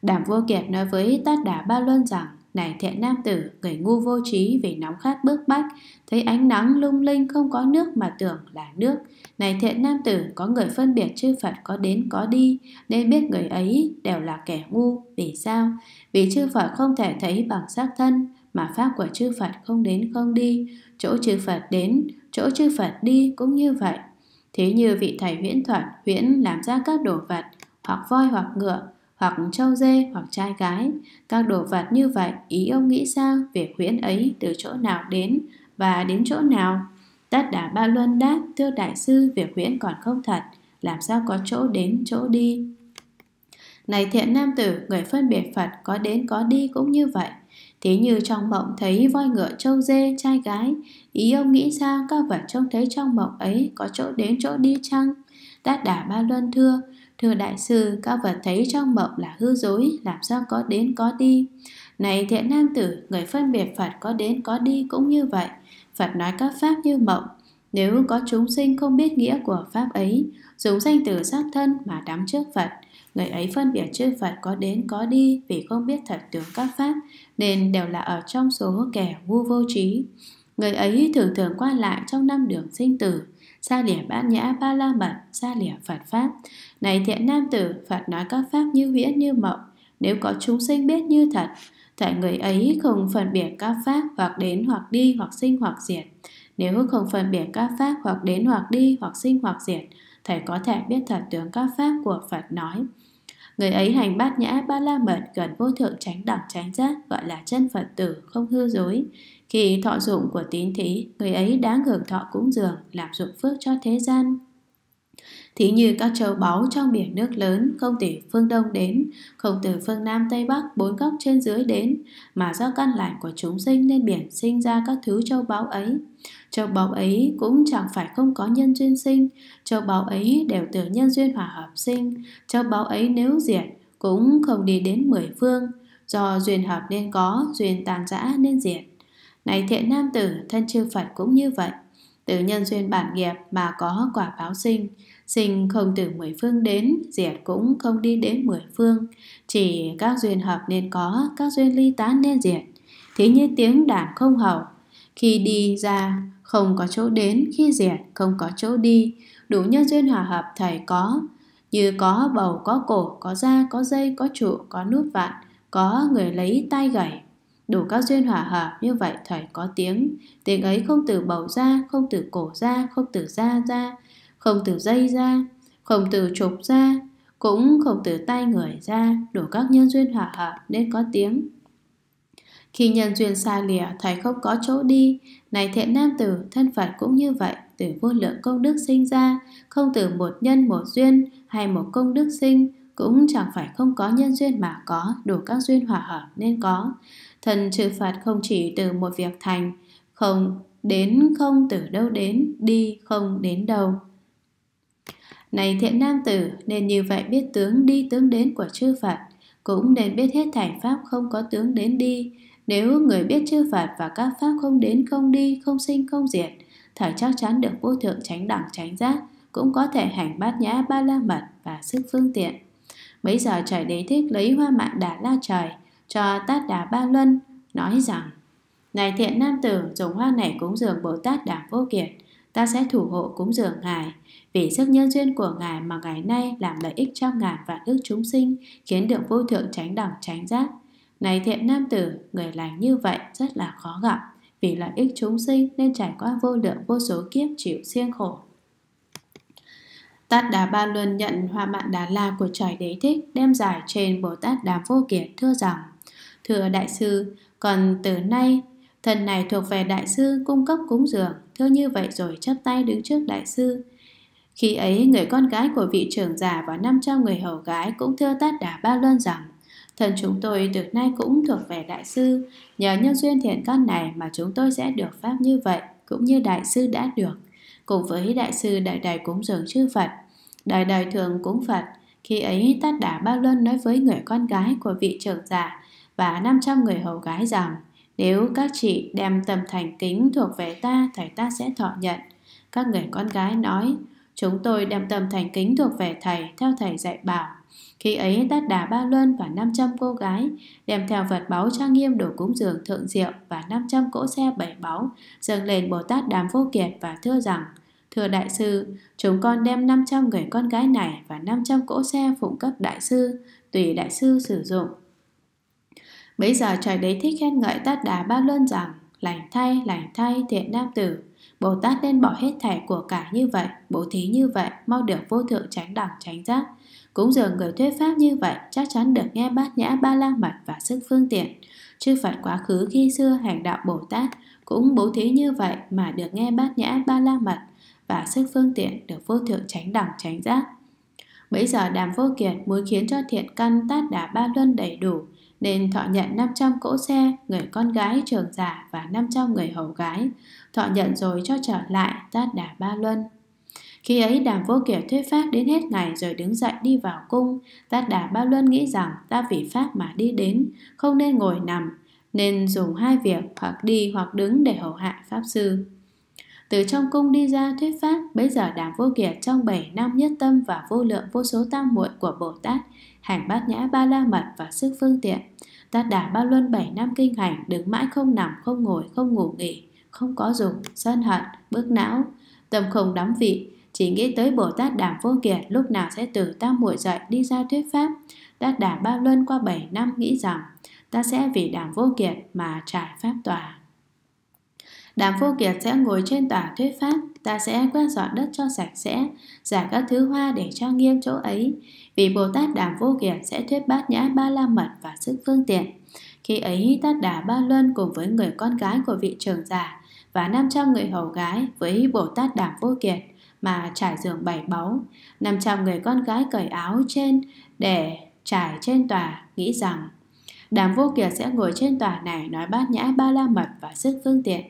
Đảm vô kiệt nói với Tát Đà Ba Luân rằng này thiện nam tử, người ngu vô trí vì nóng khát bước bách, thấy ánh nắng lung linh không có nước mà tưởng là nước. Này thiện nam tử, có người phân biệt chư Phật có đến có đi, nên biết người ấy đều là kẻ ngu. Vì sao? Vì chư Phật không thể thấy bằng xác thân, mà pháp của chư Phật không đến không đi. Chỗ chư Phật đến, chỗ chư Phật đi cũng như vậy. Thế như vị thầy huyễn thuật, huyễn làm ra các đồ vật, hoặc voi hoặc ngựa, hoặc trâu dê hoặc trai gái. Các đồ vật như vậy, ý ông nghĩ sao về huyễn ấy từ chỗ nào đến và đến chỗ nào? Tất đà ba luân đáp, thưa đại sư, việc huyễn còn không thật, làm sao có chỗ đến chỗ đi. Này thiện nam tử, người phân biệt Phật có đến có đi cũng như vậy. Thế như trong mộng thấy voi ngựa trâu dê, trai gái, ý ông nghĩ sao các vật trông thấy trong mộng ấy có chỗ đến chỗ đi chăng? Tát đà ba luân thưa, Thưa đại sư, các vật thấy trong mộng là hư dối, làm sao có đến có đi. Này thiện nam tử, người phân biệt Phật có đến có đi cũng như vậy. Phật nói các pháp như mộng. Nếu có chúng sinh không biết nghĩa của pháp ấy, dùng danh từ xác thân mà đắm trước Phật, người ấy phân biệt chư Phật có đến có đi vì không biết thật tướng các pháp, nên đều là ở trong số kẻ ngu vô trí. Người ấy thường thường qua lại trong năm đường sinh tử, Xa lìa bát nhã ba la mật, xa lìa Phật Pháp. Này thiện nam tử, Phật nói các pháp như viễn như mộng. Nếu có chúng sinh biết như thật, tại người ấy không phân biệt các pháp hoặc đến hoặc đi hoặc sinh hoặc diệt. Nếu không phân biệt các pháp hoặc đến hoặc đi hoặc sinh hoặc diệt, thầy có thể biết thật tướng các pháp của Phật nói. Người ấy hành bát nhã ba la mật gần vô thượng tránh đẳng tránh giác gọi là chân Phật tử không hư dối. Khi thọ dụng của tín thí, người ấy đã ngược thọ cúng dường, làm dụng phước cho thế gian. Thí như các châu báu trong biển nước lớn không từ phương Đông đến, không từ phương Nam Tây Bắc bốn góc trên dưới đến, mà do căn lành của chúng sinh nên biển sinh ra các thứ châu báu ấy. Châu báu ấy cũng chẳng phải không có nhân duyên sinh, châu báu ấy đều từ nhân duyên hòa hợp sinh, châu báu ấy nếu diệt cũng không đi đến mười phương, do duyên hợp nên có, duyên tàn giã nên diệt. Này thiện nam tử, thân chư Phật cũng như vậy. Từ nhân duyên bản nghiệp mà có quả báo sinh, sinh không từ mười phương đến, diệt cũng không đi đến mười phương. Chỉ các duyên hợp nên có, các duyên ly tán nên diệt. Thế như tiếng đàn không hầu, khi đi ra không có chỗ đến, khi diệt không có chỗ đi. Đủ nhân duyên hòa hợp thầy có, như có bầu, có cổ, có da, có dây, có trụ, có nút vạn, có người lấy tay gảy, Đủ ừ. các duyên hòa hợp như vậy thảy có tiếng Tiếng ấy không từ bầu ra, không từ cổ ra, không từ da ra Không từ dây ra, không từ trục ra Cũng không từ tay người ra Đủ các nhân duyên hòa hợp nên có tiếng Khi nhân duyên xa lìa thảy không có chỗ đi Này thiện nam tử, thân Phật cũng như vậy Từ vô lượng công đức sinh ra Không từ một nhân một duyên hay một công đức sinh cũng chẳng phải không có nhân duyên mà có đủ các duyên hòa hợp nên có Thần trừ phạt không chỉ từ một việc thành, không đến không từ đâu đến, đi không đến đâu. Này thiện nam tử, nên như vậy biết tướng đi tướng đến của chư Phật, cũng nên biết hết thảy pháp không có tướng đến đi. Nếu người biết chư Phật và các pháp không đến không đi, không sinh không diệt, thở chắc chắn được vô thượng tránh đẳng tránh giác, cũng có thể hành bát nhã ba la mật và sức phương tiện. mấy giờ trời đế thích lấy hoa mạng đà la trời, cho Tát Đà Ba Luân, nói rằng Này thiện nam tử, dùng hoa này cúng dường Bồ Tát Đàm Vô Kiệt, ta sẽ thủ hộ cúng dường Ngài, vì sức nhân duyên của Ngài mà ngày nay làm lợi ích cho ngàn vạn ước chúng sinh, khiến được vô thượng tránh đẳng tránh giác. Này thiện nam tử, người lành như vậy rất là khó gặp, vì lợi ích chúng sinh nên trải qua vô lượng vô số kiếp chịu siêng khổ. Tát Đà Ba Luân nhận hoa mạn Đà La của trời đế thích đem giải trên Bồ Tát Đàm Vô Kiệt thưa rằng thưa đại sư, còn từ nay thần này thuộc về đại sư cung cấp cúng dường, thưa như vậy rồi chắp tay đứng trước đại sư. Khi ấy, người con gái của vị trưởng giả và 500 người hầu gái cũng thưa Tát Đà Ba Luân rằng, thần chúng tôi từ nay cũng thuộc về đại sư, nhờ nhân duyên thiện căn này mà chúng tôi sẽ được pháp như vậy, cũng như đại sư đã được, cùng với đại sư đại đại cúng dường chư Phật, đại đại thường cúng Phật. Khi ấy, Tát Đà Ba Luân nói với người con gái của vị trưởng giả, và 500 người hầu gái rằng nếu các chị đem tầm thành kính thuộc về ta thầy ta sẽ thọ nhận. Các người con gái nói chúng tôi đem tầm thành kính thuộc về thầy theo thầy dạy bảo. Khi ấy Tát Đà Ba Luân và 500 cô gái đem theo vật báu trang nghiêm đồ cúng dường thượng diệu và 500 cỗ xe bảy báu dâng lên Bồ Tát Đàm Vô Kiệt và thưa rằng Thưa Đại Sư, chúng con đem 500 người con gái này và 500 cỗ xe phụng cấp Đại Sư, tùy Đại Sư sử dụng. Bây giờ trời đấy thích khen ngợi tất đà ba luân rằng Lành thay, lành thay, thiện nam tử Bồ Tát nên bỏ hết thẻ của cả như vậy Bố thí như vậy, mau được vô thượng tránh đẳng tránh giác cũng dường người thuyết pháp như vậy Chắc chắn được nghe bát nhã ba la mật và sức phương tiện Chư Phật quá khứ khi xưa hành đạo Bồ Tát Cũng bố thí như vậy mà được nghe bát nhã ba la mật Và sức phương tiện được vô thượng tránh đẳng tránh giác Bây giờ đàm vô kiệt muốn khiến cho thiện căn tát đà ba luân đầy đủ nên thọ nhận 500 cỗ xe, người con gái trưởng giả và 500 người hầu gái, thọ nhận rồi cho trở lại tát đà ba luân. Khi ấy đàm vô kiểu thuyết pháp đến hết ngày rồi đứng dậy đi vào cung, tát đà ba luân nghĩ rằng ta vì pháp mà đi đến, không nên ngồi nằm, nên dùng hai việc hoặc đi hoặc đứng để hầu hạ pháp sư. Từ trong cung đi ra thuyết pháp, bây giờ đàm vô kiệt trong bảy năm nhất tâm và vô lượng vô số tam muội của Bồ Tát hành bát nhã ba la mật và sức phương tiện. Tát đà ba luân bảy năm kinh hành, đứng mãi không nằm, không ngồi, không ngủ nghỉ, không có dùng, sân hận, bức não, tâm không đắm vị, chỉ nghĩ tới Bồ Tát Đàm Vô Kiệt lúc nào sẽ từ ta muội dậy đi ra thuyết pháp. Tát Đà Ba Luân qua bảy năm nghĩ rằng ta sẽ vì Đàm Vô Kiệt mà trải pháp tòa. Đàm Vô Kiệt sẽ ngồi trên tòa thuyết pháp, ta sẽ quét dọn đất cho sạch sẽ, giả các thứ hoa để cho nghiêm chỗ ấy vị Bồ Tát Đàm Vô Kiệt sẽ thuyết bát nhã ba la mật và sức phương tiện. Khi ấy Tát Đà Ba Luân cùng với người con gái của vị trưởng giả và 500 người hầu gái với Bồ Tát Đàm Vô Kiệt mà trải giường bảy báu, 500 người con gái cởi áo trên để trải trên tòa nghĩ rằng Đàm Vô Kiệt sẽ ngồi trên tòa này nói bát nhã ba la mật và sức phương tiện.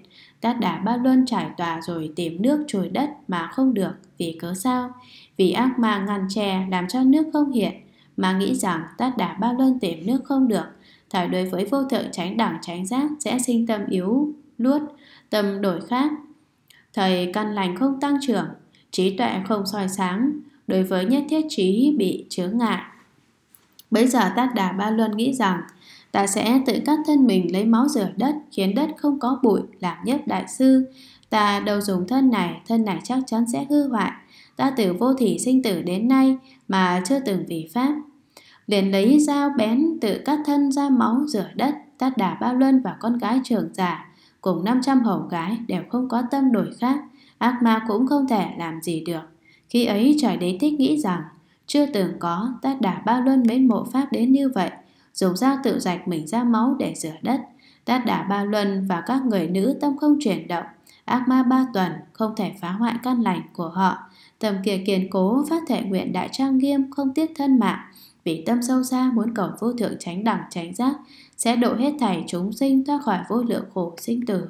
Tát Đà Ba Luân trải tòa rồi tìm nước chùi đất mà không được vì cớ sao? Vì ác ma ngăn tre làm cho nước không hiện Mà nghĩ rằng tát đã ba lân tìm nước không được Thảo đối với vô thượng tránh đẳng tránh giác Sẽ sinh tâm yếu luốt Tâm đổi khác thời căn lành không tăng trưởng Trí tuệ không soi sáng Đối với nhất thiết trí bị chướng ngại Bây giờ tát đà ba luân nghĩ rằng ta sẽ tự cắt thân mình lấy máu rửa đất khiến đất không có bụi làm nhất đại sư ta đâu dùng thân này thân này chắc chắn sẽ hư hoại ta từ vô thủy sinh tử đến nay mà chưa từng vì pháp. Liền lấy dao bén tự cắt thân ra máu rửa đất, tát đà ba luân và con gái trưởng giả, cùng 500 hầu gái đều không có tâm đổi khác, ác ma cũng không thể làm gì được. Khi ấy trời đế thích nghĩ rằng, chưa từng có tát đà ba luân mến mộ pháp đến như vậy, dùng dao tự rạch mình ra máu để rửa đất. Tát đà ba luân và các người nữ tâm không chuyển động, ác ma ba tuần không thể phá hoại căn lành của họ. Tầm kia kiên cố phát thể nguyện đại trang nghiêm không tiếc thân mạng, vì tâm sâu xa muốn cầu vô thượng tránh đẳng tránh giác, sẽ độ hết thảy chúng sinh thoát khỏi vô lượng khổ sinh tử.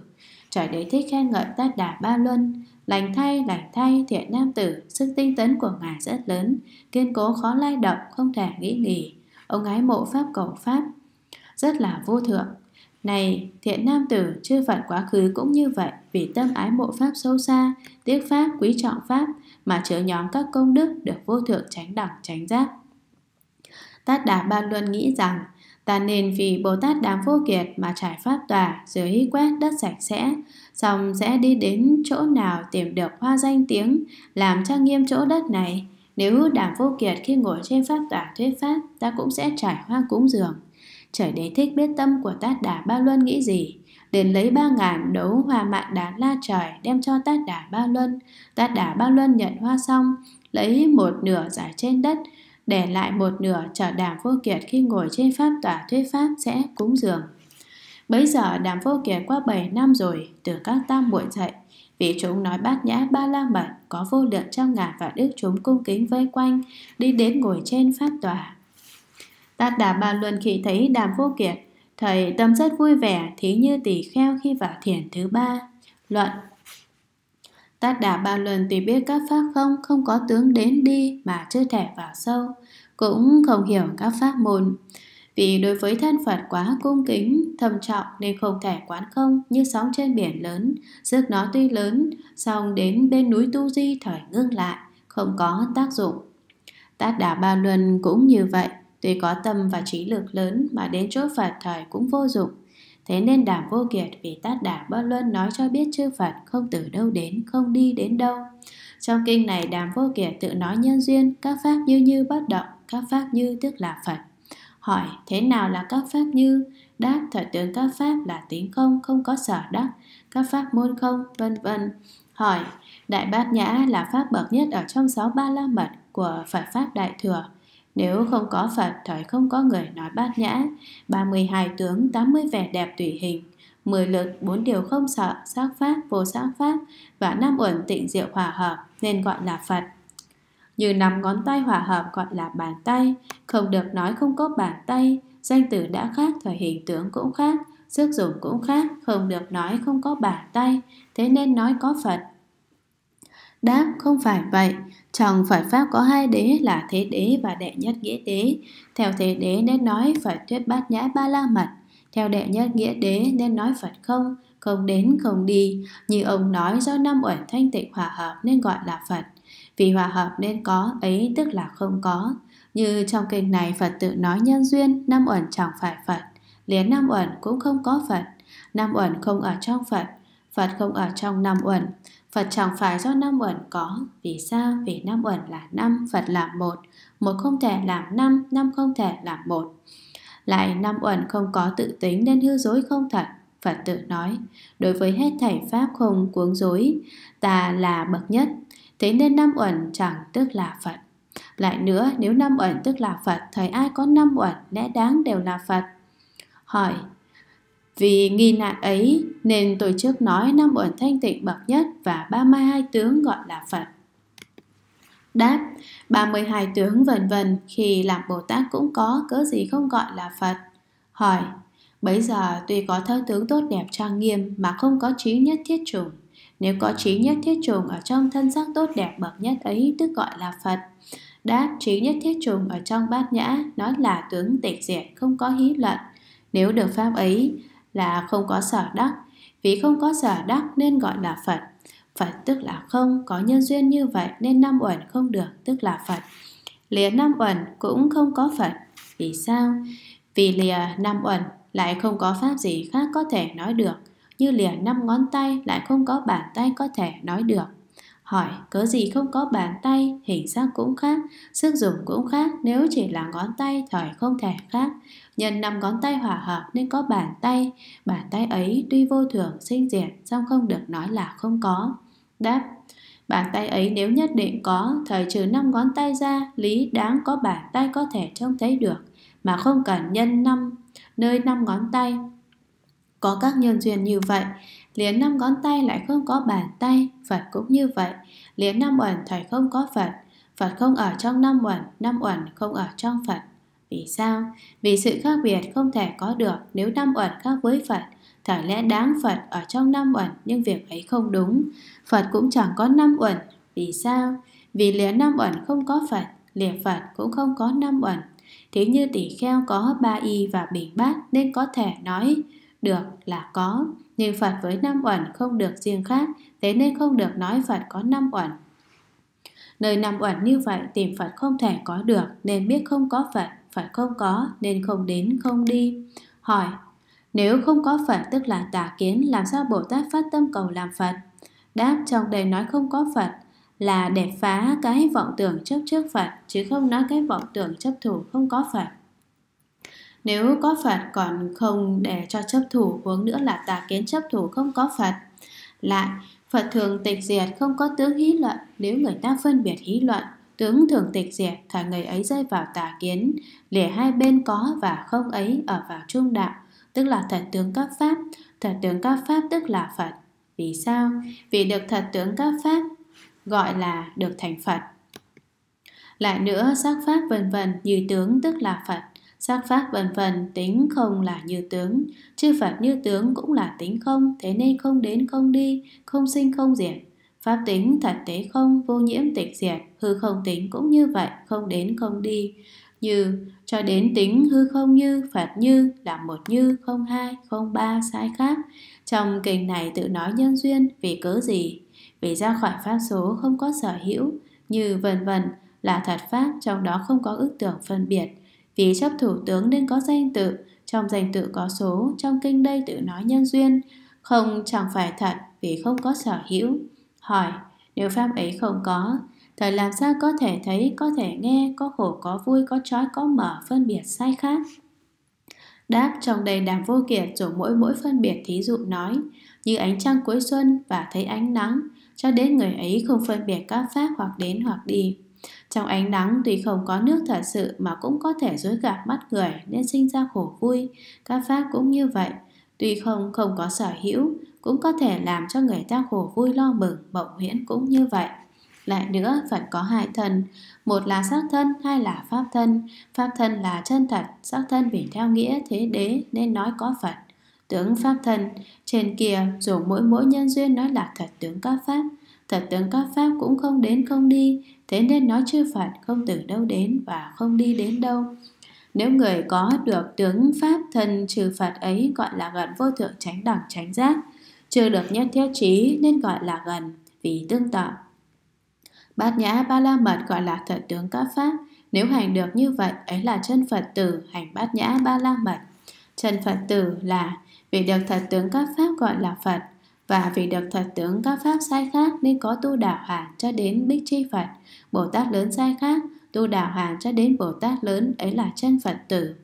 Trời đế thích khen ngợi tát đà ba luân, lành thay, lành thay, thiện nam tử, sức tinh tấn của ngài rất lớn, kiên cố khó lay động, không thể nghĩ nghỉ. Ông ái mộ pháp cầu pháp, rất là vô thượng. Này, thiện nam tử, chư Phật quá khứ cũng như vậy, vì tâm ái mộ Pháp sâu xa, tiếc Pháp quý trọng Pháp, mà chứa nhóm các công đức được vô thượng tránh đẳng tránh giác. Tát Đà Ba Luân nghĩ rằng, ta nên vì Bồ Tát đám vô kiệt mà trải pháp tòa dưới quét đất sạch sẽ, xong sẽ đi đến chỗ nào tìm được hoa danh tiếng, làm trang nghiêm chỗ đất này. Nếu đàm vô kiệt khi ngồi trên pháp tòa thuyết pháp, ta cũng sẽ trải hoa cúng dường. Trời đế thích biết tâm của Tát Đà Ba Luân nghĩ gì, liền lấy ba ngàn đấu hoa mạng đá la trời đem cho tát đà ba luân tát đà ba luân nhận hoa xong lấy một nửa giải trên đất để lại một nửa chờ đàm vô kiệt khi ngồi trên pháp tòa thuyết pháp sẽ cúng dường bấy giờ đàm vô kiệt qua 7 năm rồi từ các tam muội dậy vì chúng nói bát nhã ba la mật có vô lượng trăm ngàn và đức chúng cung kính vây quanh đi đến ngồi trên pháp tòa tát đà ba luân khi thấy đàm vô kiệt Thầy tâm rất vui vẻ, thí như tỷ kheo khi vào thiền thứ ba. Luận Tát đà ba lần tùy biết các pháp không, không có tướng đến đi mà chưa thể vào sâu, cũng không hiểu các pháp môn. Vì đối với thân Phật quá cung kính, thầm trọng nên không thể quán không như sóng trên biển lớn, sức nó tuy lớn, song đến bên núi Tu Di thời ngưng lại, không có tác dụng. Tát Đà Ba Luân cũng như vậy, Tuy có tâm và trí lực lớn mà đến chỗ Phật thời cũng vô dụng. Thế nên Đàm vô kiệt vì tát Đà bất luân nói cho biết chư Phật không từ đâu đến, không đi đến đâu. Trong kinh này đàm vô kiệt tự nói nhân duyên, các pháp như như bất động, các pháp như tức là Phật. Hỏi, thế nào là các pháp như? Đáp, thật tướng các pháp là tính không, không có sở đắc, các pháp môn không, vân vân. Hỏi, Đại Bát Nhã là pháp bậc nhất ở trong sáu ba la mật của Phật Pháp Đại Thừa. Nếu ừ. không có Phật thời không có người nói bát nhã 32 tướng 80 vẻ đẹp tùy hình 10 lực bốn điều không sợ Sát pháp vô sát pháp Và năm uẩn tịnh diệu hòa hợp Nên gọi là Phật Như năm ngón tay hòa hợp gọi là bàn tay Không được nói không có bàn tay Danh từ đã khác Thời hình tướng cũng khác Sức dùng cũng khác Không được nói không có bàn tay Thế nên nói có Phật Đáp không phải vậy trong phải Pháp có hai đế là Thế Đế và Đệ Nhất Nghĩa Đế. Theo Thế Đế nên nói Phật thuyết bát nhã ba la mật. Theo Đệ Nhất Nghĩa Đế nên nói Phật không, không đến không đi. Như ông nói do năm uẩn thanh tịnh hòa hợp nên gọi là Phật. Vì hòa hợp nên có, ấy tức là không có. Như trong kinh này Phật tự nói nhân duyên, năm uẩn chẳng phải Phật. Liền năm uẩn cũng không có Phật. Năm uẩn không ở trong Phật. Phật không ở trong năm uẩn, Phật chẳng phải do năm uẩn có Vì sao? Vì năm uẩn là năm Phật là một Một không thể làm năm Năm không thể làm một Lại năm uẩn không có tự tính Nên hư dối không thật Phật tự nói Đối với hết thảy Pháp không cuống dối Ta là bậc nhất Thế nên năm uẩn chẳng tức là Phật Lại nữa nếu năm uẩn tức là Phật Thời ai có năm uẩn lẽ đáng đều là Phật Hỏi vì nghi nạn ấy nên tôi trước nói năm uẩn thanh tịnh bậc nhất và 32 tướng gọi là Phật. Đáp, 32 tướng vân vân khi làm Bồ Tát cũng có, cớ gì không gọi là Phật? Hỏi, bấy giờ tuy có thơ tướng tốt đẹp trang nghiêm mà không có trí nhất thiết trùng. Nếu có trí nhất thiết trùng ở trong thân xác tốt đẹp bậc nhất ấy tức gọi là Phật. Đáp, trí nhất thiết trùng ở trong bát nhã, nó là tướng tịch diệt, không có hí luận. Nếu được pháp ấy, là không có sở đắc vì không có sở đắc nên gọi là phật phật tức là không có nhân duyên như vậy nên năm uẩn không được tức là phật lìa năm uẩn cũng không có phật vì sao vì lìa năm uẩn lại không có pháp gì khác có thể nói được như lìa năm ngón tay lại không có bàn tay có thể nói được Hỏi cớ gì không có bàn tay, hình sắc cũng khác, sức dùng cũng khác, nếu chỉ là ngón tay thời không thể khác nhân năm ngón tay hòa hợp nên có bàn tay bàn tay ấy tuy vô thường sinh diệt song không được nói là không có đáp bàn tay ấy nếu nhất định có thời trừ năm ngón tay ra lý đáng có bàn tay có thể trông thấy được mà không cần nhân năm nơi năm ngón tay có các nhân duyên như vậy liền năm ngón tay lại không có bàn tay phật cũng như vậy liền năm uẩn thầy không có phật phật không ở trong năm uẩn năm uẩn không ở trong phật vì sao? Vì sự khác biệt không thể có được nếu năm uẩn khác với Phật. Thả lẽ đáng Phật ở trong năm uẩn nhưng việc ấy không đúng. Phật cũng chẳng có năm uẩn. Vì sao? Vì lẽ năm uẩn không có Phật, lẽ Phật cũng không có năm uẩn. Thế như tỷ kheo có ba y và bình bát nên có thể nói được là có. Nhưng Phật với năm uẩn không được riêng khác, thế nên không được nói Phật có năm uẩn. Nơi nằm uẩn như vậy tìm Phật không thể có được nên biết không có Phật phải không có nên không đến không đi. Hỏi, nếu không có Phật tức là tà kiến làm sao Bồ Tát phát tâm cầu làm Phật? Đáp trong đây nói không có Phật là để phá cái vọng tưởng chấp trước Phật chứ không nói cái vọng tưởng chấp thủ không có Phật. Nếu có Phật còn không để cho chấp thủ huống nữa là tà kiến chấp thủ không có Phật. Lại, Phật thường tịch diệt không có tướng hí luận nếu người ta phân biệt hí luận Tướng thường tịch diệt thả người ấy rơi vào tà kiến, lìa hai bên có và không ấy ở vào trung đạo, tức là thật tướng các pháp, thật tướng các pháp tức là Phật. Vì sao? Vì được thật tướng các pháp gọi là được thành Phật. Lại nữa, sắc pháp vân vân như tướng tức là Phật, sắc pháp vân vân tính không là như tướng, chư Phật như tướng cũng là tính không, thế nên không đến không đi, không sinh không diệt, Pháp tính thật tế không, vô nhiễm tịch diệt, hư không tính cũng như vậy, không đến không đi. Như, cho đến tính hư không như, phật như, là một như, không hai, không ba, sai khác. Trong kinh này tự nói nhân duyên, vì cớ gì? Vì ra khỏi pháp số không có sở hữu, như vân vân là thật pháp trong đó không có ước tưởng phân biệt. Vì chấp thủ tướng nên có danh tự, trong danh tự có số, trong kinh đây tự nói nhân duyên, không chẳng phải thật vì không có sở hữu. Hỏi, nếu pháp ấy không có, thời làm sao có thể thấy, có thể nghe, có khổ, có vui, có trói, có mở, phân biệt sai khác? Đáp trong đầy đàm vô kiệt rồi mỗi mỗi phân biệt thí dụ nói, như ánh trăng cuối xuân và thấy ánh nắng, cho đến người ấy không phân biệt các pháp hoặc đến hoặc đi. Trong ánh nắng tuy không có nước thật sự mà cũng có thể dối gạt mắt người nên sinh ra khổ vui, các pháp cũng như vậy. Tuy không không có sở hữu cũng có thể làm cho người ta khổ vui lo mừng, mộng huyễn cũng như vậy. Lại nữa, Phật có hai thân, một là xác thân, hai là pháp thân. Pháp thân là chân thật, xác thân vì theo nghĩa thế đế nên nói có Phật. Tướng pháp thân, trên kia dùng mỗi mỗi nhân duyên nói là thật tướng các pháp. Thật tướng các pháp cũng không đến không đi, thế nên nói chư Phật không từ đâu đến và không đi đến đâu. Nếu người có được tướng pháp thân trừ Phật ấy gọi là gần vô thượng tránh đẳng tránh giác, chưa được nhất thiết trí nên gọi là gần vì tương tự. Bát nhã ba la mật gọi là thật tướng các pháp, nếu hành được như vậy ấy là chân Phật tử hành bát nhã ba la mật. Chân Phật tử là vì được thật tướng các pháp gọi là Phật và vì được thật tướng các pháp sai khác nên có tu đạo hàng cho đến Bích Chi Phật, Bồ Tát lớn sai khác, tu đạo hàng cho đến Bồ Tát lớn ấy là chân Phật tử.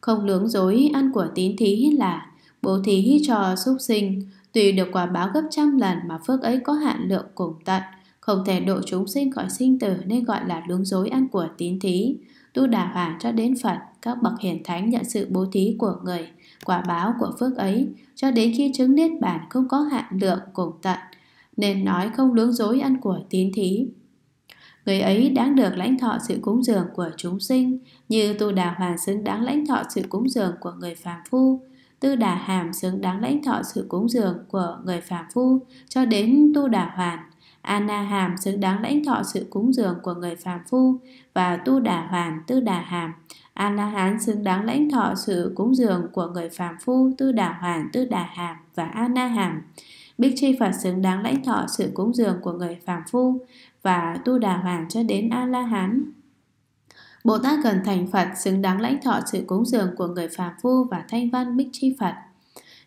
Không lướng dối ăn của tín thí là bố thí cho súc sinh, Tuy được quả báo gấp trăm lần mà phước ấy có hạn lượng cùng tận, không thể độ chúng sinh khỏi sinh tử nên gọi là đúng dối ăn của tín thí. Tu Đà Hòa cho đến Phật, các bậc hiền thánh nhận sự bố thí của người, quả báo của phước ấy, cho đến khi chứng niết bản không có hạn lượng cùng tận, nên nói không đúng dối ăn của tín thí. Người ấy đáng được lãnh thọ sự cúng dường của chúng sinh, như Tu Đà Hoàng xứng đáng lãnh thọ sự cúng dường của người phàm phu, Tư Đà Hàm xứng đáng lãnh thọ sự cúng dường của người phàm phu cho đến Tu Đà Hoàn. Anna Hàm xứng đáng lãnh thọ sự cúng dường của người phàm phu và Tu Đà Hoàn, Tư Đà Hàm. A La Hán xứng đáng lãnh thọ sự cúng dường của người phàm phu Tư Đà Hoàn, Tư Đà Hàm và A Na Hàm. Bích Chi Phật xứng đáng lãnh thọ sự cúng dường của người phàm phu và Tu Đà Hoàn cho đến A La Hán. Bồ Tát cần thành Phật xứng đáng lãnh thọ sự cúng dường của người phàm phu và thanh văn bích chi Phật.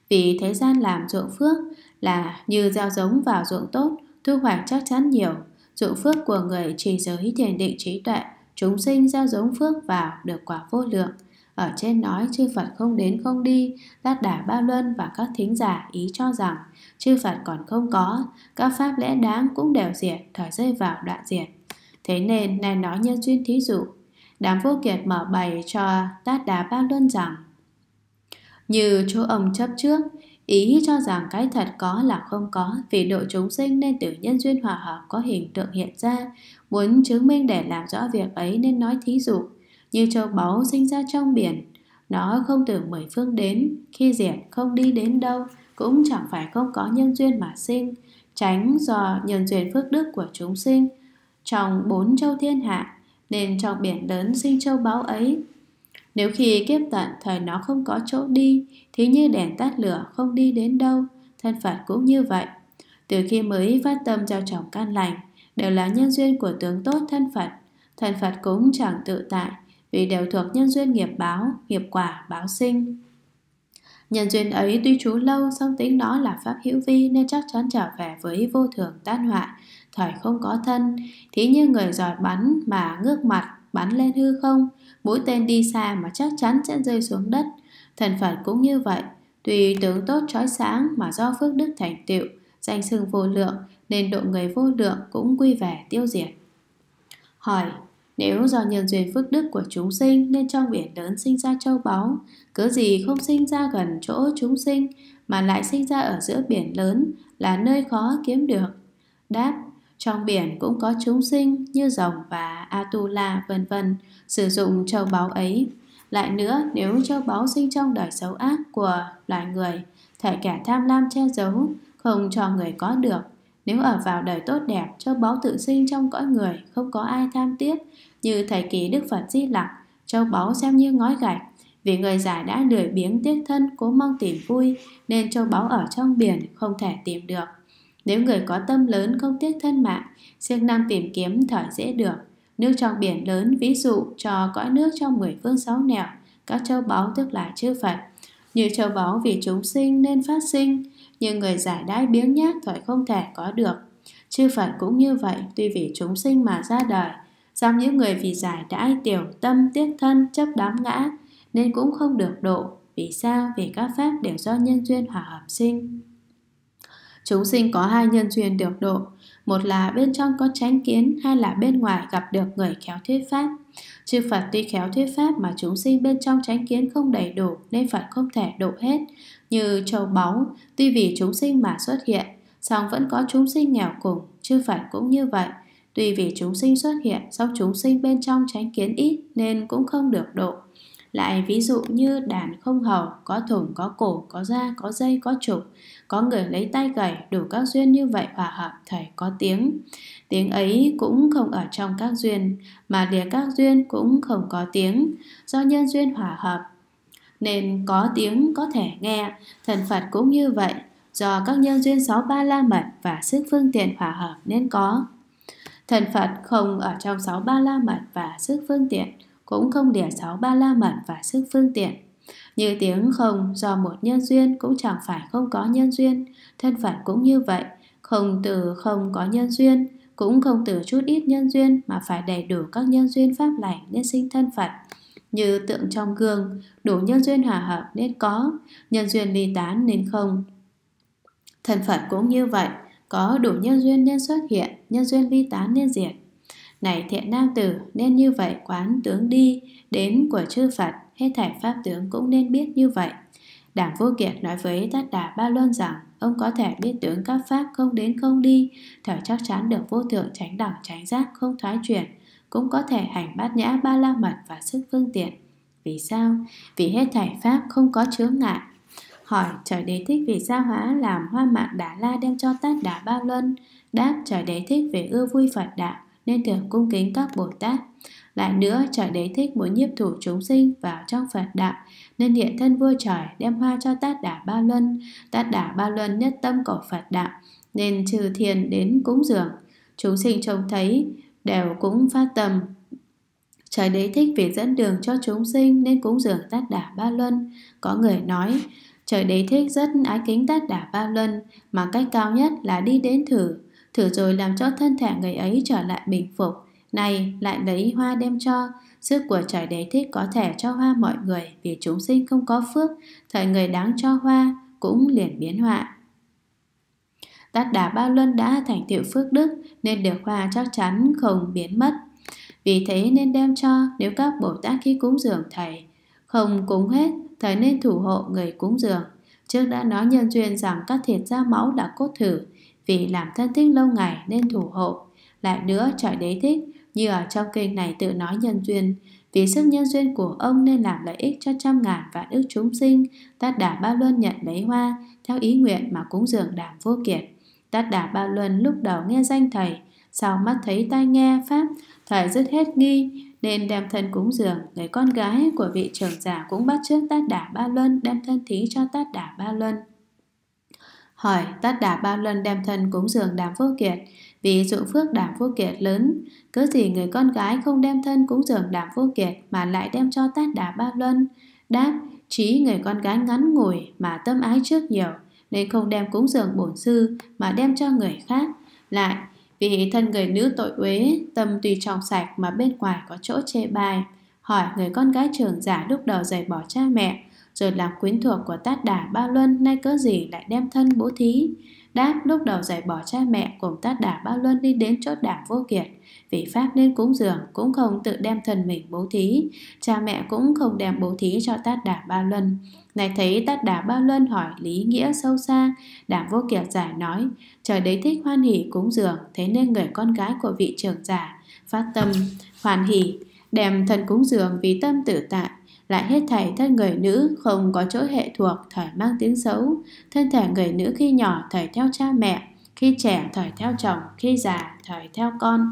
Vì thế gian làm ruộng phước là như gieo giống vào ruộng tốt, thu hoạch chắc chắn nhiều. Ruộng phước của người trì giới thiền định trí tuệ, chúng sinh gieo giống phước vào được quả vô lượng. Ở trên nói chư Phật không đến không đi, Đát Đả Ba Luân và các thính giả ý cho rằng chư Phật còn không có, các pháp lẽ đáng cũng đều diệt, thời rơi vào đoạn diệt. Thế nên này nói nhân duyên thí dụ Đám vô kiệt mở bày cho tát đá bác Luân rằng Như chú ông chấp trước Ý cho rằng cái thật có là không có Vì độ chúng sinh nên tự nhân duyên hòa hợp có hình tượng hiện ra Muốn chứng minh để làm rõ việc ấy nên nói thí dụ Như châu báu sinh ra trong biển Nó không từ mười phương đến Khi diệt không đi đến đâu Cũng chẳng phải không có nhân duyên mà sinh Tránh do nhân duyên phước đức của chúng sinh Trong bốn châu thiên hạ nên trong biển lớn sinh châu báu ấy. Nếu khi kiếp tận thời nó không có chỗ đi, thì như đèn tắt lửa không đi đến đâu, thân Phật cũng như vậy. Từ khi mới phát tâm gieo trồng can lành, đều là nhân duyên của tướng tốt thân Phật. Thân Phật cũng chẳng tự tại, vì đều thuộc nhân duyên nghiệp báo, nghiệp quả, báo sinh. Nhân duyên ấy tuy trú lâu, song tính nó là pháp hữu vi nên chắc chắn trở về với vô thường tan hoại, Thời không có thân, thí như người giỏi bắn mà ngước mặt bắn lên hư không, mũi tên đi xa mà chắc chắn sẽ rơi xuống đất. Thần Phật cũng như vậy, tùy tướng tốt trói sáng mà do phước đức thành tựu, danh xưng vô lượng nên độ người vô lượng cũng quy về tiêu diệt. Hỏi, nếu do nhân duyên phước đức của chúng sinh nên trong biển lớn sinh ra châu báu, cớ gì không sinh ra gần chỗ chúng sinh mà lại sinh ra ở giữa biển lớn là nơi khó kiếm được? Đáp, trong biển cũng có chúng sinh như rồng và Atula vân vân sử dụng châu báu ấy. Lại nữa, nếu châu báu sinh trong đời xấu ác của loài người, thể kẻ tham lam che giấu, không cho người có được. Nếu ở vào đời tốt đẹp, châu báu tự sinh trong cõi người, không có ai tham tiếc như thời kỳ Đức Phật Di Lặc, châu báu xem như ngói gạch. Vì người già đã lười biếng tiếc thân cố mong tìm vui, nên châu báu ở trong biển không thể tìm được. Nếu người có tâm lớn không tiếc thân mạng, siêng năng tìm kiếm thở dễ được. Nước trong biển lớn ví dụ cho cõi nước trong mười phương sáu nẻo, các châu báu tức là chư Phật. Như châu báu vì chúng sinh nên phát sinh, nhưng người giải đái biếng nhác thoại không thể có được. Chư Phật cũng như vậy, tuy vì chúng sinh mà ra đời, song những người vì giải đãi tiểu tâm tiếc thân chấp đám ngã, nên cũng không được độ. Vì sao? Vì các pháp đều do nhân duyên hòa hợp sinh. Chúng sinh có hai nhân duyên được độ Một là bên trong có chánh kiến Hay là bên ngoài gặp được người khéo thuyết pháp Chư Phật tuy khéo thuyết pháp Mà chúng sinh bên trong chánh kiến không đầy đủ Nên Phật không thể độ hết Như châu báu Tuy vì chúng sinh mà xuất hiện song vẫn có chúng sinh nghèo cùng Chư Phật cũng như vậy Tuy vì chúng sinh xuất hiện Sau chúng sinh bên trong chánh kiến ít Nên cũng không được độ lại ví dụ như đàn không hầu, có thủng, có cổ, có da, có dây, có trục có người lấy tay gảy đủ các duyên như vậy hòa hợp thầy có tiếng. Tiếng ấy cũng không ở trong các duyên, mà lìa các duyên cũng không có tiếng, do nhân duyên hòa hợp. Nên có tiếng có thể nghe, thần Phật cũng như vậy, do các nhân duyên sáu ba la mật và sức phương tiện hòa hợp nên có. Thần Phật không ở trong sáu ba la mật và sức phương tiện, cũng không đỉa sáu ba la mật và sức phương tiện. Như tiếng không do một nhân duyên cũng chẳng phải không có nhân duyên, thân phận cũng như vậy, không từ không có nhân duyên, cũng không từ chút ít nhân duyên mà phải đầy đủ các nhân duyên pháp lành nên sinh thân phận. Như tượng trong gương, đủ nhân duyên hòa hợp nên có, nhân duyên ly tán nên không. Thân phận cũng như vậy, có đủ nhân duyên nên xuất hiện, nhân duyên ly tán nên diệt. Này thiện nam tử, nên như vậy quán tướng đi, đến của chư Phật, hết thảy pháp tướng cũng nên biết như vậy. Đảng Vô Kiệt nói với Tát Đà Ba Luân rằng ông có thể biết tướng các pháp không đến không đi, thở chắc chắn được vô thượng tránh đẳng tránh giác không thoái chuyển, cũng có thể hành bát nhã ba la mật và sức phương tiện. Vì sao? Vì hết thảy pháp không có chướng ngại. Hỏi trời đế thích vì sao hóa làm hoa mạng đà la đem cho Tát Đà Ba Luân. Đáp trời đế thích vì ưa vui Phật đạo nên thường cung kính các Bồ Tát. Lại nữa, trời đế thích muốn nhiếp thủ chúng sinh vào trong Phật đạo, nên hiện thân vua trời đem hoa cho tát đả ba luân, tát đả ba luân nhất tâm của Phật đạo, nên trừ thiền đến cúng dường. Chúng sinh trông thấy đều cũng phát tâm Trời đế thích việc dẫn đường cho chúng sinh nên cúng dường tát đả ba luân. Có người nói, trời đế thích rất ái kính tát đả ba luân, mà cách cao nhất là đi đến thử. Thử rồi làm cho thân thể người ấy trở lại bình phục. Này, lại lấy hoa đem cho, sức của trời đế thích có thể cho hoa mọi người vì chúng sinh không có phước, thời người đáng cho hoa cũng liền biến họa. Tát Đà Ba Luân đã thành tựu phước đức nên điều hoa chắc chắn không biến mất. Vì thế nên đem cho nếu các Bồ Tát khi cúng dường thầy không cúng hết, thầy nên thủ hộ người cúng dường. Trước đã nói nhân duyên rằng các thiệt da máu đã cốt thử vì làm thân thích lâu ngày nên thủ hộ. Lại nữa trời đế thích như ở trong kinh này tự nói nhân duyên Vì sức nhân duyên của ông nên làm lợi ích cho trăm ngàn vạn ức chúng sinh Tát đà ba luân nhận lấy hoa Theo ý nguyện mà cúng dường đàm vô kiệt Tát đà ba luân lúc đầu nghe danh thầy Sau mắt thấy tai nghe pháp Thầy dứt hết nghi Nên đem thân cúng dường Người con gái của vị trưởng giả cũng bắt trước tát đà ba luân Đem thân thí cho tát đà ba luân Hỏi tát đà ba luân đem thân cúng dường đàm vô kiệt Vì dụ phước đàm vô kiệt lớn cứ gì người con gái không đem thân cúng dường đàm vô kiệt mà lại đem cho tát đà ba luân? Đáp, trí người con gái ngắn ngủi mà tâm ái trước nhiều, nên không đem cúng dường bổn sư mà đem cho người khác. Lại, vì thân người nữ tội uế, tâm tùy trong sạch mà bên ngoài có chỗ chê bài Hỏi người con gái trưởng giả lúc đầu rời bỏ cha mẹ, rồi làm quyến thuộc của tát đà ba luân nay cớ gì lại đem thân bố thí. Đáp lúc đầu rời bỏ cha mẹ cùng tát đà ba luân đi đến chỗ đảng vô kiệt, vì Pháp nên cúng dường cũng không tự đem thần mình bố thí, cha mẹ cũng không đem bố thí cho Tát Đà Ba Luân. Này thấy Tát Đà Ba Luân hỏi lý nghĩa sâu xa, Đà Vô Kiệt giải nói, trời đấy thích hoan hỉ cúng dường, thế nên người con gái của vị trưởng giả, phát tâm, hoàn hỉ, đem thần cúng dường vì tâm tử tại, lại hết thảy thân người nữ không có chỗ hệ thuộc thời mang tiếng xấu thân thể người nữ khi nhỏ thời theo cha mẹ khi trẻ thời theo chồng khi già thời theo con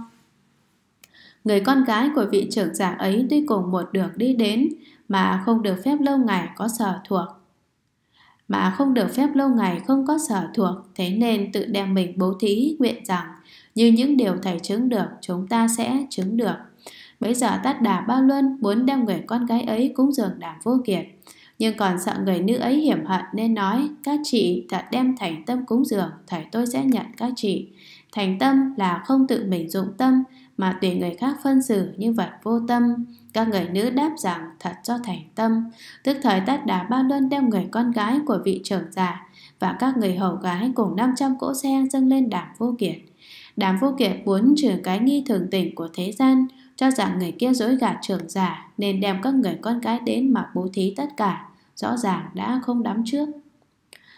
Người con gái của vị trưởng giả ấy đi cùng một đường đi đến mà không được phép lâu ngày có sở thuộc. Mà không được phép lâu ngày không có sở thuộc, thế nên tự đem mình bố thí nguyện rằng như những điều thầy chứng được chúng ta sẽ chứng được. Bây giờ tát đà ba luân muốn đem người con gái ấy cúng dường đàm vô kiệt. Nhưng còn sợ người nữ ấy hiểm hận nên nói Các chị đã đem thành tâm cúng dường Thầy tôi sẽ nhận các chị Thành tâm là không tự mình dụng tâm mà tùy người khác phân xử như vật vô tâm. Các người nữ đáp rằng thật cho thành tâm. Tức thời tất đã ba đơn đem người con gái của vị trưởng giả và các người hầu gái cùng 500 cỗ xe dâng lên đàm vô kiệt. Đàm vô kiệt muốn trừ cái nghi thường tình của thế gian, cho rằng người kia dối gạt trưởng giả nên đem các người con gái đến mà bố thí tất cả, rõ ràng đã không đắm trước.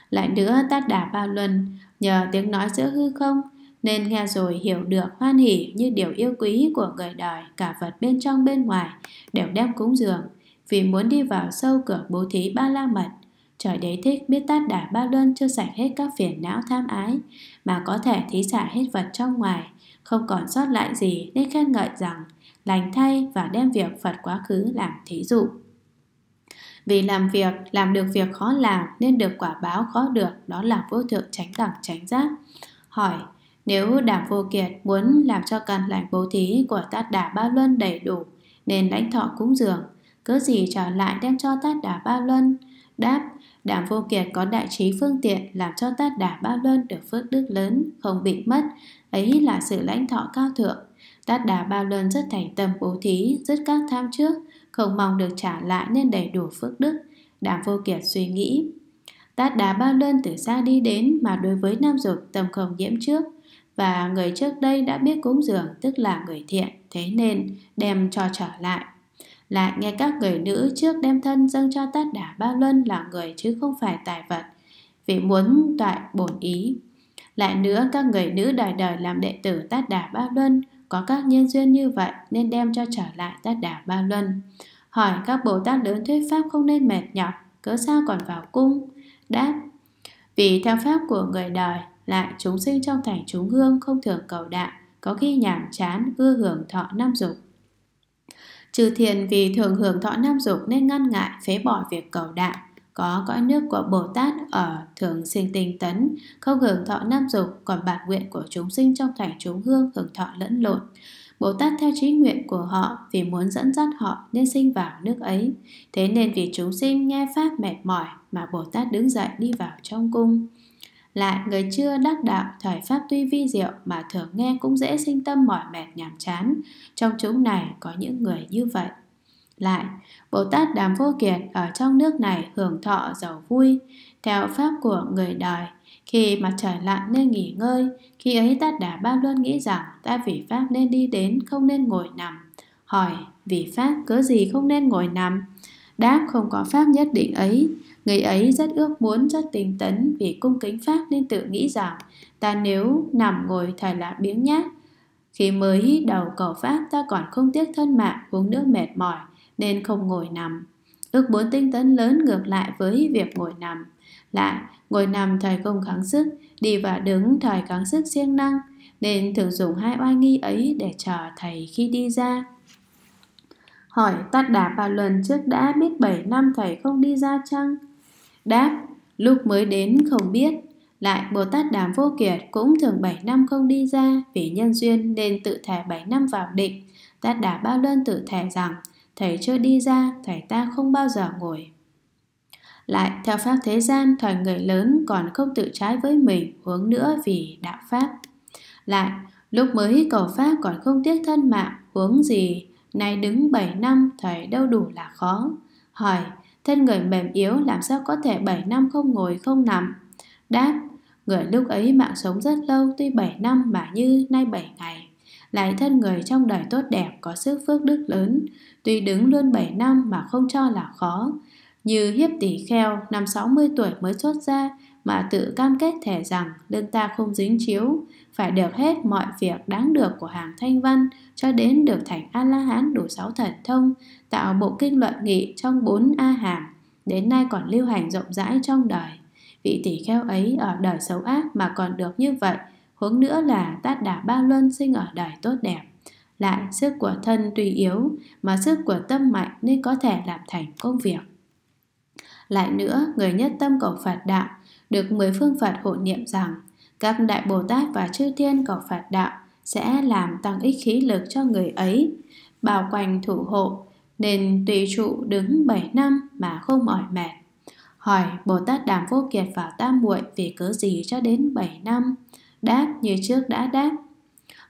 Lại nữa Tát Đà Ba Luân Nhờ tiếng nói giữa hư không nên nghe rồi hiểu được hoan hỉ như điều yêu quý của người đời cả vật bên trong bên ngoài đều đem cúng dường vì muốn đi vào sâu cửa bố thí ba la mật trời đấy thích biết tát đả ba luân chưa sạch hết các phiền não tham ái mà có thể thí xả hết vật trong ngoài không còn sót lại gì nên khen ngợi rằng lành thay và đem việc phật quá khứ làm thí dụ vì làm việc làm được việc khó làm nên được quả báo khó được đó là vô thượng tránh đẳng tránh giác hỏi nếu đàm vô kiệt muốn làm cho căn lành bố thí của tát đà ba luân đầy đủ, nên lãnh thọ cúng dường, cứ gì trở lại đem cho tát đà ba luân. Đáp, đàm vô kiệt có đại trí phương tiện làm cho tát đà ba luân được phước đức lớn, không bị mất, ấy là sự lãnh thọ cao thượng. Tát đà ba luân rất thành tâm bố thí, rất các tham trước, không mong được trả lại nên đầy đủ phước đức. Đàm vô kiệt suy nghĩ, Tát đà ba luân từ xa đi đến mà đối với nam dục tầm không nhiễm trước và người trước đây đã biết cúng dường tức là người thiện, thế nên đem cho trở lại. Lại nghe các người nữ trước đem thân dâng cho tát đả ba luân là người chứ không phải tài vật, vì muốn toại bổn ý. Lại nữa các người nữ đời đời làm đệ tử tát đả ba luân, có các nhân duyên như vậy nên đem cho trở lại tát đả ba luân. Hỏi các Bồ Tát lớn thuyết pháp không nên mệt nhọc, cớ sao còn vào cung? Đáp, vì theo pháp của người đời lại chúng sinh trong thành chúng hương không thường cầu đạo Có khi nhàm chán ưa hưởng thọ năm dục Trừ thiền vì thường hưởng thọ nam dục nên ngăn ngại phế bỏ việc cầu đạo. Có cõi nước của Bồ Tát ở thường sinh tinh tấn, không hưởng thọ nam dục, còn bản nguyện của chúng sinh trong thành chúng hương hưởng thọ lẫn lộn. Bồ Tát theo trí nguyện của họ vì muốn dẫn dắt họ nên sinh vào nước ấy. Thế nên vì chúng sinh nghe Pháp mệt mỏi mà Bồ Tát đứng dậy đi vào trong cung. Lại người chưa đắc đạo thời pháp tuy vi diệu mà thường nghe cũng dễ sinh tâm mỏi mệt nhàm chán. Trong chúng này có những người như vậy. Lại, Bồ Tát Đàm Vô Kiệt ở trong nước này hưởng thọ giàu vui, theo pháp của người đời. Khi mặt trời lặn nên nghỉ ngơi, khi ấy Tát Đà Ba luôn nghĩ rằng ta vì pháp nên đi đến, không nên ngồi nằm. Hỏi, vì pháp cớ gì không nên ngồi nằm? Đáp không có pháp nhất định ấy, Người ấy rất ước muốn, rất tinh tấn vì cung kính Pháp nên tự nghĩ rằng ta nếu nằm ngồi thải là biếng nhát. Khi mới hít đầu cầu Pháp ta còn không tiếc thân mạng uống nước mệt mỏi nên không ngồi nằm. Ước muốn tinh tấn lớn ngược lại với việc ngồi nằm. Lại, ngồi nằm thời không kháng sức, đi và đứng thời kháng sức siêng năng, nên thường dùng hai oai nghi ấy để chờ thầy khi đi ra. Hỏi Tát Đà Bà Luân trước đã biết 7 năm thầy không đi ra chăng? Đáp, lúc mới đến không biết, lại Bồ Tát Đàm Vô Kiệt cũng thường 7 năm không đi ra vì nhân duyên nên tự thẻ 7 năm vào định. Tát Đà Bao Lân tự thẻ rằng, thầy chưa đi ra, thầy ta không bao giờ ngồi. Lại theo pháp thế gian, thời người lớn còn không tự trái với mình, hướng nữa vì đạo pháp. Lại, lúc mới cầu pháp còn không tiếc thân mạng, hướng gì, nay đứng 7 năm, thầy đâu đủ là khó. Hỏi, Thân người mềm yếu làm sao có thể 7 năm không ngồi không nằm Đáp Người lúc ấy mạng sống rất lâu tuy 7 năm mà như nay 7 ngày Lại thân người trong đời tốt đẹp có sức phước đức lớn Tuy đứng luôn 7 năm mà không cho là khó Như hiếp tỷ kheo năm 60 tuổi mới xuất ra Mà tự cam kết thể rằng lương ta không dính chiếu Phải được hết mọi việc đáng được của hàng thanh văn cho đến được thành A-la-hán đủ sáu thần thông, tạo bộ kinh luận nghị trong bốn A hàm, đến nay còn lưu hành rộng rãi trong đời. Vị tỷ kheo ấy ở đời xấu ác mà còn được như vậy, huống nữa là tát đà ba luân sinh ở đời tốt đẹp. Lại sức của thân tuy yếu mà sức của tâm mạnh nên có thể làm thành công việc. Lại nữa, người nhất tâm cầu Phật đạo, được mười phương Phật hộ niệm rằng các đại Bồ Tát và chư thiên cầu Phật đạo sẽ làm tăng ích khí lực cho người ấy, bao quanh thủ hộ, nên tùy trụ đứng 7 năm mà không mỏi mệt. Hỏi Bồ Tát Đàm Vô Kiệt vào Tam Muội vì cớ gì cho đến 7 năm? Đáp như trước đã đáp.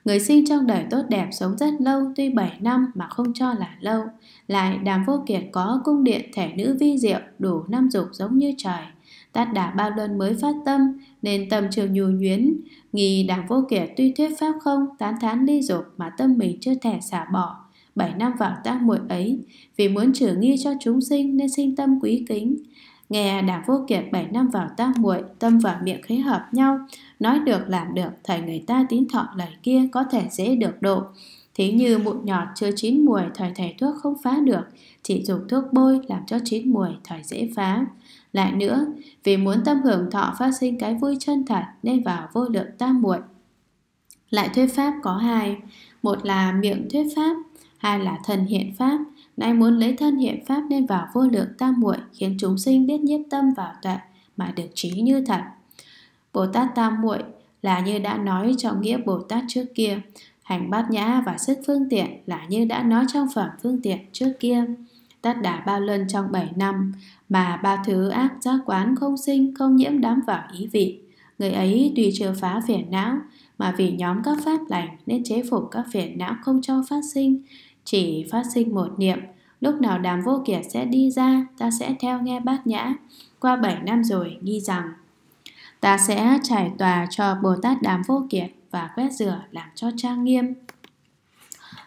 Người sinh trong đời tốt đẹp sống rất lâu tuy 7 năm mà không cho là lâu. Lại Đàm Vô Kiệt có cung điện thể nữ vi diệu đủ năm dục giống như trời – Tát đả ba lần mới phát tâm Nên tâm trường nhu nhuyến Nghi đảng vô kẻ tuy thuyết pháp không Tán thán ly dục mà tâm mình chưa thể xả bỏ Bảy năm vào tác muội ấy Vì muốn trừ nghi cho chúng sinh Nên sinh tâm quý kính Nghe đảng vô kiệt bảy năm vào tác muội Tâm và miệng khế hợp nhau Nói được làm được Thầy người ta tín thọ lời kia Có thể dễ được độ Thí như mụn nhọt chưa chín mùi thời thầy thuốc không phá được, chỉ dùng thuốc bôi làm cho chín mùi thời dễ phá. Lại nữa, vì muốn tâm hưởng thọ phát sinh cái vui chân thật nên vào vô lượng tam muội. Lại thuyết pháp có hai, một là miệng thuyết pháp, hai là thần hiện pháp. Nay muốn lấy thân hiện pháp nên vào vô lượng tam muội khiến chúng sinh biết nhiếp tâm vào tuệ mà được trí như thật. Bồ Tát Tam Muội là như đã nói trong nghĩa Bồ Tát trước kia, Hành bát nhã và sức phương tiện là như đã nói trong phẩm phương tiện trước kia. Tất đã bao lần trong 7 năm mà ba thứ ác giác quán không sinh không nhiễm đám vào ý vị. Người ấy tuy chưa phá phiền não mà vì nhóm các pháp lành nên chế phục các phiền não không cho phát sinh. Chỉ phát sinh một niệm, lúc nào đám vô kiệt sẽ đi ra, ta sẽ theo nghe bát nhã. Qua 7 năm rồi, nghi rằng ta sẽ trải tòa cho Bồ Tát Đàm Vô Kiệt và quét rửa làm cho trang nghiêm.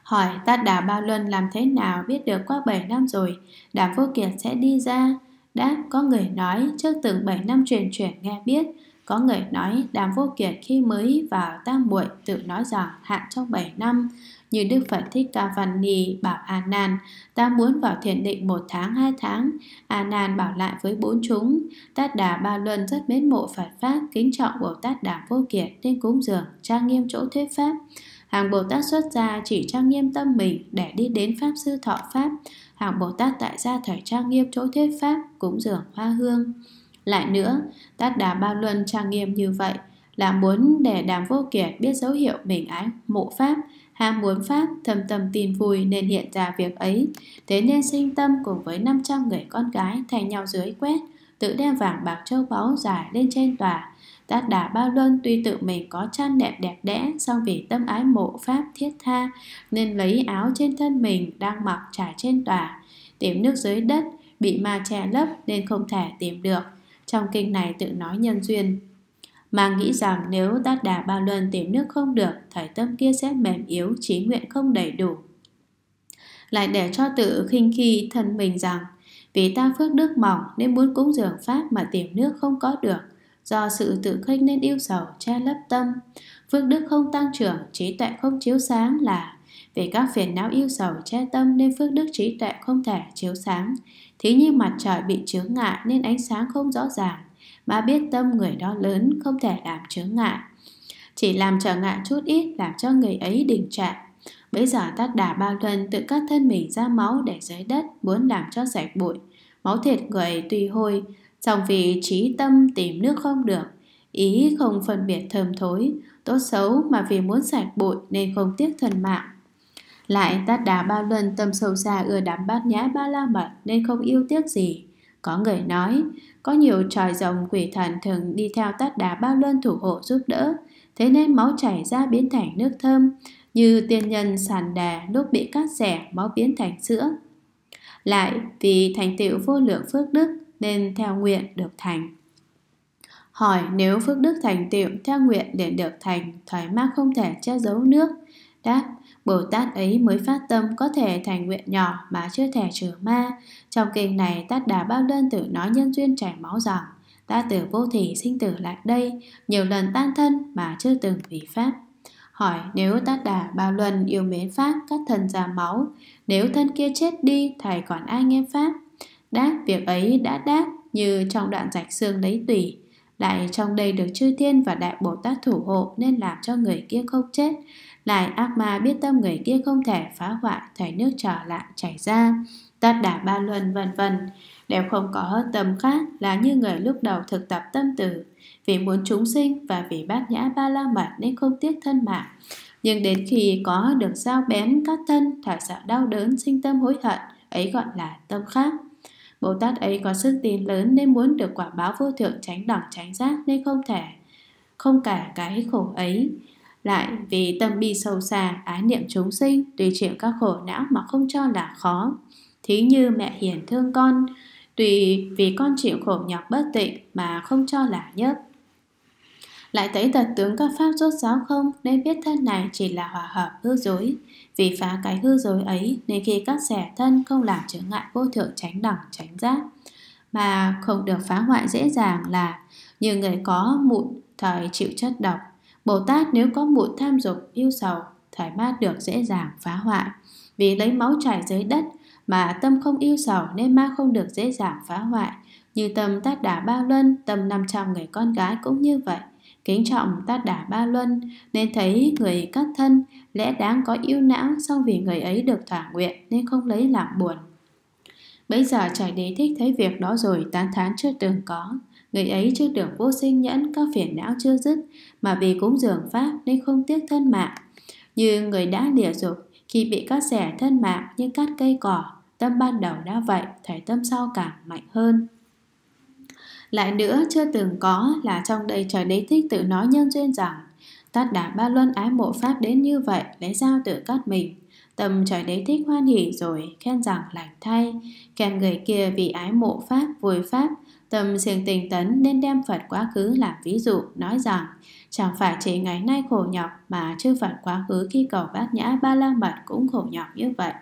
Hỏi Tát Đà Bao Luân làm thế nào biết được qua 7 năm rồi, Đàm Vô Kiệt sẽ đi ra. Đáp có người nói trước từng 7 năm truyền chuyển nghe biết, có người nói Đàm Vô Kiệt khi mới vào Tam Muội tự nói rằng hạn trong 7 năm, như Đức Phật Thích Ca Văn Ni bảo A Nan, ta muốn vào thiền định một tháng hai tháng. A Nan bảo lại với bốn chúng, Tát Đà Ba Luân rất mến mộ Phật pháp, kính trọng Bồ Tát Đà vô kiệt nên cúng dường trang nghiêm chỗ thuyết pháp. Hàng Bồ Tát xuất gia chỉ trang nghiêm tâm mình để đi đến Pháp Sư Thọ Pháp. Hàng Bồ Tát tại gia thời trang nghiêm chỗ thuyết Pháp, cúng dường hoa hương. Lại nữa, Tát Đà Ba Luân trang nghiêm như vậy là muốn để Đàm Vô Kiệt biết dấu hiệu mình ái mộ Pháp, ham muốn Pháp thầm tâm tin vui nên hiện ra việc ấy. Thế nên sinh tâm cùng với 500 người con gái thay nhau dưới quét, tự đem vàng bạc châu báu giải lên trên tòa. Tát đà Ba Luân tuy tự mình có chăn đẹp đẹp đẽ, song vì tâm ái mộ Pháp thiết tha, nên lấy áo trên thân mình đang mặc trải trên tòa. Tìm nước dưới đất, bị ma che lấp nên không thể tìm được. Trong kinh này tự nói nhân duyên mà nghĩ rằng nếu đát đà ba lần tìm nước không được, thải tâm kia sẽ mềm yếu, trí nguyện không đầy đủ. Lại để cho tự khinh khi thân mình rằng, vì ta phước đức mỏng nên muốn cúng dường Pháp mà tìm nước không có được, do sự tự khinh nên yêu sầu che lấp tâm, phước đức không tăng trưởng, trí tuệ không chiếu sáng là vì các phiền não yêu sầu che tâm nên phước đức trí tuệ không thể chiếu sáng. thế như mặt trời bị chướng ngại nên ánh sáng không rõ ràng mà biết tâm người đó lớn không thể làm chướng ngại chỉ làm trở ngại chút ít làm cho người ấy đình trệ bây giờ tác đà ba lần tự cắt thân mình ra máu để dưới đất muốn làm cho sạch bụi máu thịt người tuy hôi song vì trí tâm tìm nước không được ý không phân biệt thơm thối tốt xấu mà vì muốn sạch bụi nên không tiếc thần mạng lại tát đà bao lần tâm sâu xa ưa đắm bát nhã ba la mật nên không yêu tiếc gì có người nói có nhiều tròi rồng quỷ thần thường đi theo tất đá bao luân thủ hộ giúp đỡ, thế nên máu chảy ra biến thành nước thơm, như tiên nhân sàn đà lúc bị cắt xẻ máu biến thành sữa. Lại vì thành tựu vô lượng phước đức nên theo nguyện được thành. Hỏi nếu phước đức thành tựu theo nguyện để được thành, thoải mái không thể che giấu nước. Đáp, Bồ Tát ấy mới phát tâm có thể thành nguyện nhỏ mà chưa thể trừ ma. Trong kinh này Tát Đà Bao Đơn tự nói nhân duyên chảy máu rằng Ta từ vô thỉ sinh tử lại đây, nhiều lần tan thân mà chưa từng vì Pháp. Hỏi nếu Tát Đà Bao lần yêu mến Pháp các thần ra máu, nếu thân kia chết đi thầy còn ai nghe Pháp? Đáp việc ấy đã đáp như trong đoạn rạch xương lấy tủy, lại trong đây được chư thiên và đại bồ tát thủ hộ nên làm cho người kia không chết lại ác ma biết tâm người kia không thể phá hoại Thấy nước trở lại chảy ra Tất đả ba luân vân vân Đều không có tâm khác là như người lúc đầu thực tập tâm tử Vì muốn chúng sinh và vì bát nhã ba la mật nên không tiếc thân mạng Nhưng đến khi có đường sao bén các thân Thỏa sợ đau đớn sinh tâm hối hận Ấy gọi là tâm khác Bồ Tát ấy có sức tin lớn nên muốn được quả báo vô thượng tránh đẳng tránh giác nên không thể không cả cái khổ ấy lại vì tâm bi sâu xa ái niệm chúng sinh tùy chịu các khổ não mà không cho là khó thí như mẹ hiền thương con tùy vì con chịu khổ nhọc bất tịnh mà không cho là nhất lại thấy tật tướng các pháp rốt ráo không nên biết thân này chỉ là hòa hợp hư dối vì phá cái hư dối ấy nên khi các xẻ thân không làm trở ngại vô thượng tránh đẳng tránh giác mà không được phá hoại dễ dàng là như người có mụn thời chịu chất độc Bồ Tát nếu có mụn tham dục, yêu sầu, thoải mát được dễ dàng phá hoại. Vì lấy máu chảy dưới đất mà tâm không yêu sầu nên ma không được dễ dàng phá hoại. Như tâm tát đả ba luân, tâm 500 người con gái cũng như vậy. Kính trọng tát đả ba luân, nên thấy người các thân, lẽ đáng có yêu não, song vì người ấy được thỏa nguyện nên không lấy làm buồn. Bây giờ trải đế thích thấy việc đó rồi tán thán chưa từng có. Người ấy chưa được vô sinh nhẫn, các phiền não chưa dứt, mà vì cúng dường Pháp nên không tiếc thân mạng. Như người đã lìa dục khi bị cắt xẻ thân mạng như cắt cây cỏ, tâm ban đầu đã vậy, thể tâm sau càng mạnh hơn. Lại nữa chưa từng có là trong đây trời đế thích tự nói nhân duyên rằng Tát đã ba luân ái mộ Pháp đến như vậy lấy sao tự cắt mình Tâm trời đế thích hoan hỉ rồi khen rằng lành thay Khen người kia vì ái mộ Pháp vui Pháp Tâm siêng tình tấn nên đem Phật quá khứ làm ví dụ nói rằng Chẳng phải chỉ ngày nay khổ nhọc mà chư Phật quá khứ khi cầu bát nhã ba la mật cũng khổ nhọc như vậy.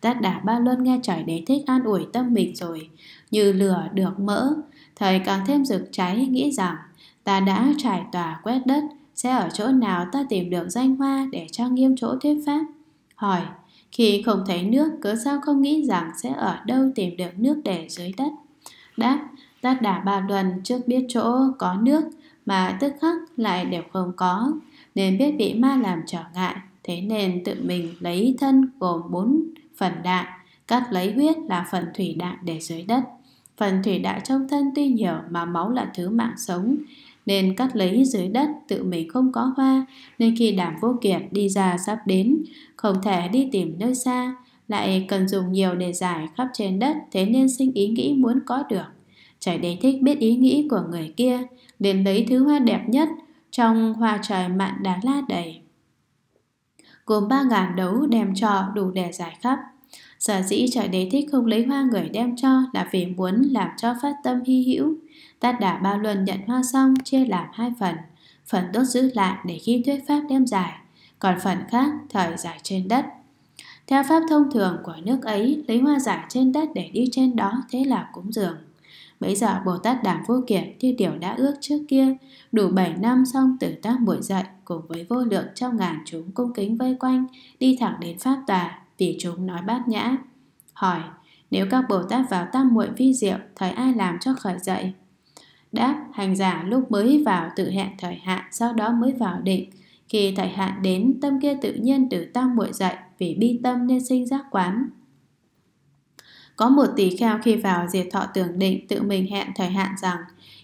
Tát đà ba luân nghe trời đế thích an ủi tâm mình rồi, như lửa được mỡ. Thầy càng thêm rực cháy nghĩ rằng ta đã trải tòa quét đất, sẽ ở chỗ nào ta tìm được danh hoa để cho nghiêm chỗ thuyết pháp. Hỏi, khi không thấy nước, cớ sao không nghĩ rằng sẽ ở đâu tìm được nước để dưới đất? Đáp, Tát Đà ba Luân trước biết chỗ có nước mà tức khắc lại đều không có, nên biết bị ma làm trở ngại, thế nên tự mình lấy thân gồm bốn phần đạn, cắt lấy huyết là phần thủy đạn để dưới đất. Phần thủy đạn trong thân tuy nhiều mà máu là thứ mạng sống, nên cắt lấy dưới đất tự mình không có hoa, nên khi đảm vô kiệt đi ra sắp đến, không thể đi tìm nơi xa, lại cần dùng nhiều để giải khắp trên đất, thế nên sinh ý nghĩ muốn có được. chảy đấy thích biết ý nghĩ của người kia, đến lấy thứ hoa đẹp nhất trong hoa trời mạn Đà la đầy. Gồm ba ngàn đấu đem cho đủ để giải khắp. Sở dĩ trời đế thích không lấy hoa người đem cho là vì muốn làm cho phát tâm hy hữu. Tát đả ba luân nhận hoa xong chia làm hai phần. Phần tốt giữ lại để khi thuyết pháp đem giải, còn phần khác thời giải trên đất. Theo pháp thông thường của nước ấy, lấy hoa giải trên đất để đi trên đó thế là cúng dường. Bấy giờ Bồ Tát Đàm Vô Kiệt như điều đã ước trước kia, đủ 7 năm xong tử tác buổi dậy cùng với vô lượng trong ngàn chúng cung kính vây quanh, đi thẳng đến Pháp Tòa vì chúng nói bát nhã. Hỏi, nếu các Bồ Tát vào tam muội vi diệu, thấy ai làm cho khởi dậy? Đáp, hành giả lúc mới vào tự hẹn thời hạn, sau đó mới vào định. Khi thời hạn đến, tâm kia tự nhiên từ tam muội dậy vì bi tâm nên sinh giác quán, có một tỳ kheo khi vào diệt thọ tưởng định tự mình hẹn thời hạn rằng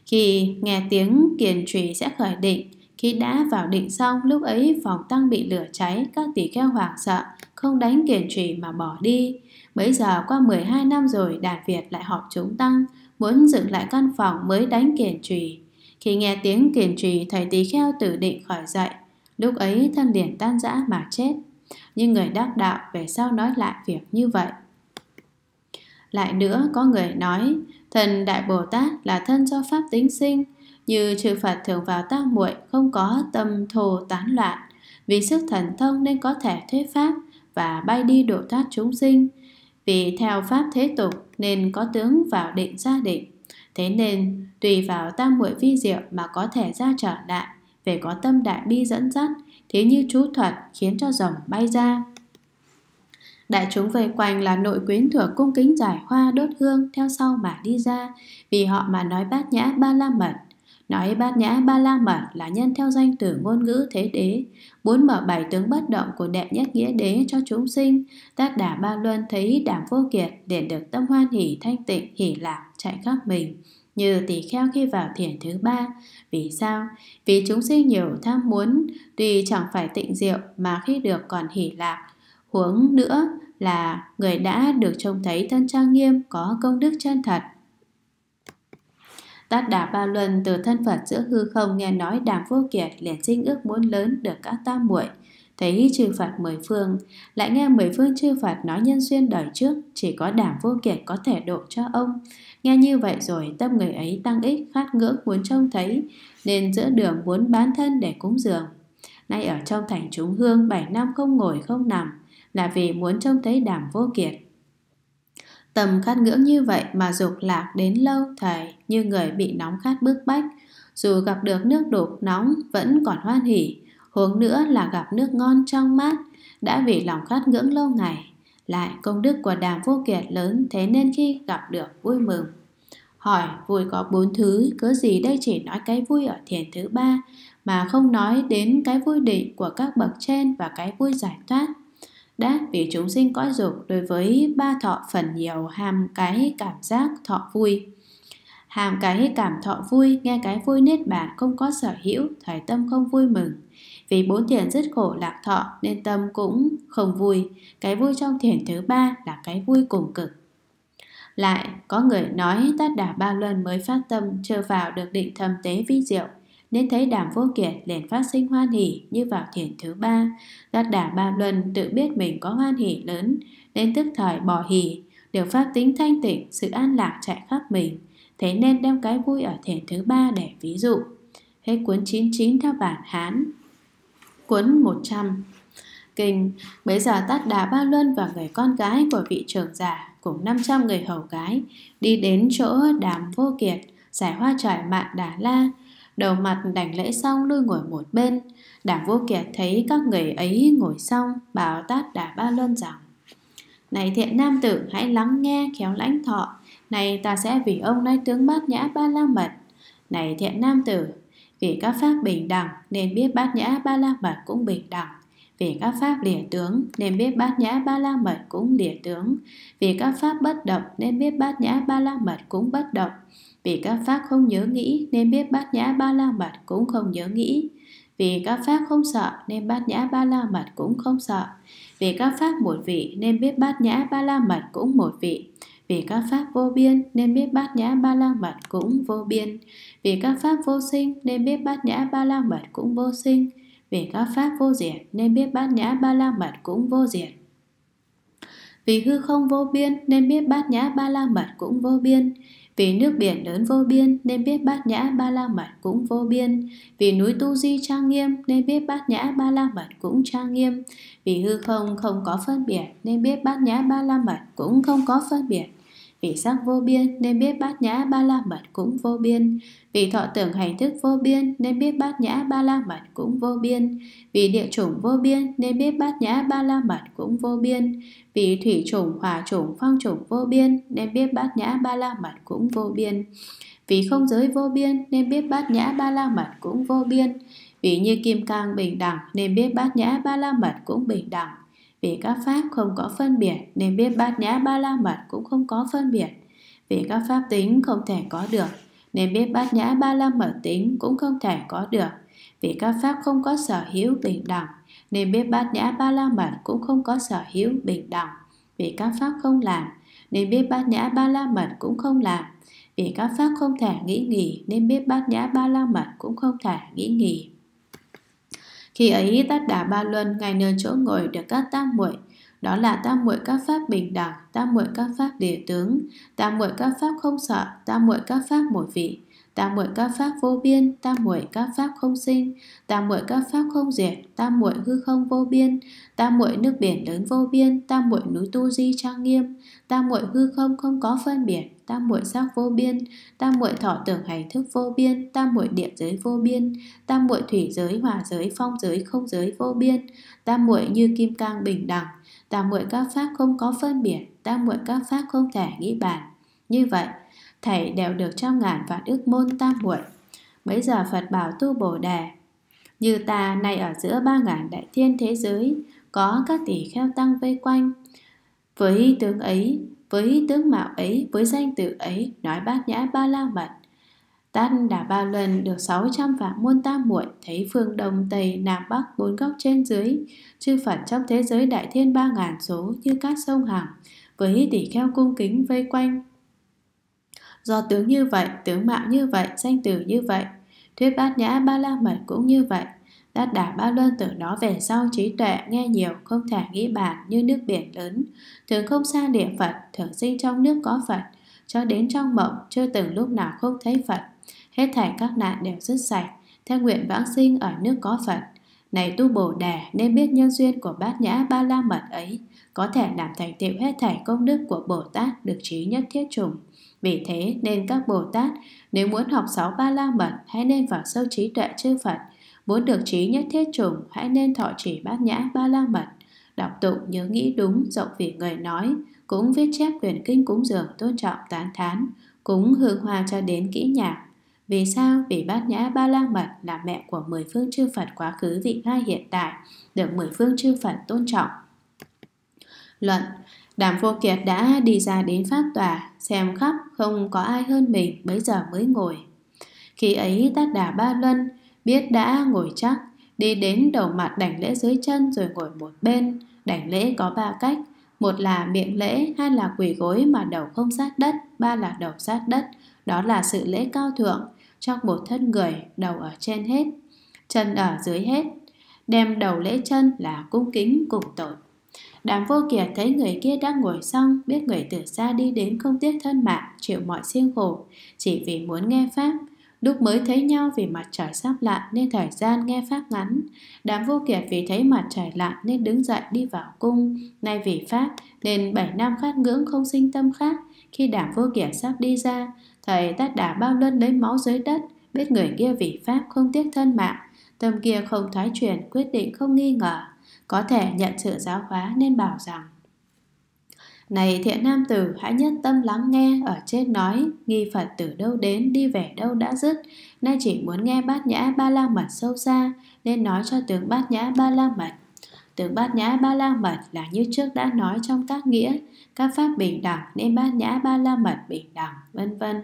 khi nghe tiếng kiền trùy sẽ khởi định, khi đã vào định xong lúc ấy phòng tăng bị lửa cháy, các tỳ kheo hoảng sợ, không đánh kiền trùy mà bỏ đi. Bây giờ qua 12 năm rồi đàn Việt lại họp chúng tăng, muốn dựng lại căn phòng mới đánh kiền trùy. Khi nghe tiếng kiền trùy thầy tỳ kheo tự định khỏi dậy, lúc ấy thân liền tan rã mà chết. Nhưng người đắc đạo về sau nói lại việc như vậy. Lại nữa có người nói, thần Đại Bồ Tát là thân do Pháp tính sinh, như trừ Phật thường vào tác muội không có tâm thù tán loạn, vì sức thần thông nên có thể thuyết Pháp và bay đi độ thoát chúng sinh. Vì theo Pháp thế tục nên có tướng vào định gia định. Thế nên, tùy vào tam muội vi diệu mà có thể ra trở lại, về có tâm đại bi dẫn dắt, thế như chú thuật khiến cho rồng bay ra. Đại chúng vây quanh là nội quyến thừa cung kính giải hoa đốt hương theo sau mà đi ra, vì họ mà nói bát nhã ba la mật. Nói bát nhã ba la mật là nhân theo danh từ ngôn ngữ thế đế, muốn mở bài tướng bất động của đệ nhất nghĩa đế cho chúng sinh. tát đà ba luân thấy đảm vô kiệt để được tâm hoan hỷ thanh tịnh hỷ lạc chạy khắp mình như tỳ kheo khi vào thiền thứ ba. Vì sao? Vì chúng sinh nhiều tham muốn, tuy chẳng phải tịnh diệu mà khi được còn hỷ lạc, huống nữa là người đã được trông thấy thân trang nghiêm có công đức chân thật. Tát Đà Ba Luân từ thân Phật giữa hư không nghe nói Đàm Vô Kiệt liền sinh ước muốn lớn được các tam muội, thấy chư Phật mười phương, lại nghe mười phương chư Phật nói nhân duyên đời trước chỉ có Đàm Vô Kiệt có thể độ cho ông. Nghe như vậy rồi tâm người ấy tăng ích khát ngưỡng muốn trông thấy, nên giữa đường muốn bán thân để cúng dường. Nay ở trong thành chúng hương bảy năm không ngồi không nằm, là vì muốn trông thấy đàm vô kiệt. Tầm khát ngưỡng như vậy mà dục lạc đến lâu thầy như người bị nóng khát bức bách, dù gặp được nước đục nóng vẫn còn hoan hỉ, huống nữa là gặp nước ngon trong mát, đã vì lòng khát ngưỡng lâu ngày. Lại công đức của đàm vô kiệt lớn thế nên khi gặp được vui mừng. Hỏi vui có bốn thứ, cớ gì đây chỉ nói cái vui ở thiền thứ ba, mà không nói đến cái vui định của các bậc trên và cái vui giải thoát đã vì chúng sinh cõi dục đối với ba thọ phần nhiều ham cái cảm giác thọ vui. Hàm cái cảm thọ vui, nghe cái vui nết bản không có sở hữu, thời tâm không vui mừng. Vì bốn thiền rất khổ lạc thọ nên tâm cũng không vui. Cái vui trong thiền thứ ba là cái vui cùng cực. Lại, có người nói tát đà ba luân mới phát tâm chưa vào được định thâm tế vi diệu nên thấy đàm vô kiệt liền phát sinh hoan hỉ như vào thiền thứ ba. Giác đà ba luân tự biết mình có hoan hỉ lớn, nên tức thời bỏ hỉ, điều phát tính thanh tịnh, sự an lạc chạy khắp mình. Thế nên đem cái vui ở thiền thứ ba để ví dụ. Hết cuốn 99 theo bản Hán. Cuốn 100 Kinh, bấy giờ tát đà ba luân và người con gái của vị trưởng giả cùng 500 người hầu gái đi đến chỗ đàm vô kiệt giải hoa trải mạn Đà La Đầu mặt đảnh lễ xong lui ngồi một bên Đảng vô kiệt thấy các người ấy ngồi xong Bảo tát đà ba lơn rằng Này thiện nam tử hãy lắng nghe khéo lãnh thọ Này ta sẽ vì ông nói tướng bát nhã ba la mật Này thiện nam tử Vì các pháp bình đẳng Nên biết bát nhã ba la mật cũng bình đẳng vì các pháp lìa tướng nên biết bát nhã ba la mật cũng lìa tướng vì các pháp bất động nên biết bát nhã ba la mật cũng bất động vì các pháp không nhớ nghĩ nên biết bát nhã ba la mật cũng không nhớ nghĩ. Vì các pháp không sợ nên bát nhã ba la mật cũng không sợ. Vì các pháp một vị nên biết bát nhã ba la mật cũng một vị. Vì các pháp vô biên nên biết bát nhã ba la mật cũng vô biên. Vì các pháp vô sinh nên biết bát nhã ba la mật cũng vô sinh. Vì các pháp vô diệt nên biết bát nhã ba la mật cũng vô diệt. Vì hư không vô biên nên biết bát nhã ba la mật cũng vô biên. Vì nước biển lớn vô biên nên biết bát nhã ba la mật cũng vô biên. Vì núi tu di trang nghiêm nên biết bát nhã ba la mật cũng trang nghiêm. Vì hư không không có phân biệt nên biết bát nhã ba la mật cũng không có phân biệt. Vì sắc vô biên nên biết bát nhã ba la mật cũng vô biên. Vì thọ tưởng hành thức vô biên nên biết bát nhã ba la mật cũng vô biên. Vì địa chủng vô biên nên biết bát nhã ba la mật cũng vô biên. Vì thủy chủng, hòa chủng, phong chủng vô biên Nên biết bát nhã ba la mật cũng vô biên Vì không giới vô biên Nên biết bát nhã ba la mật cũng vô biên Vì như kim cang bình đẳng Nên biết bát nhã ba la mật cũng bình đẳng Vì các pháp không có phân biệt Nên biết bát nhã ba la mật cũng không có phân biệt Vì các pháp tính không thể có được Nên biết bát nhã ba la mật tính cũng không thể có được Vì các pháp không có sở hữu bình đẳng nên biết bát nhã ba la mật cũng không có sở hữu bình đẳng vì các pháp không làm nên biết bát nhã ba la mật cũng không làm vì các pháp không thể nghĩ nghỉ nên biết bát nhã ba la mật cũng không thể nghĩ nghỉ khi ấy tất đà ba luân ngài nơi chỗ ngồi được các tam muội đó là tam muội các pháp bình đẳng tam muội các pháp địa tướng tam muội các pháp không sợ tam muội các pháp một vị tam muội các pháp vô biên tam muội các pháp không sinh tam muội các pháp không diệt tam muội hư không vô biên tam muội nước biển lớn vô biên tam muội núi tu di trang nghiêm tam muội hư không không có phân biệt tam muội sắc vô biên tam muội thọ tưởng hành thức vô biên tam muội địa giới vô biên tam muội thủy giới hỏa giới phong giới không giới vô biên tam muội như kim cang bình đẳng tam muội các pháp không có phân biệt tam muội các pháp không thể nghĩ bàn như vậy thảy đều được trong ngàn vạn ước môn tam muội bấy giờ phật bảo tu bồ đề như ta nay ở giữa ba ngàn đại thiên thế giới có các tỷ kheo tăng vây quanh với tướng ấy với tướng mạo ấy với danh tự ấy nói bát nhã ba la mật Tát đã ba lần được sáu trăm vạn muôn tam muội thấy phương đông tây nam bắc bốn góc trên dưới chư Phật trong thế giới đại thiên ba ngàn số như các sông hàng với tỷ kheo cung kính vây quanh do tướng như vậy, tướng mạo như vậy, danh từ như vậy. Thuyết bát nhã ba la mật cũng như vậy. Đát đả ba luân từ đó về sau trí tuệ nghe nhiều không thể nghĩ bàn như nước biển lớn, thường không xa địa Phật, thường sinh trong nước có Phật, cho đến trong mộng chưa từng lúc nào không thấy Phật. Hết thảy các nạn đều dứt sạch, theo nguyện vãng sinh ở nước có Phật. Này tu Bồ Đà nên biết nhân duyên của bát nhã ba la mật ấy, có thể làm thành tựu hết thảy công đức của Bồ Tát được trí nhất thiết trùng vì thế nên các Bồ Tát nếu muốn học sáu ba la mật hãy nên vào sâu trí tuệ chư Phật. Muốn được trí nhất thiết trùng hãy nên thọ trì bát nhã ba la mật. Đọc tụng nhớ nghĩ đúng rộng vì người nói, cũng viết chép quyển kinh cúng dường tôn trọng tán thán, cũng hương hoa cho đến kỹ nhạc. Vì sao? Vì bát nhã ba la mật là mẹ của mười phương chư Phật quá khứ vị lai hiện tại, được mười phương chư Phật tôn trọng. Luận Đàm vô kiệt đã đi ra đến pháp tòa Xem khắp không có ai hơn mình Bấy giờ mới ngồi Khi ấy tát đà ba luân Biết đã ngồi chắc Đi đến đầu mặt đảnh lễ dưới chân Rồi ngồi một bên Đảnh lễ có ba cách Một là miệng lễ Hai là quỳ gối mà đầu không sát đất Ba là đầu sát đất Đó là sự lễ cao thượng Trong một thân người đầu ở trên hết Chân ở dưới hết Đem đầu lễ chân là cung kính cùng tội. Đàm vô kiệt thấy người kia đang ngồi xong, biết người từ xa đi đến không tiếc thân mạng, chịu mọi siêng khổ, chỉ vì muốn nghe Pháp. Lúc mới thấy nhau vì mặt trời sắp lặn nên thời gian nghe Pháp ngắn. Đàm vô kiệt vì thấy mặt trời lặn nên đứng dậy đi vào cung. Nay vì Pháp nên 7 năm khát ngưỡng không sinh tâm khác. Khi đàm vô kiệt sắp đi ra, thầy tát đà bao lân lấy máu dưới đất, biết người kia vì Pháp không tiếc thân mạng. Tâm kia không thoái chuyển, quyết định không nghi ngờ có thể nhận sự giáo hóa nên bảo rằng này thiện nam tử, hãy nhất tâm lắng nghe ở trên nói, nghi Phật từ đâu đến, đi về đâu đã dứt. Nay chỉ muốn nghe bát nhã ba la mật sâu xa, nên nói cho tướng bát nhã ba la mật. Tướng bát nhã ba la mật là như trước đã nói trong các nghĩa, các pháp bình đẳng nên bát nhã ba la mật bình đẳng, vân vân.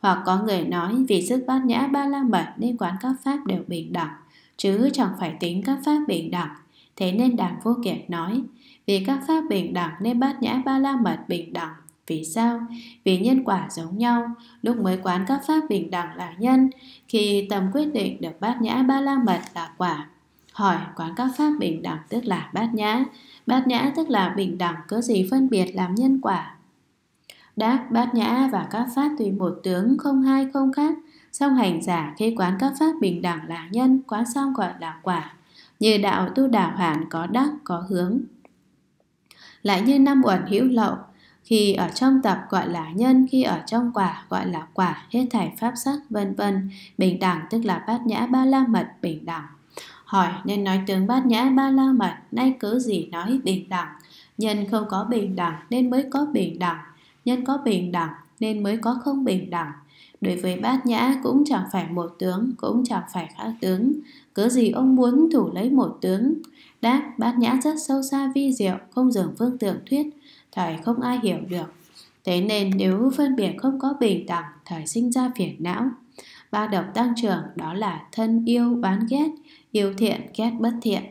Hoặc có người nói vì sức bát nhã ba la mật nên quán các pháp đều bình đẳng, chứ chẳng phải tính các pháp bình đẳng Thế nên đàm vô kiệt nói Vì các pháp bình đẳng nên bát nhã ba la mật bình đẳng Vì sao? Vì nhân quả giống nhau Lúc mới quán các pháp bình đẳng là nhân Khi tầm quyết định được bát nhã ba la mật là quả Hỏi quán các pháp bình đẳng tức là bát nhã Bát nhã tức là bình đẳng có gì phân biệt làm nhân quả Đáp bát nhã và các pháp tùy một tướng không hai không khác Song hành giả khi quán các pháp bình đẳng là nhân Quán xong gọi là quả như đạo tu đà hoàn có đắc có hướng lại như năm uẩn hữu lậu khi ở trong tập gọi là nhân khi ở trong quả gọi là quả hết thảy pháp sắc vân vân bình đẳng tức là bát nhã ba la mật bình đẳng hỏi nên nói tướng bát nhã ba la mật nay cứ gì nói bình đẳng nhân không có bình đẳng nên mới có bình đẳng nhân có bình đẳng nên mới có không bình đẳng đối với bát nhã cũng chẳng phải một tướng cũng chẳng phải khác tướng cớ gì ông muốn thủ lấy một tướng đáp bát nhã rất sâu xa vi diệu không dường phương tượng thuyết thời không ai hiểu được thế nên nếu phân biệt không có bình đẳng thời sinh ra phiền não ba độc tăng trưởng đó là thân yêu bán ghét yêu thiện ghét bất thiện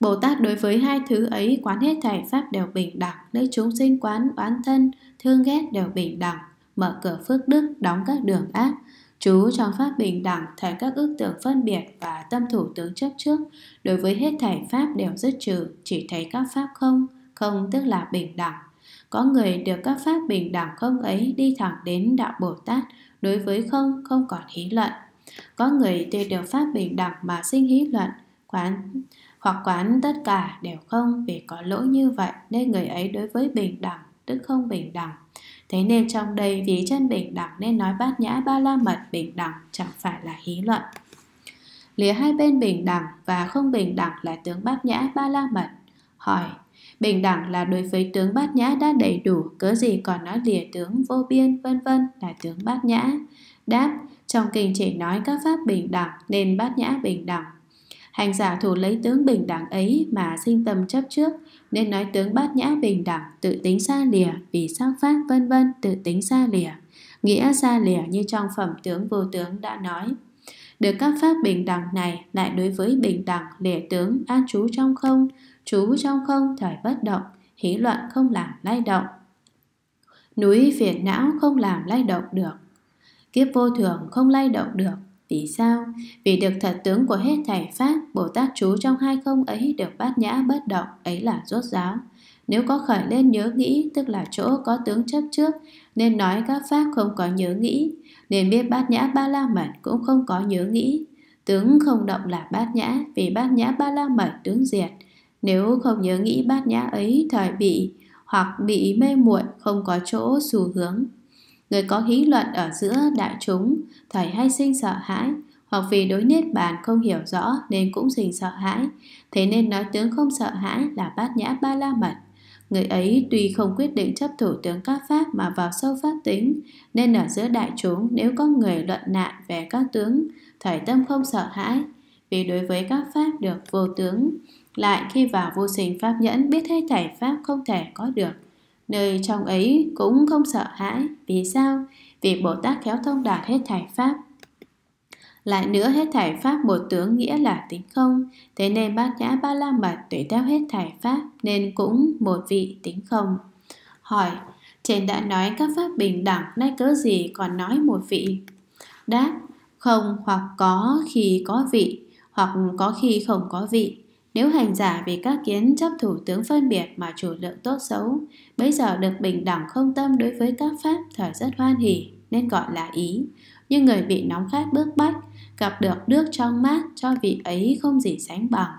Bồ Tát đối với hai thứ ấy quán hết thảy pháp đều bình đẳng, nơi chúng sinh quán oán thân, thương ghét đều bình đẳng, mở cửa phước đức, đóng các đường ác, Chú trong pháp bình đẳng thành các ước tưởng phân biệt và tâm thủ tướng chấp trước, đối với hết thảy pháp đều dứt trừ, chỉ thấy các pháp không, không tức là bình đẳng. Có người được các pháp bình đẳng không ấy đi thẳng đến đạo Bồ Tát, đối với không không còn hí luận. Có người tuy được pháp bình đẳng mà sinh hí luận, quán hoặc quán tất cả đều không vì có lỗi như vậy nên người ấy đối với bình đẳng tức không bình đẳng Thế nên trong đây ví chân bình đẳng nên nói bát nhã ba la mật bình đẳng chẳng phải là hí luận. Lìa hai bên bình đẳng và không bình đẳng là tướng bát nhã ba la mật. Hỏi, bình đẳng là đối với tướng bát nhã đã đầy đủ, cớ gì còn nói lìa tướng vô biên vân vân là tướng bát nhã. Đáp, trong kinh chỉ nói các pháp bình đẳng nên bát nhã bình đẳng. Hành giả thủ lấy tướng bình đẳng ấy mà sinh tâm chấp trước, nên nói tướng bát nhã bình đẳng tự tính xa lìa vì sắc pháp vân vân tự tính xa lìa nghĩa xa lìa như trong phẩm tướng vô tướng đã nói được các pháp bình đẳng này lại đối với bình đẳng lìa tướng an trú trong không trú trong không thời bất động hí luận không làm lay động núi phiền não không làm lay động được kiếp vô thường không lay động được vì sao? Vì được thật tướng của hết thảy Pháp, Bồ Tát chú trong hai không ấy được bát nhã bất động, ấy là rốt giáo. Nếu có khởi lên nhớ nghĩ, tức là chỗ có tướng chấp trước, nên nói các Pháp không có nhớ nghĩ, nên biết bát nhã ba la mật cũng không có nhớ nghĩ. Tướng không động là bát nhã, vì bát nhã ba la mật tướng diệt. Nếu không nhớ nghĩ bát nhã ấy thời bị, hoặc bị mê muội không có chỗ xu hướng. Người có hí luận ở giữa đại chúng, thầy hay sinh sợ hãi, hoặc vì đối niết bàn không hiểu rõ nên cũng sinh sợ hãi. Thế nên nói tướng không sợ hãi là bát nhã ba la mật. Người ấy tuy không quyết định chấp thủ tướng các pháp mà vào sâu pháp tính, nên ở giữa đại chúng nếu có người luận nạn về các tướng, thầy tâm không sợ hãi, vì đối với các pháp được vô tướng. Lại khi vào vô sinh pháp nhẫn biết hết thảy pháp không thể có được, nơi trong ấy cũng không sợ hãi. Vì sao? vì Bồ Tát khéo thông đạt hết thảy pháp. Lại nữa hết thảy pháp một tướng nghĩa là tính không, thế nên bát nhã ba la mật tùy theo hết thảy pháp nên cũng một vị tính không. Hỏi, trên đã nói các pháp bình đẳng nay cớ gì còn nói một vị? Đáp, không hoặc có khi có vị, hoặc có khi không có vị. Nếu hành giả vì các kiến chấp thủ tướng phân biệt mà chủ lượng tốt xấu, bây giờ được bình đẳng không tâm đối với các pháp thời rất hoan hỉ, nên gọi là ý. Nhưng người bị nóng khát bước bách, gặp được nước trong mát cho vị ấy không gì sánh bằng.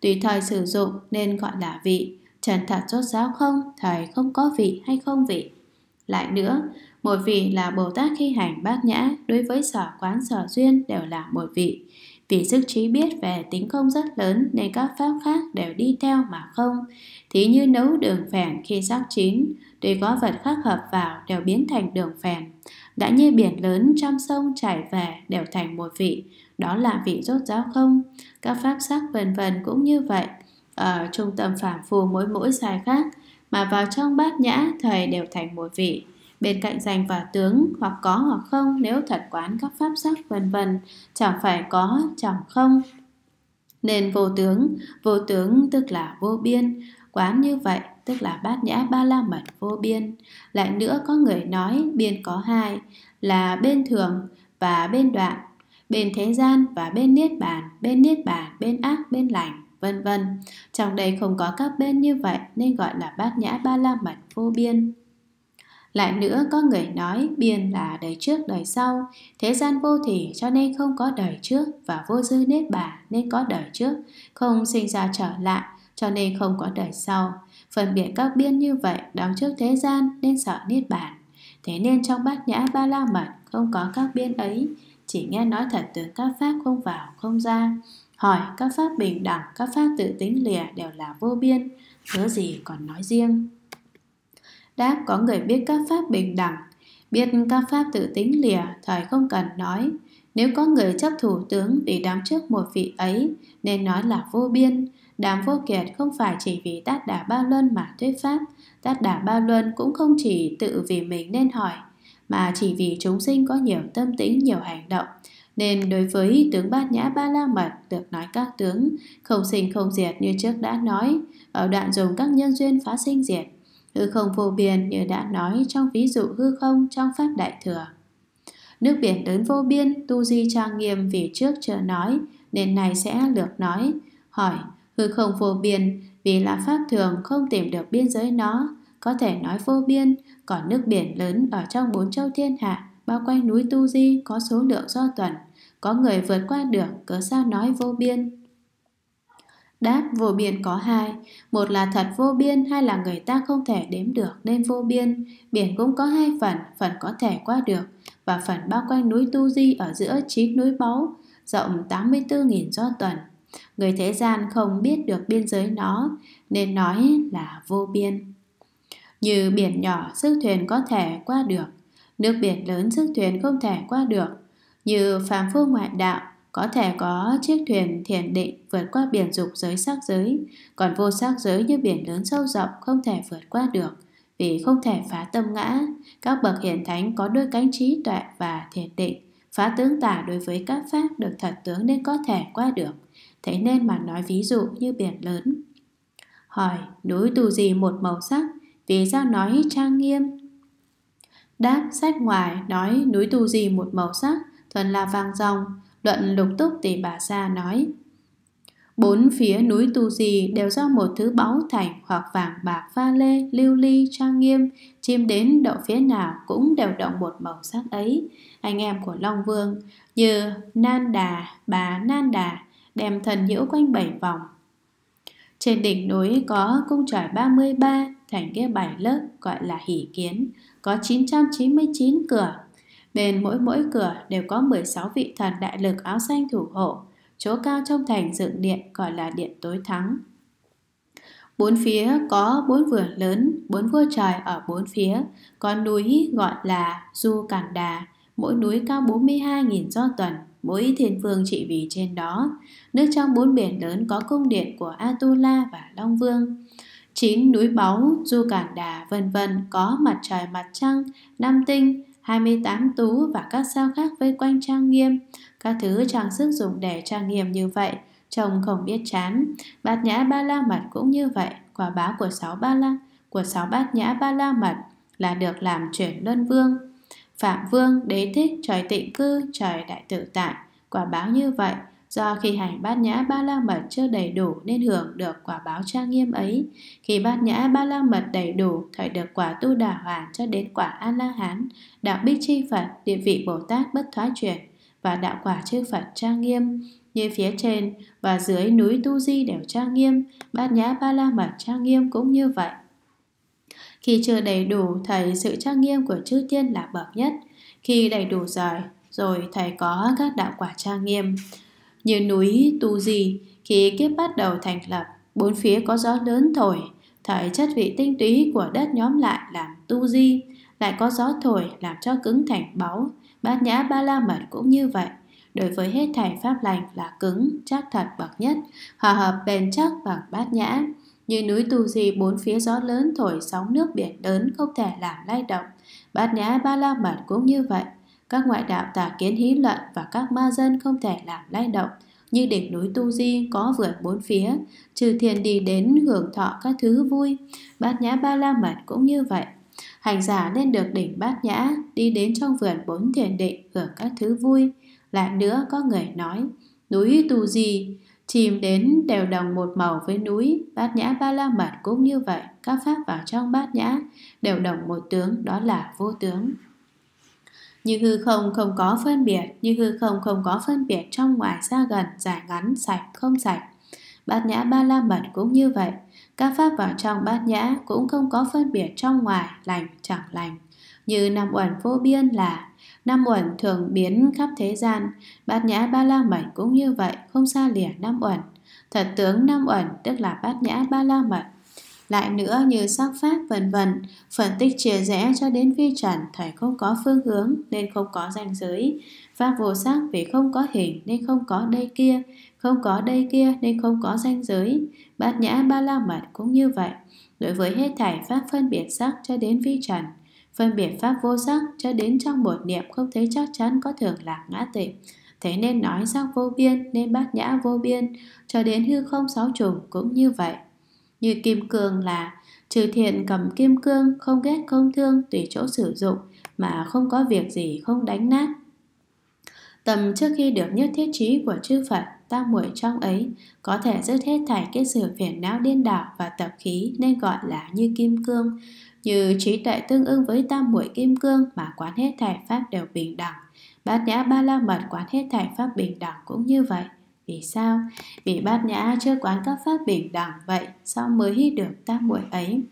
Tùy thời sử dụng nên gọi là vị, trần thật rốt ráo không, thời không có vị hay không vị. Lại nữa, một vị là Bồ Tát khi hành bát nhã đối với sở quán sở duyên đều là một vị vì sức trí biết về tính không rất lớn nên các pháp khác đều đi theo mà không. Thí như nấu đường phèn khi sắc chín, tuy có vật khác hợp vào đều biến thành đường phèn. Đã như biển lớn trong sông chảy về đều thành một vị, đó là vị rốt ráo không. Các pháp sắc vân vân cũng như vậy. Ở trung tâm phản phù mỗi mỗi sai khác, mà vào trong bát nhã thời đều thành một vị bên cạnh danh và tướng hoặc có hoặc không nếu thật quán các pháp sắc vân vân chẳng phải có chẳng không nên vô tướng vô tướng tức là vô biên quán như vậy tức là bát nhã ba la mật vô biên lại nữa có người nói biên có hai là bên thường và bên đoạn bên thế gian và bên niết bàn bên niết bàn bên ác bên lành vân vân trong đây không có các bên như vậy nên gọi là bát nhã ba la mật vô biên lại nữa có người nói biên là đời trước đời sau, thế gian vô thỉ cho nên không có đời trước và vô dư nết bà nên có đời trước, không sinh ra trở lại cho nên không có đời sau. Phân biệt các biên như vậy đóng trước thế gian nên sợ niết bàn. Thế nên trong bát nhã ba la mật không có các biên ấy, chỉ nghe nói thật từ các pháp không vào không ra. Hỏi các pháp bình đẳng, các pháp tự tính lìa đều là vô biên, thứ gì còn nói riêng đáp có người biết các pháp bình đẳng, biết các pháp tự tính lìa, thời không cần nói. Nếu có người chấp thủ tướng vì đám trước một vị ấy, nên nói là vô biên. Đám vô kiệt không phải chỉ vì tát đà ba luân mà thuyết pháp, tát đà ba luân cũng không chỉ tự vì mình nên hỏi, mà chỉ vì chúng sinh có nhiều tâm tính, nhiều hành động. Nên đối với tướng bát nhã ba la mật được nói các tướng, không sinh không diệt như trước đã nói, ở đoạn dùng các nhân duyên phá sinh diệt hư không vô biên như đã nói trong ví dụ hư không trong Pháp Đại Thừa. Nước biển lớn vô biên, tu di trang nghiêm vì trước chưa nói, nên này sẽ lược nói. Hỏi, hư không vô biên, vì là Pháp thường không tìm được biên giới nó, có thể nói vô biên, còn nước biển lớn ở trong bốn châu thiên hạ, bao quanh núi Tu Di có số lượng do tuần, có người vượt qua được, cớ sao nói vô biên. Đáp vô biên có hai, một là thật vô biên, hai là người ta không thể đếm được nên vô biên. Biển cũng có hai phần, phần có thể qua được và phần bao quanh núi Tu Di ở giữa chín núi báu, rộng 84.000 do tuần. Người thế gian không biết được biên giới nó, nên nói là vô biên. Như biển nhỏ, sức thuyền có thể qua được. Nước biển lớn, sức thuyền không thể qua được. Như phàm phu ngoại đạo, có thể có chiếc thuyền thiền định vượt qua biển dục giới sắc giới, còn vô sắc giới như biển lớn sâu rộng không thể vượt qua được, vì không thể phá tâm ngã. Các bậc hiển thánh có đôi cánh trí tuệ và thiền định, phá tướng tả đối với các pháp được thật tướng nên có thể qua được. Thế nên mà nói ví dụ như biển lớn. Hỏi, núi tù gì một màu sắc, vì sao nói trang nghiêm? Đáp, sách ngoài nói núi tù gì một màu sắc, thuần là vàng ròng, Luận lục túc tỷ bà xa nói Bốn phía núi Tu gì đều do một thứ báu thành hoặc vàng bạc pha lê, lưu ly, trang nghiêm, chim đến đậu phía nào cũng đều động một màu sắc ấy. Anh em của Long Vương như Nan Đà, bà Nan Đà đem thần nhiễu quanh bảy vòng. Trên đỉnh núi có cung tròi 33, thành kia bảy lớp gọi là hỷ kiến, có 999 cửa, Bên mỗi mỗi cửa đều có 16 vị thần đại lực áo xanh thủ hộ, chỗ cao trong thành dựng điện gọi là điện tối thắng. Bốn phía có bốn vườn lớn, bốn vua trời ở bốn phía, có núi gọi là Du Cản Đà, mỗi núi cao 42.000 do tuần, mỗi thiên vương trị vì trên đó. Nước trong bốn biển lớn có cung điện của Atula và Long Vương. Chín núi báu, Du Cản Đà, vân vân có mặt trời mặt trăng, năm tinh, 28 tú và các sao khác vây quanh trang nghiêm. Các thứ trang sức dùng để trang nghiêm như vậy, chồng không biết chán. Bát nhã ba la mật cũng như vậy, quả báo của sáu ba la của sáu bát nhã ba la mật là được làm chuyển luân vương. Phạm vương, đế thích, trời tịnh cư, trời đại tự tại, quả báo như vậy Do khi hành bát nhã ba la mật chưa đầy đủ nên hưởng được quả báo trang nghiêm ấy. Khi bát nhã ba la mật đầy đủ, thời được quả tu đà hoàn cho đến quả a la hán, đạo bích chi Phật, địa vị Bồ Tát bất thoái chuyển và đạo quả chư Phật trang nghiêm như phía trên và dưới núi Tu Di đều trang nghiêm, bát nhã ba la mật trang nghiêm cũng như vậy. Khi chưa đầy đủ, thầy sự trang nghiêm của chư tiên là bậc nhất. Khi đầy đủ rồi, rồi thầy có các đạo quả trang nghiêm như núi Tu Di khi kiếp bắt đầu thành lập, bốn phía có gió lớn thổi, thời chất vị tinh túy của đất nhóm lại làm Tu Di, lại có gió thổi làm cho cứng thành báu, bát nhã ba la mật cũng như vậy. Đối với hết thảy pháp lành là cứng, chắc thật bậc nhất, hòa hợp bền chắc bằng bát nhã. Như núi tu di bốn phía gió lớn thổi sóng nước biển lớn không thể làm lay động. Bát nhã ba la mật cũng như vậy, các ngoại đạo tà kiến hí luận và các ma dân không thể làm lay động, như đỉnh núi Tu Di có vườn bốn phía, trừ thiền đi đến hưởng thọ các thứ vui, bát nhã ba la mật cũng như vậy. Hành giả lên được đỉnh bát nhã, đi đến trong vườn bốn thiền định hưởng các thứ vui. Lại nữa có người nói, núi Tu Di chìm đến đều đồng một màu với núi, bát nhã ba la mật cũng như vậy, các pháp vào trong bát nhã đều đồng một tướng đó là vô tướng như hư không không có phân biệt, như hư không không có phân biệt trong ngoài xa gần, dài ngắn, sạch, không sạch. Bát nhã ba la mật cũng như vậy, các pháp vào trong bát nhã cũng không có phân biệt trong ngoài, lành, chẳng lành. Như năm uẩn vô biên là Năm uẩn thường biến khắp thế gian, bát nhã ba la mật cũng như vậy, không xa lìa năm uẩn. Thật tướng năm uẩn tức là bát nhã ba la mật lại nữa như sắc pháp vân vân, phân tích chia rẽ cho đến vi trần thầy không có phương hướng nên không có ranh giới, pháp vô sắc vì không có hình nên không có đây kia, không có đây kia nên không có ranh giới, bát nhã ba la mật cũng như vậy. Đối với hết thảy pháp phân biệt sắc cho đến vi trần, phân biệt pháp vô sắc cho đến trong một niệm không thấy chắc chắn có thường lạc ngã tịnh, Thế nên nói sắc vô biên nên bát nhã vô biên, cho đến hư không sáu trùng cũng như vậy. Như kim cương là trừ thiện cầm kim cương không ghét không thương tùy chỗ sử dụng mà không có việc gì không đánh nát. Tầm trước khi được nhất thiết trí của chư Phật ta muội trong ấy có thể dứt hết thảy cái sự phiền não điên đảo và tập khí nên gọi là như kim cương như trí tuệ tương ứng với tam muội kim cương mà quán hết thảy pháp đều bình đẳng bát nhã ba la mật quán hết thảy pháp bình đẳng cũng như vậy vì sao? Vì bát nhã chưa quán các pháp bình đẳng vậy, sao mới hít được tác muội ấy?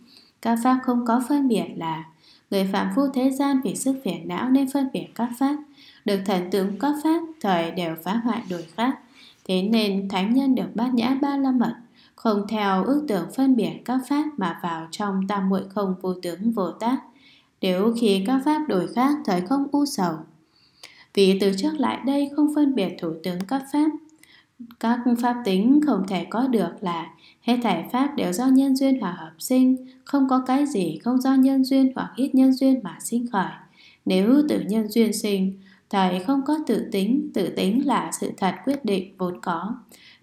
Các pháp không có phân biệt là Người phạm phu thế gian vì sức phiền não nên phân biệt các pháp Được thần tướng các pháp thời đều phá hoại đổi khác Thế nên thánh nhân được bát nhã ba la mật Không theo ước tưởng phân biệt các pháp mà vào trong tam muội không vô tướng vô tác Nếu khi các pháp đổi khác thời không u sầu Vì từ trước lại đây không phân biệt thủ tướng các pháp các pháp tính không thể có được là hết thảy pháp đều do nhân duyên hòa hợp sinh, không có cái gì không do nhân duyên hoặc ít nhân duyên mà sinh khởi. Nếu tự nhân duyên sinh, thầy không có tự tính, tự tính là sự thật quyết định vốn có.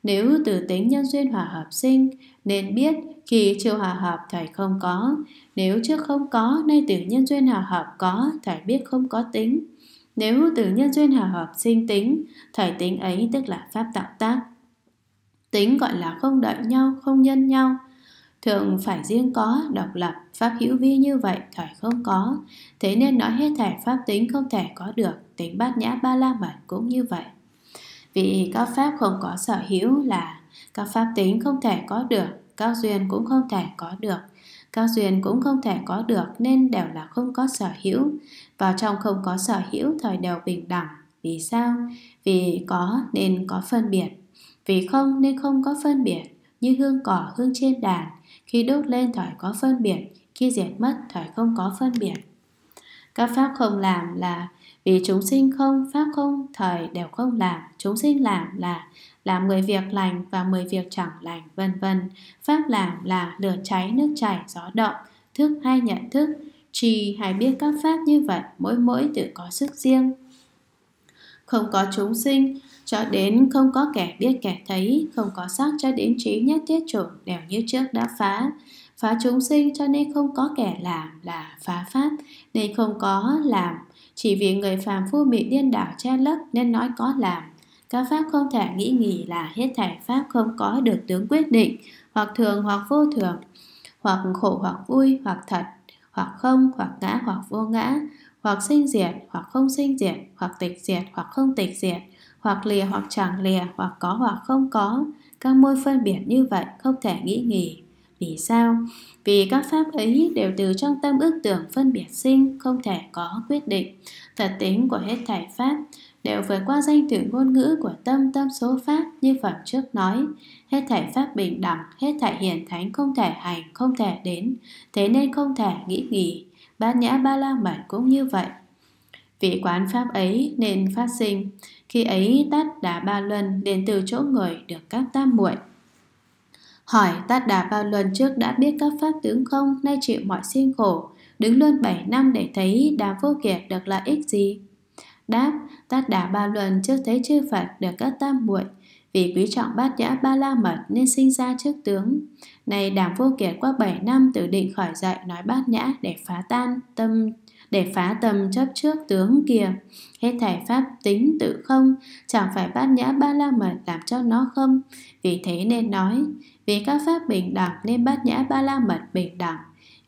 Nếu tự tính nhân duyên hòa hợp sinh, nên biết khi chưa hòa hợp thầy không có. Nếu trước không có, nay từ nhân duyên hòa hợp có, thầy biết không có tính. Nếu từ nhân duyên hòa hợp sinh tính, thời tính ấy tức là pháp tạo tác. Tính gọi là không đợi nhau, không nhân nhau. Thường phải riêng có, độc lập, pháp hữu vi như vậy thời không có. Thế nên nói hết thể pháp tính không thể có được, tính bát nhã ba la mật cũng như vậy. Vì các pháp không có sở hữu là các pháp tính không thể có được, các duyên cũng không thể có được. Các duyên cũng không thể có được nên đều là không có sở hữu vào trong không có sở hữu thời đều bình đẳng vì sao vì có nên có phân biệt vì không nên không có phân biệt như hương cỏ hương trên đàn khi đốt lên thời có phân biệt khi diệt mất thời không có phân biệt các pháp không làm là vì chúng sinh không pháp không thời đều không làm chúng sinh làm là làm 10 việc lành và 10 việc chẳng lành vân vân pháp làm là lửa cháy nước chảy gió động thức hay nhận thức chỉ hay biết các pháp như vậy mỗi mỗi tự có sức riêng không có chúng sinh cho đến không có kẻ biết kẻ thấy không có sắc cho đến trí nhất thiết chủng đều như trước đã phá phá chúng sinh cho nên không có kẻ làm là phá pháp nên không có làm chỉ vì người phàm phu bị điên đảo che lấp nên nói có làm các pháp không thể nghĩ nghỉ là hết thảy pháp không có được tướng quyết định hoặc thường hoặc vô thường hoặc khổ hoặc vui hoặc thật hoặc không, hoặc ngã, hoặc vô ngã, hoặc sinh diệt, hoặc không sinh diệt, hoặc tịch diệt, hoặc không tịch diệt, hoặc lìa hoặc chẳng lìa, hoặc có hoặc không có. Các môi phân biệt như vậy không thể nghĩ nghỉ. Vì sao? Vì các pháp ấy đều từ trong tâm ước tưởng phân biệt sinh, không thể có quyết định. Thật tính của hết thảy pháp đều vượt qua danh từ ngôn ngữ của tâm tâm số pháp như phẩm trước nói hết thảy pháp bình đẳng, hết thảy hiển thánh không thể hành, không thể đến, thế nên không thể nghĩ nghỉ. Bát nhã ba la mật cũng như vậy. vị quán pháp ấy nên phát sinh, khi ấy tát đã ba luân đến từ chỗ người được các tam muội. Hỏi tát đà ba luân trước đã biết các pháp tướng không, nay chịu mọi sinh khổ, đứng luôn 7 năm để thấy đà vô kiệt được lợi ích gì. Đáp, tát đà ba luân trước thấy chư Phật được các tam muội vì quý trọng bát nhã ba la mật nên sinh ra trước tướng. Này đàm vô kiệt qua 7 năm tự định khởi dậy nói bát nhã để phá tan tâm để phá tầm chấp trước tướng kìa. Hết thảy pháp tính tự không, chẳng phải bát nhã ba la mật làm cho nó không. Vì thế nên nói, vì các pháp bình đẳng nên bát nhã ba la mật bình đẳng.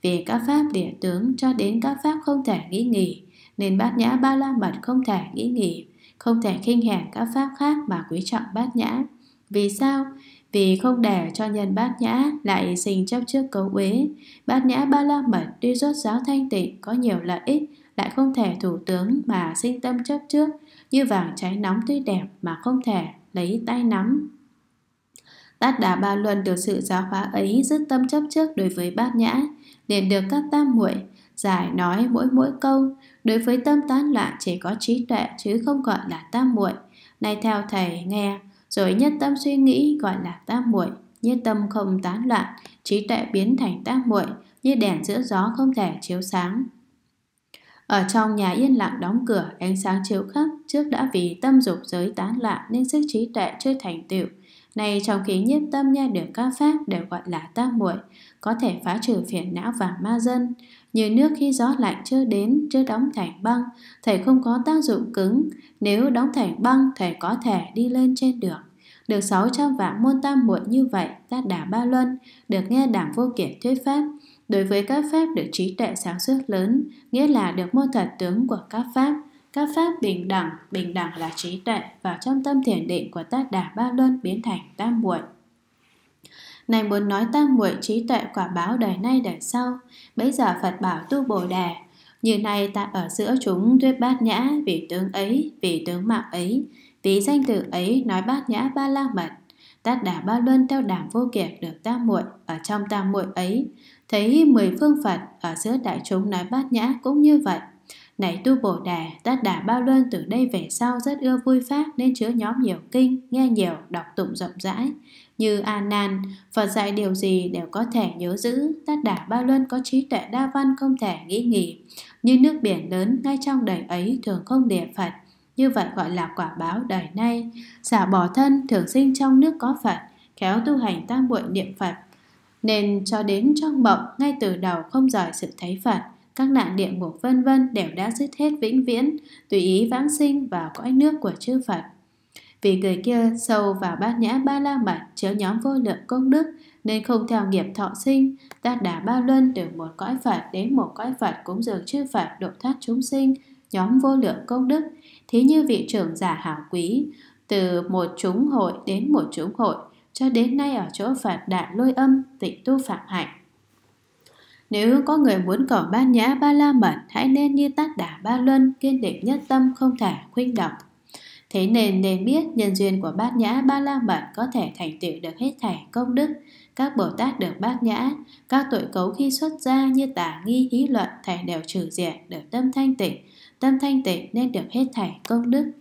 Vì các pháp địa tướng cho đến các pháp không thể nghĩ nghỉ, nên bát nhã ba la mật không thể nghĩ nghỉ không thể khinh hẻ các pháp khác mà quý trọng bát nhã. Vì sao? Vì không để cho nhân bát nhã lại sinh chấp trước cấu uế, bát nhã ba la mật tuy rốt giáo thanh tịnh có nhiều lợi ích, lại không thể thủ tướng mà sinh tâm chấp trước, như vàng cháy nóng tuy đẹp mà không thể lấy tay nắm. Tát Đà Ba Luân được sự giáo hóa ấy dứt tâm chấp trước đối với bát nhã, liền được các tam muội giải nói mỗi mỗi câu đối với tâm tán loạn chỉ có trí tuệ chứ không gọi là tam muội nay theo thầy nghe rồi nhất tâm suy nghĩ gọi là tam muội nhất tâm không tán loạn trí tuệ biến thành tam muội như đèn giữa gió không thể chiếu sáng ở trong nhà yên lặng đóng cửa ánh sáng chiếu khắp trước đã vì tâm dục giới tán loạn nên sức trí tuệ chưa thành tựu này trong khi nhiếp tâm nghe được các pháp đều gọi là tam muội có thể phá trừ phiền não và ma dân như nước khi gió lạnh chưa đến, chưa đóng thành băng, thể không có tác dụng cứng. Nếu đóng thành băng, thể có thể đi lên trên được. Được 600 vạn môn tam muội như vậy, ta đã ba luân, được nghe đảng vô kiện thuyết pháp. Đối với các pháp được trí tuệ sáng suốt lớn, nghĩa là được môn thật tướng của các pháp, các pháp bình đẳng, bình đẳng là trí tuệ vào trong tâm thiền định của tác đà ba luân biến thành tam muội. Này muốn nói tam muội trí tuệ quả báo đời nay đời sau Bây giờ Phật bảo tu Bồ đề Như này ta ở giữa chúng thuyết bát nhã Vì tướng ấy, vì tướng mạo ấy Vì danh từ ấy nói bát nhã ba la mật Tát đà ba luân theo đàm vô kiệt được tam muội Ở trong tam muội ấy Thấy mười phương Phật ở giữa đại chúng nói bát nhã cũng như vậy này tu Bồ đề Tát Đà ba Luân từ đây về sau rất ưa vui pháp nên chứa nhóm nhiều kinh, nghe nhiều, đọc tụng rộng rãi như a nan Phật dạy điều gì đều có thể nhớ giữ, tất đả ba luân có trí tuệ đa văn không thể nghĩ nghỉ. Như nước biển lớn ngay trong đầy ấy thường không địa Phật, như vậy gọi là quả báo đời nay. Xả bỏ thân thường sinh trong nước có Phật, khéo tu hành tam muội niệm Phật. Nên cho đến trong mộng, ngay từ đầu không rời sự thấy Phật, các nạn địa ngục vân vân đều đã dứt hết vĩnh viễn, tùy ý vãng sinh vào cõi nước của chư Phật. Vì người kia sâu vào bát nhã ba la mật chứa nhóm vô lượng công đức nên không theo nghiệp thọ sinh, ta đã ba luân từ một cõi Phật đến một cõi Phật cũng dường chư Phật độ thoát chúng sinh, nhóm vô lượng công đức, thí như vị trưởng giả hảo quý, từ một chúng hội đến một chúng hội, cho đến nay ở chỗ Phật đại lôi âm, tịnh tu phạm hạnh. Nếu có người muốn cầu ban nhã ba la mật, hãy nên như tác đà ba luân, kiên định nhất tâm không thể khuynh động. Thế nên nên biết nhân duyên của bát nhã ba la mật có thể thành tựu được hết thảy công đức. Các Bồ Tát được bát nhã, các tội cấu khi xuất gia như tả nghi ý luận thảy đều trừ diệt được tâm thanh tịnh. Tâm thanh tịnh nên được hết thảy công đức.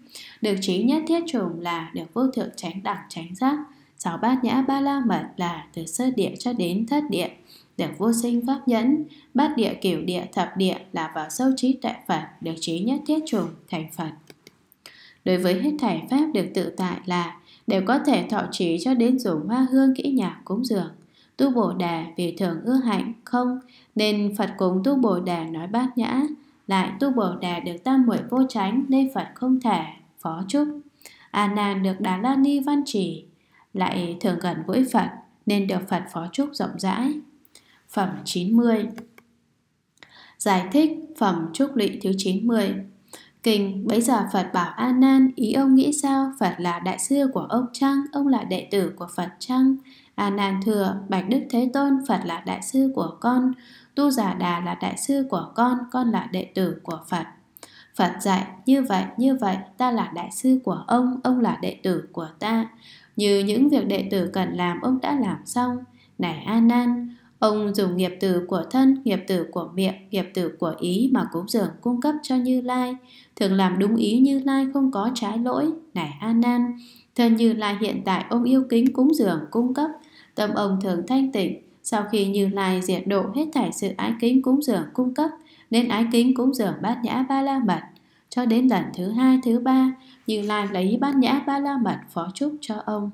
Được trí nhất thiết trùng là được vô thượng tránh đẳng tránh giác. Sáu bát nhã ba la mật là từ sơ địa cho đến thất địa được vô sinh pháp nhẫn, bát địa kiểu địa thập địa là vào sâu trí tuệ Phật, được trí nhất thiết trùng thành Phật đối với hết thảy pháp được tự tại là đều có thể thọ trì cho đến dùng hoa hương kỹ nhạc cúng dường. Tu Bồ Đà vì thường ưa hạnh không nên Phật cùng Tu Bồ Đà nói bát nhã, lại Tu Bồ Đà được tam muội vô tránh nên Phật không thể phó chúc. A à Nan được Đà La Ni văn trì, lại thường gần gũi Phật nên được Phật phó chúc rộng rãi. Phẩm 90 Giải thích phẩm chúc lụy thứ 90 Kinh bấy giờ Phật bảo A Nan ý ông nghĩ sao Phật là đại sư của ông Trăng ông là đệ tử của Phật Trăng A Nan thừa Bạch Đức Thế Tôn Phật là đại sư của con Tu Giả Đà là đại sư của con con là đệ tử của Phật Phật dạy như vậy như vậy ta là đại sư của ông ông là đệ tử của ta như những việc đệ tử cần làm ông đã làm xong này A Nan Ông dùng nghiệp từ của thân, nghiệp từ của miệng, nghiệp từ của ý mà cúng dường cung cấp cho Như Lai thường làm đúng ý như lai không có trái lỗi này a nan thân như lai hiện tại ông yêu kính cúng dường cung cấp tâm ông thường thanh tịnh sau khi như lai diệt độ hết thảy sự ái kính cúng dường cung cấp nên ái kính cúng dường bát nhã ba la mật cho đến lần thứ hai thứ ba như lai lấy bát nhã ba la mật phó chúc cho ông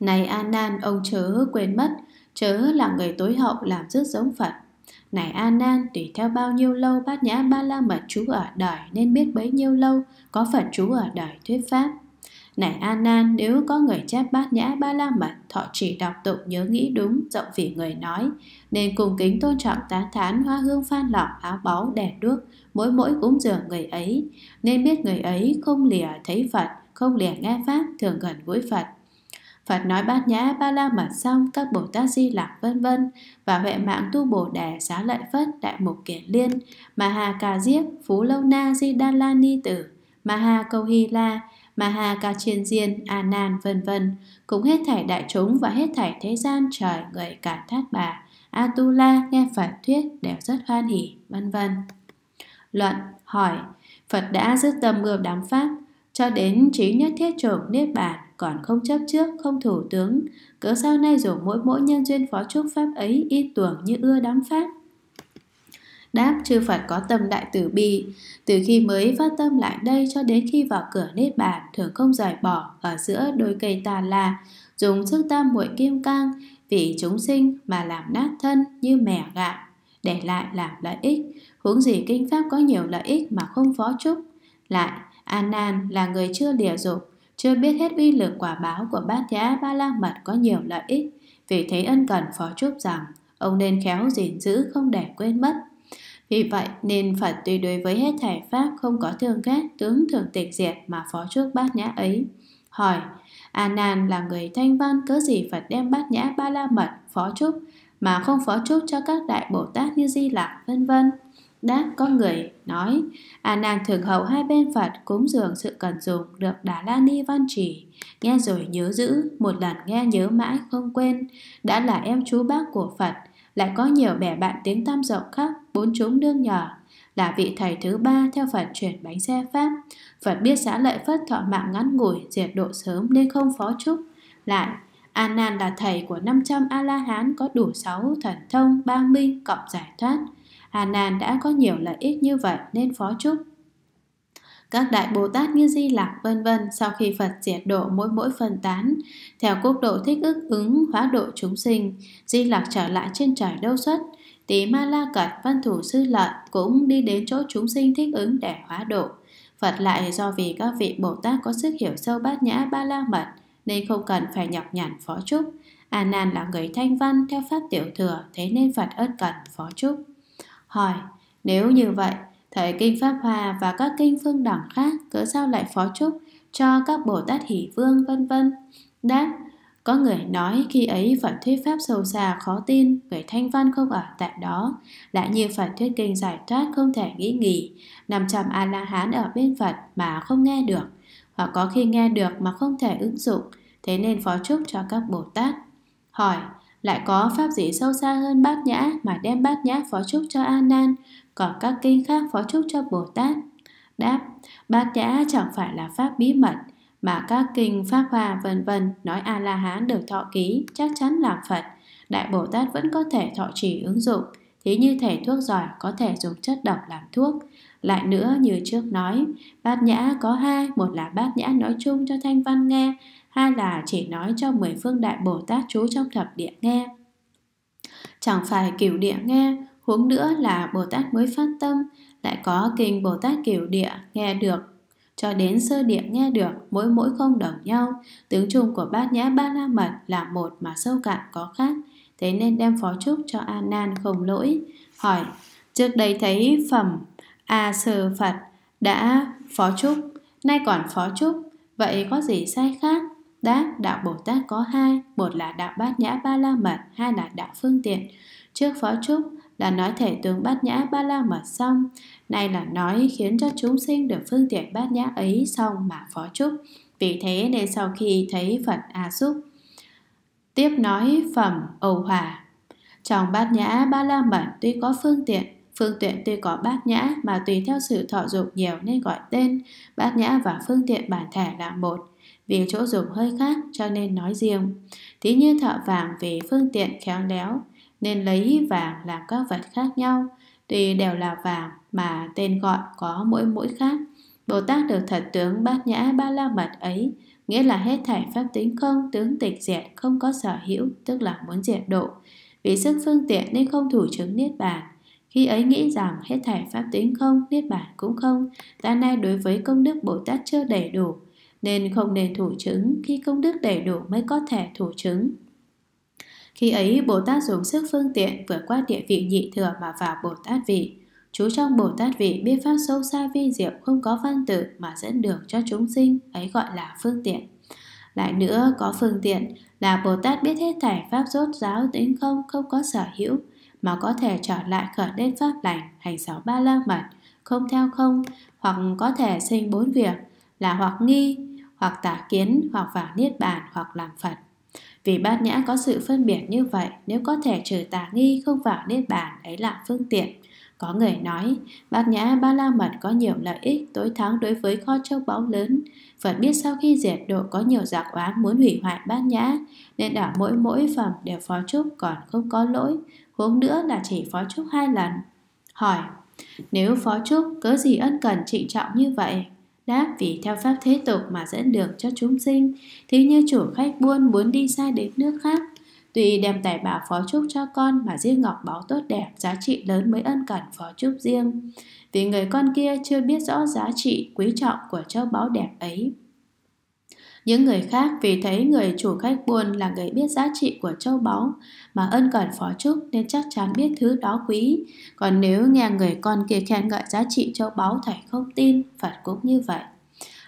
này a nan ông chớ quên mất chớ là người tối hậu làm rước giống phật này A Nan, tùy theo bao nhiêu lâu bát nhã ba la mật chú ở đời nên biết bấy nhiêu lâu có Phật chú ở đời thuyết pháp. Này A Nan, nếu có người chép bát nhã ba la mật, thọ chỉ đọc tụng nhớ nghĩ đúng, rộng vì người nói, nên cùng kính tôn trọng tán thán hoa hương phan lọc áo báu đèn đuốc, mỗi mỗi cúng dường người ấy, nên biết người ấy không lìa thấy Phật, không lìa nghe pháp, thường gần gũi Phật, Phật nói bát nhã, ba la mật xong, các Bồ Tát Di Lặc vân vân và huệ mạng tu Bồ Đề, xá lợi phất, đại mục kiển liên, mà hà cà diếp, phú lâu na, di đa la ni tử, mà hà câu hy la, Maha Ca Chiên Diên, A Nan vân vân, cũng hết thảy đại chúng và hết thảy thế gian trời người cả thát bà, Atula nghe Phật thuyết đều rất hoan hỷ vân vân. Luận hỏi, Phật đã dứt tâm ngược đám pháp cho đến trí nhất thiết chủng niết bàn còn không chấp trước, không thủ tướng, cớ sau nay rồi mỗi mỗi nhân duyên phó chúc pháp ấy y tưởng như ưa đắm pháp. Đáp chư Phật có tâm đại tử bi Từ khi mới phát tâm lại đây cho đến khi vào cửa nết bàn Thường không rời bỏ ở giữa đôi cây tà là Dùng sức tam muội kim cang Vì chúng sinh mà làm nát thân như mẻ gạo Để lại làm lợi ích Huống gì kinh pháp có nhiều lợi ích mà không phó chúc Lại Anan là người chưa lìa dục chưa biết hết uy lực quả báo của bát nhã ba la mật có nhiều lợi ích, vì thế ân cần phó chúc rằng ông nên khéo gìn giữ không để quên mất. Vì vậy nên Phật tuy đối với hết thảy pháp không có thương ghét tướng thường tịch diệt mà phó chúc bát nhã ấy. Hỏi, A Nan là người thanh văn cớ gì Phật đem bát nhã ba la mật phó chúc mà không phó chúc cho các đại Bồ Tát như Di Lạc vân vân. Đáp có người nói A à, nàng thường hậu hai bên Phật cúng dường sự cần dùng được Đà La Ni Văn Chỉ Nghe rồi nhớ giữ, một lần nghe nhớ mãi không quên Đã là em chú bác của Phật Lại có nhiều bè bạn tiếng tam rộng khắp, bốn chúng đương nhỏ là vị thầy thứ ba theo Phật chuyển bánh xe Pháp. Phật biết xã lợi Phất thọ mạng ngắn ngủi, diệt độ sớm nên không phó chúc. Lại, A Nan là thầy của 500 A La Hán có đủ 6 thần thông, ba minh cộng giải thoát. Hà Anan đã có nhiều lợi ích như vậy nên phó chúc. Các đại Bồ Tát như Di Lặc vân vân sau khi Phật diệt độ mỗi mỗi phần tán, theo quốc độ thích ức ứng hóa độ chúng sinh, Di Lặc trở lại trên trời đâu xuất, Tí Ma La Cật văn thủ sư lợi cũng đi đến chỗ chúng sinh thích ứng để hóa độ. Phật lại do vì các vị Bồ Tát có sức hiểu sâu bát nhã ba la mật nên không cần phải nhọc nhằn phó chúc. A Nan là người thanh văn theo pháp tiểu thừa, thế nên Phật ân cần phó chúc hỏi nếu như vậy thầy kinh pháp hòa và các kinh phương đẳng khác cớ sao lại phó chúc cho các bồ tát hỷ vương vân vân đáp có người nói khi ấy Phật thuyết pháp sâu xa khó tin, người thanh văn không ở tại đó, lại như Phật thuyết kinh giải thoát không thể nghĩ nghỉ, 500 A-la-hán ở bên Phật mà không nghe được, hoặc có khi nghe được mà không thể ứng dụng, thế nên phó chúc cho các Bồ Tát. Hỏi, lại có pháp gì sâu xa hơn bát nhã mà đem bát nhã phó chúc cho a nan còn các kinh khác phó chúc cho bồ tát đáp bát nhã chẳng phải là pháp bí mật mà các kinh pháp hòa vân vân nói a la hán được thọ ký chắc chắn là phật đại bồ tát vẫn có thể thọ trì ứng dụng thế như thể thuốc giỏi có thể dùng chất độc làm thuốc lại nữa như trước nói bát nhã có hai một là bát nhã nói chung cho thanh văn nghe hay là chỉ nói cho mười phương đại Bồ Tát chú trong thập địa nghe. Chẳng phải cửu địa nghe, huống nữa là Bồ Tát mới phát tâm, lại có kinh Bồ Tát cửu địa nghe được, cho đến sơ địa nghe được, mỗi mỗi không đồng nhau, tướng chung của bát nhã ba la mật là một mà sâu cạn có khác, thế nên đem phó chúc cho A Nan không lỗi. Hỏi, trước đây thấy phẩm A Sơ Phật đã phó chúc, nay còn phó chúc, vậy có gì sai khác? Đát, đạo Bồ Tát có hai, một là đạo bát nhã ba la mật, hai là đạo phương tiện. Trước phó trúc là nói thể tướng bát nhã ba la mật xong, nay là nói khiến cho chúng sinh được phương tiện bát nhã ấy xong mà phó trúc. Vì thế nên sau khi thấy Phật A Xúc, tiếp nói phẩm ầu hòa. Trong bát nhã ba la mật tuy có phương tiện, Phương tiện tuy có bát nhã mà tùy theo sự thọ dụng nhiều nên gọi tên, bát nhã và phương tiện bản thể là một, vì chỗ dục hơi khác cho nên nói riêng. thí như thợ vàng vì phương tiện khéo léo nên lấy vàng làm các vật khác nhau, tuy đều là vàng mà tên gọi có mỗi mũi khác. Bồ Tát được thật tướng bát nhã ba la mật ấy, nghĩa là hết thảy pháp tính không, tướng tịch diệt, không có sở hữu, tức là muốn diệt độ. Vì sức phương tiện nên không thủ chứng Niết Bàn. Khi ấy nghĩ rằng hết thảy pháp tính không, Niết Bàn cũng không, ta nay đối với công đức Bồ Tát chưa đầy đủ, nên không nên thủ chứng khi công đức đầy đủ mới có thể thủ chứng. Khi ấy, Bồ Tát dùng sức phương tiện vượt qua địa vị nhị thừa mà vào Bồ Tát vị. Chú trong Bồ Tát vị biết pháp sâu xa vi diệu không có văn tự mà dẫn đường cho chúng sinh, ấy gọi là phương tiện. Lại nữa, có phương tiện là Bồ Tát biết hết thảy pháp rốt ráo đến không không có sở hữu, mà có thể trở lại khởi lên pháp lành, hành sáu ba la mật, không theo không, hoặc có thể sinh bốn việc là hoặc nghi, hoặc tả kiến, hoặc vào niết bàn, hoặc làm Phật. Vì bát nhã có sự phân biệt như vậy, nếu có thể trừ tà nghi không vào niết bàn ấy là phương tiện. Có người nói, bát nhã ba la mật có nhiều lợi ích tối thắng đối với kho châu báu lớn. Phật biết sau khi diệt độ có nhiều giặc oán muốn hủy hoại bát nhã, nên ở mỗi mỗi phẩm đều phó chúc còn không có lỗi, huống nữa là chỉ phó chúc hai lần. Hỏi, nếu phó chúc cớ gì ân cần trịnh trọng như vậy? đáp vì theo pháp thế tục mà dẫn được cho chúng sinh thế như chủ khách buôn muốn đi xa đến nước khác tùy đem tài bảo phó chúc cho con mà riêng ngọc báu tốt đẹp, giá trị lớn mới ân cần phó chúc riêng. Vì người con kia chưa biết rõ giá trị quý trọng của châu báu đẹp ấy. Những người khác vì thấy người chủ khách buôn là người biết giá trị của châu báu mà ân cần phó chúc nên chắc chắn biết thứ đó quý. Còn nếu nghe người con kia khen ngợi giá trị châu báu thầy không tin, Phật cũng như vậy.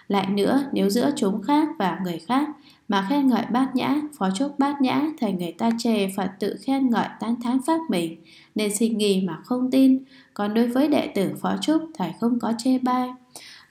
Lại nữa, nếu giữa chúng khác và người khác mà khen ngợi bát nhã, phó chúc bát nhã, thầy người ta chê Phật tự khen ngợi tán thán pháp mình, nên sinh nghi mà không tin. Còn đối với đệ tử phó chúc, thầy không có chê bai.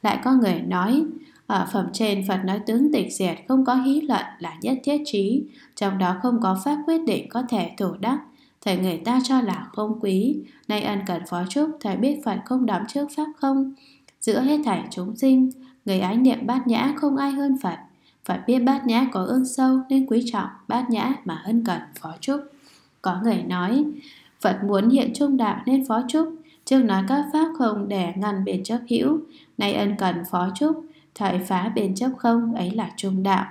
Lại có người nói, ở phẩm trên Phật nói tướng tịch diệt không có hí luận là nhất thiết trí, trong đó không có pháp quyết định có thể thủ đắc. Thầy người ta cho là không quý, nay ân cần phó chúc thầy biết Phật không đóng trước pháp không. Giữa hết thảy chúng sinh, người ái niệm bát nhã không ai hơn Phật. Phật biết bát nhã có ơn sâu nên quý trọng bát nhã mà ân cần phó chúc. Có người nói, Phật muốn hiện trung đạo nên phó chúc, trước nói các pháp không để ngăn biển chấp hữu, nay ân cần phó chúc, thoại phá bền chấp không ấy là trung đạo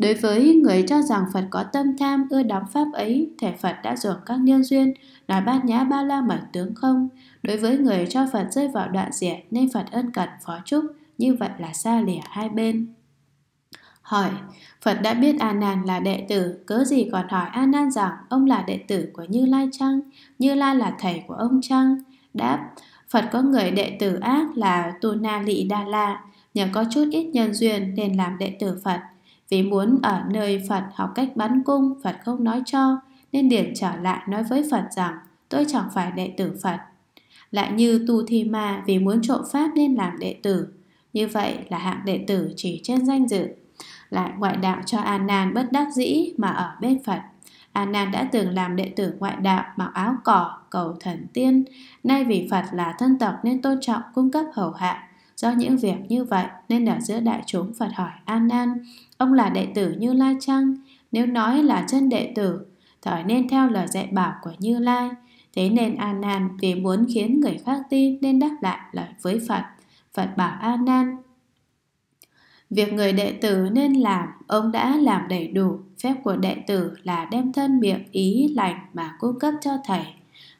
đối với người cho rằng phật có tâm tham ưa đóng pháp ấy thể phật đã ruột các nhân duyên nói bát nhã ba la mật tướng không đối với người cho phật rơi vào đoạn diệt nên phật ân cần phó chúc như vậy là xa lìa hai bên Hỏi, Phật đã biết A Nan là đệ tử, cớ gì còn hỏi A Nan rằng ông là đệ tử của Như Lai chăng? Như Lai là thầy của ông chăng? Đáp, Phật có người đệ tử ác là Tu Na Lị Đa La, nhờ có chút ít nhân duyên nên làm đệ tử Phật. Vì muốn ở nơi Phật học cách bắn cung, Phật không nói cho, nên điển trở lại nói với Phật rằng tôi chẳng phải đệ tử Phật. Lại như Tu Thi Ma vì muốn trộm Pháp nên làm đệ tử. Như vậy là hạng đệ tử chỉ trên danh dự. Lại ngoại đạo cho An Nan bất đắc dĩ mà ở bên Phật. An Nan đã từng làm đệ tử ngoại đạo mặc áo cỏ, cầu thần tiên. Nay vì Phật là thân tộc nên tôn trọng cung cấp hầu hạ Do những việc như vậy nên ở giữa đại chúng Phật hỏi An Nan, ông là đệ tử Như Lai chăng? Nếu nói là chân đệ tử, thời nên theo lời dạy bảo của Như Lai. Thế nên An Nan vì muốn khiến người khác tin nên đáp lại lời với Phật. Phật bảo An Nan, Việc người đệ tử nên làm, ông đã làm đầy đủ. Phép của đệ tử là đem thân miệng ý lành mà cung cấp cho thầy.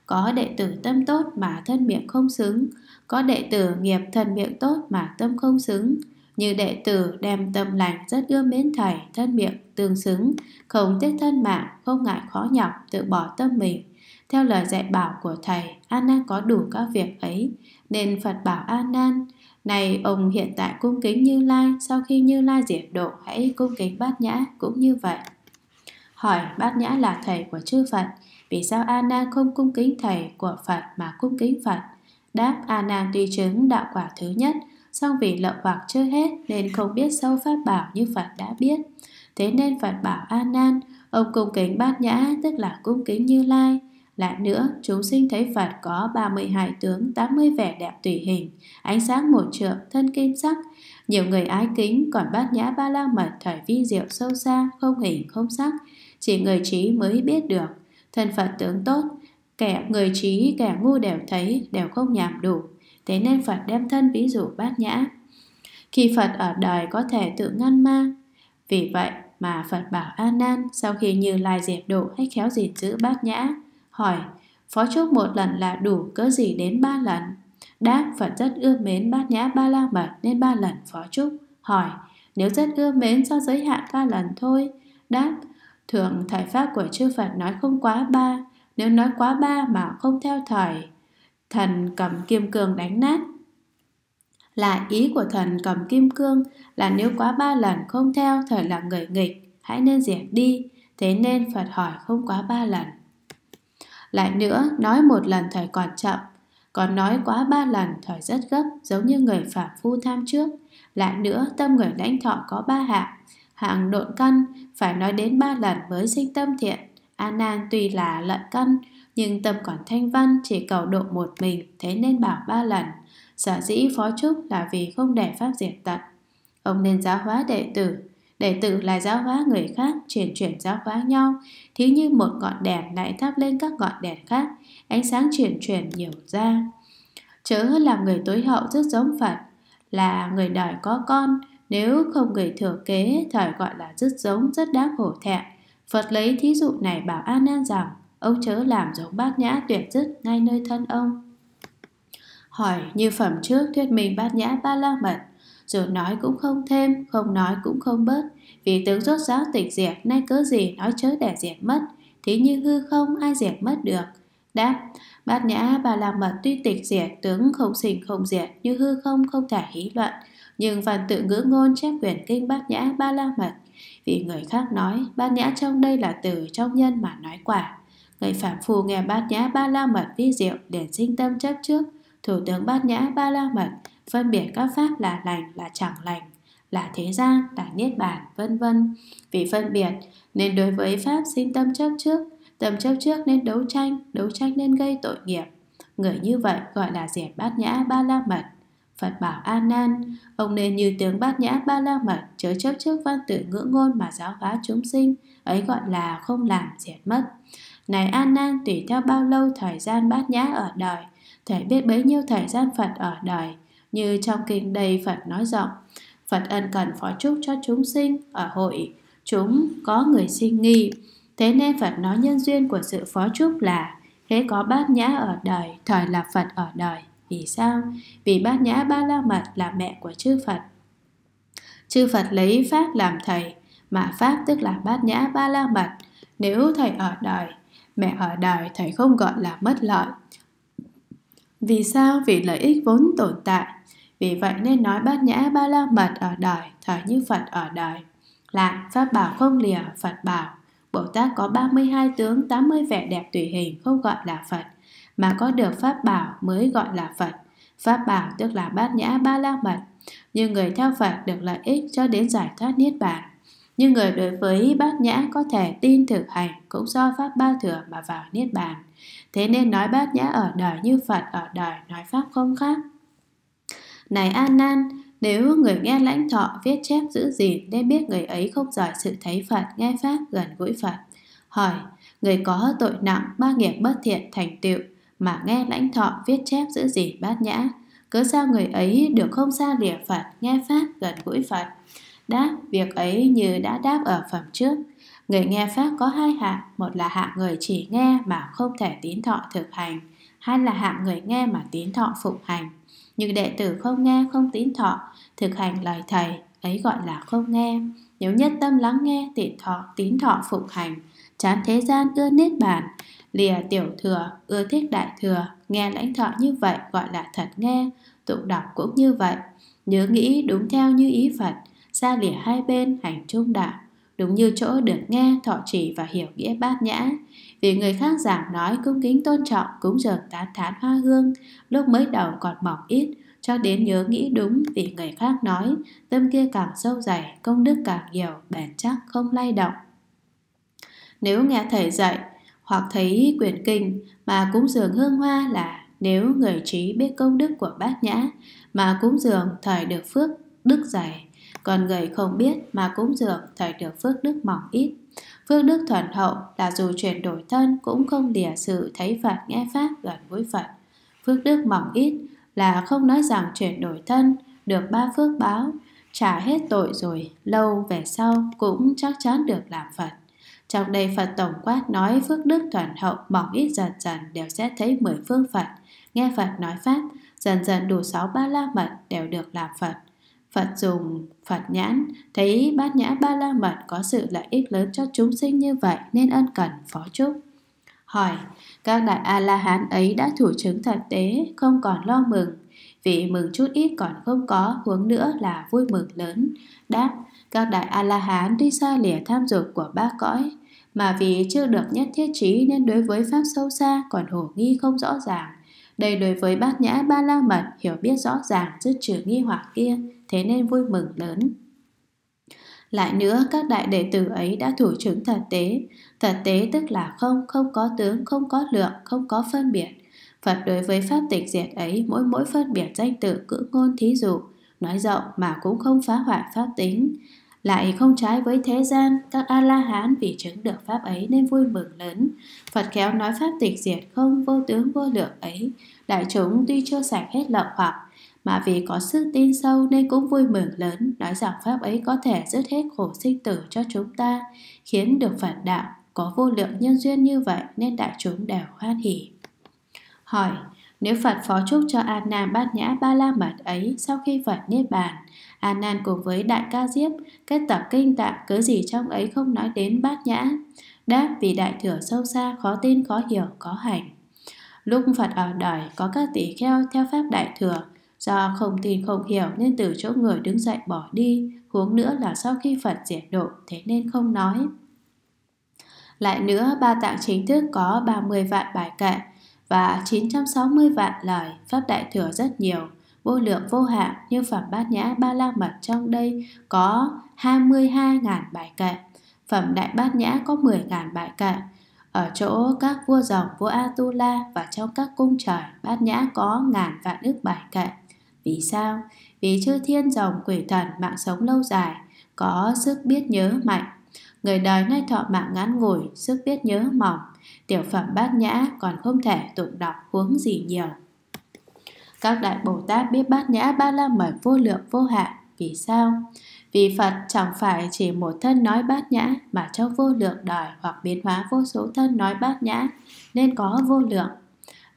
Có đệ tử tâm tốt mà thân miệng không xứng, có đệ tử nghiệp thân miệng tốt mà tâm không xứng như đệ tử đem tâm lành rất ưa mến thầy thân miệng tương xứng không tiếc thân mạng không ngại khó nhọc tự bỏ tâm mình theo lời dạy bảo của thầy a nan có đủ các việc ấy nên phật bảo a nan này ông hiện tại cung kính như lai sau khi như lai diệt độ hãy cung kính bát nhã cũng như vậy hỏi bát nhã là thầy của chư phật vì sao a nan không cung kính thầy của phật mà cung kính phật Đáp A Nan tuy chứng đạo quả thứ nhất, song vì lậu hoặc chưa hết nên không biết sâu pháp bảo như Phật đã biết. Thế nên Phật bảo A Nan, ông cung kính bát nhã tức là cung kính Như Lai. Lại nữa, chúng sinh thấy Phật có 32 tướng, 80 vẻ đẹp tùy hình, ánh sáng một trượng, thân kim sắc. Nhiều người ái kính, còn bát nhã ba la mật thời vi diệu sâu xa, không hình, không sắc. Chỉ người trí mới biết được. Thân Phật tướng tốt, Kẻ người trí, kẻ ngu đều thấy, đều không nhảm đủ. Thế nên Phật đem thân ví dụ bát nhã. Khi Phật ở đời có thể tự ngăn ma. Vì vậy mà Phật bảo A Nan sau khi Như Lai diệt độ hay khéo gìn giữ bát nhã, hỏi Phó chúc một lần là đủ cớ gì đến ba lần? Đáp Phật rất ưa mến bát nhã ba la mật nên ba lần phó chúc. Hỏi nếu rất ưa mến sao giới hạn ba lần thôi? Đáp thường thời pháp của chư Phật nói không quá ba nếu nói quá ba mà không theo thời thần cầm kim cương đánh nát là ý của thần cầm kim cương là nếu quá ba lần không theo thời là người nghịch hãy nên dẹp đi thế nên phật hỏi không quá ba lần lại nữa nói một lần thời còn chậm còn nói quá ba lần thời rất gấp giống như người phạm phu tham trước lại nữa tâm người lãnh thọ có ba hạng hạng độn căn phải nói đến ba lần mới sinh tâm thiện A Nan tuy là lợi cân nhưng tâm còn thanh văn chỉ cầu độ một mình thế nên bảo ba lần sở dĩ phó trúc là vì không để pháp diệt tận ông nên giáo hóa đệ tử đệ tử là giáo hóa người khác chuyển chuyển giáo hóa nhau thí như một ngọn đèn lại thắp lên các ngọn đèn khác ánh sáng chuyển chuyển nhiều ra chớ làm người tối hậu rất giống phật là người đời có con nếu không người thừa kế thời gọi là rất giống rất đáng hổ thẹn Phật lấy thí dụ này bảo A Nan rằng ông chớ làm giống bát nhã tuyệt dứt ngay nơi thân ông. Hỏi như phẩm trước thuyết mình bát nhã ba la mật, rồi nói cũng không thêm, không nói cũng không bớt, vì tướng rốt ráo tịch diệt nay cớ gì nói chớ để diệt mất, thế như hư không ai diệt mất được. Đáp, bát nhã bà la mật tuy tịch diệt, tướng không sinh không diệt, như hư không không thể hí luận, nhưng văn tự ngữ ngôn chép quyển kinh bát nhã ba la mật vì người khác nói bát nhã trong đây là từ trong nhân mà nói quả người phạm phù nghe bát nhã ba la mật vi diệu để sinh tâm chấp trước thủ tướng bát nhã ba la mật phân biệt các pháp là lành là chẳng lành là thế gian là niết bàn vân vân vì phân biệt nên đối với pháp sinh tâm chấp trước tâm chấp trước nên đấu tranh đấu tranh nên gây tội nghiệp người như vậy gọi là diệt bát nhã ba la mật Phật bảo A Nan, ông nên như tướng bát nhã ba la mật chớ chấp trước văn tự ngữ ngôn mà giáo hóa chúng sinh, ấy gọi là không làm diệt mất. Này A Nan, tùy theo bao lâu thời gian bát nhã ở đời, thể biết bấy nhiêu thời gian Phật ở đời, như trong kinh đây Phật nói rộng, Phật ân cần phó chúc cho chúng sinh ở hội chúng có người sinh nghi. Thế nên Phật nói nhân duyên của sự phó chúc là thế có bát nhã ở đời, thời là Phật ở đời. Vì sao? Vì bát nhã ba la mật là mẹ của chư Phật. Chư Phật lấy Pháp làm thầy, mà Pháp tức là bát nhã ba la mật. Nếu thầy ở đời, mẹ ở đời thầy không gọi là mất lợi. Vì sao? Vì lợi ích vốn tồn tại. Vì vậy nên nói bát nhã ba la mật ở đời, thở như Phật ở đời. Lại, Pháp bảo không lìa, Phật bảo. Bồ Tát có 32 tướng, 80 vẻ đẹp tùy hình, không gọi là Phật mà có được pháp bảo mới gọi là Phật. Pháp bảo tức là bát nhã ba la mật. như người theo Phật được lợi ích cho đến giải thoát niết bàn. như người đối với bát nhã có thể tin thực hành cũng do pháp ba thừa mà vào niết bàn. Thế nên nói bát nhã ở đời như Phật ở đời nói pháp không khác. Này An Nan, nếu người nghe lãnh thọ viết chép giữ gìn để biết người ấy không giỏi sự thấy Phật, nghe Pháp, gần gũi Phật. Hỏi, người có tội nặng, ba nghiệp bất thiện thành tựu, mà nghe lãnh thọ viết chép giữ gìn bát nhã cớ sao người ấy được không xa lìa phật nghe pháp gần gũi phật đáp việc ấy như đã đáp ở phẩm trước người nghe pháp có hai hạng một là hạng người chỉ nghe mà không thể tín thọ thực hành hai là hạng người nghe mà tín thọ phụng hành nhưng đệ tử không nghe không tín thọ thực hành lời thầy ấy gọi là không nghe nếu nhất tâm lắng nghe tín thọ tín thọ phụng hành chán thế gian ưa niết bàn lìa tiểu thừa, ưa thích đại thừa, nghe lãnh thọ như vậy gọi là thật nghe, tụng đọc cũng như vậy. Nhớ nghĩ đúng theo như ý Phật, xa lìa hai bên hành trung đạo, đúng như chỗ được nghe, thọ trì và hiểu nghĩa bát nhã. Vì người khác giảng nói cung kính tôn trọng, cúng dường tán thán hoa hương, lúc mới đầu còn mỏng ít, cho đến nhớ nghĩ đúng vì người khác nói, tâm kia càng sâu dày, công đức càng nhiều, bền chắc không lay động. Nếu nghe thầy dạy, hoặc thấy quyển kinh mà cúng dường hương hoa là nếu người trí biết công đức của bát nhã mà cúng dường thời được phước đức dày còn người không biết mà cúng dường thời được phước đức mỏng ít phước đức thuần hậu là dù chuyển đổi thân cũng không lìa sự thấy phật nghe pháp gần với phật phước đức mỏng ít là không nói rằng chuyển đổi thân được ba phước báo trả hết tội rồi lâu về sau cũng chắc chắn được làm phật trong đây Phật Tổng quát nói phước đức toàn hậu mỏng ít dần dần đều sẽ thấy mười phương Phật. Nghe Phật nói Pháp, dần dần đủ sáu ba la mật đều được làm Phật. Phật dùng Phật nhãn, thấy bát nhã ba la mật có sự lợi ích lớn cho chúng sinh như vậy nên ân cần phó chúc. Hỏi, các đại A-la-hán ấy đã thủ chứng thật tế, không còn lo mừng, vì mừng chút ít còn không có, huống nữa là vui mừng lớn. Đáp, các đại A-la-hán tuy xa lìa tham dục của ba cõi, mà vì chưa được nhất thiết trí nên đối với pháp sâu xa còn hồ nghi không rõ ràng. Đây đối với bát nhã ba la mật hiểu biết rõ ràng dứt trừ nghi hoặc kia, thế nên vui mừng lớn. Lại nữa, các đại đệ tử ấy đã thủ chứng thật tế. Thật tế tức là không, không có tướng, không có lượng, không có phân biệt. Phật đối với pháp tịch diệt ấy, mỗi mỗi phân biệt danh tự cữ ngôn thí dụ, nói rộng mà cũng không phá hoại pháp tính lại không trái với thế gian, các A-la-hán vì chứng được pháp ấy nên vui mừng lớn. Phật khéo nói pháp tịch diệt không vô tướng vô lượng ấy, đại chúng tuy chưa sạch hết lậu hoặc, mà vì có sức tin sâu nên cũng vui mừng lớn, nói rằng pháp ấy có thể dứt hết khổ sinh tử cho chúng ta, khiến được Phật đạo, có vô lượng nhân duyên như vậy nên đại chúng đều hoan hỉ. Hỏi nếu Phật phó chúc cho A Nan bát nhã ba la mật ấy sau khi Phật niết bàn, A Nan cùng với Đại Ca Diếp kết tập kinh tạng cớ gì trong ấy không nói đến bát nhã. Đáp vì đại thừa sâu xa, khó tin, khó hiểu, có hành. Lúc Phật ở đời có các tỷ kheo theo pháp đại thừa, do không tin không hiểu nên từ chỗ người đứng dậy bỏ đi, huống nữa là sau khi Phật diệt độ, thế nên không nói. Lại nữa, ba tạng chính thức có 30 vạn bài kệ, và 960 vạn lời Pháp Đại Thừa rất nhiều, vô lượng vô hạn như Phẩm Bát Nhã Ba La Mật trong đây có 22.000 bài kệ, Phẩm Đại Bát Nhã có 10.000 bài kệ, ở chỗ các vua dòng vua Atula và trong các cung trời bát nhã có ngàn vạn ức bài kệ. Vì sao? Vì chư thiên dòng quỷ thần mạng sống lâu dài, có sức biết nhớ mạnh. Người đời nay thọ mạng ngắn ngủi, sức biết nhớ mỏng, tiểu phẩm bát nhã còn không thể tụng đọc huống gì nhiều. Các đại Bồ Tát biết bát nhã ba la mật vô lượng vô hạn, vì sao? Vì Phật chẳng phải chỉ một thân nói bát nhã mà trong vô lượng đòi hoặc biến hóa vô số thân nói bát nhã nên có vô lượng.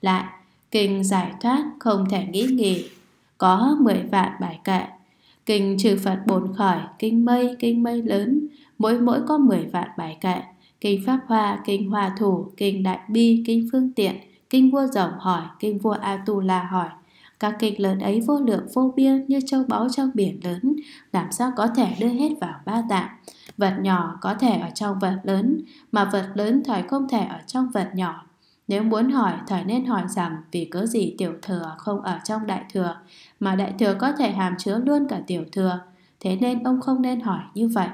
Lại, kinh giải thoát không thể nghĩ nghỉ, có 10 vạn bài kệ. Kinh trừ Phật bồn khởi, kinh mây, kinh mây lớn, mỗi mỗi có 10 vạn bài kệ kinh pháp hoa, kinh hòa thủ, kinh đại bi, kinh phương tiện, kinh vua rồng hỏi, kinh vua A Tu La hỏi. Các kinh lớn ấy vô lượng vô biên như châu báu trong biển lớn, làm sao có thể đưa hết vào ba tạng. Vật nhỏ có thể ở trong vật lớn, mà vật lớn thời không thể ở trong vật nhỏ. Nếu muốn hỏi, thời nên hỏi rằng vì cớ gì tiểu thừa không ở trong đại thừa, mà đại thừa có thể hàm chứa luôn cả tiểu thừa. Thế nên ông không nên hỏi như vậy.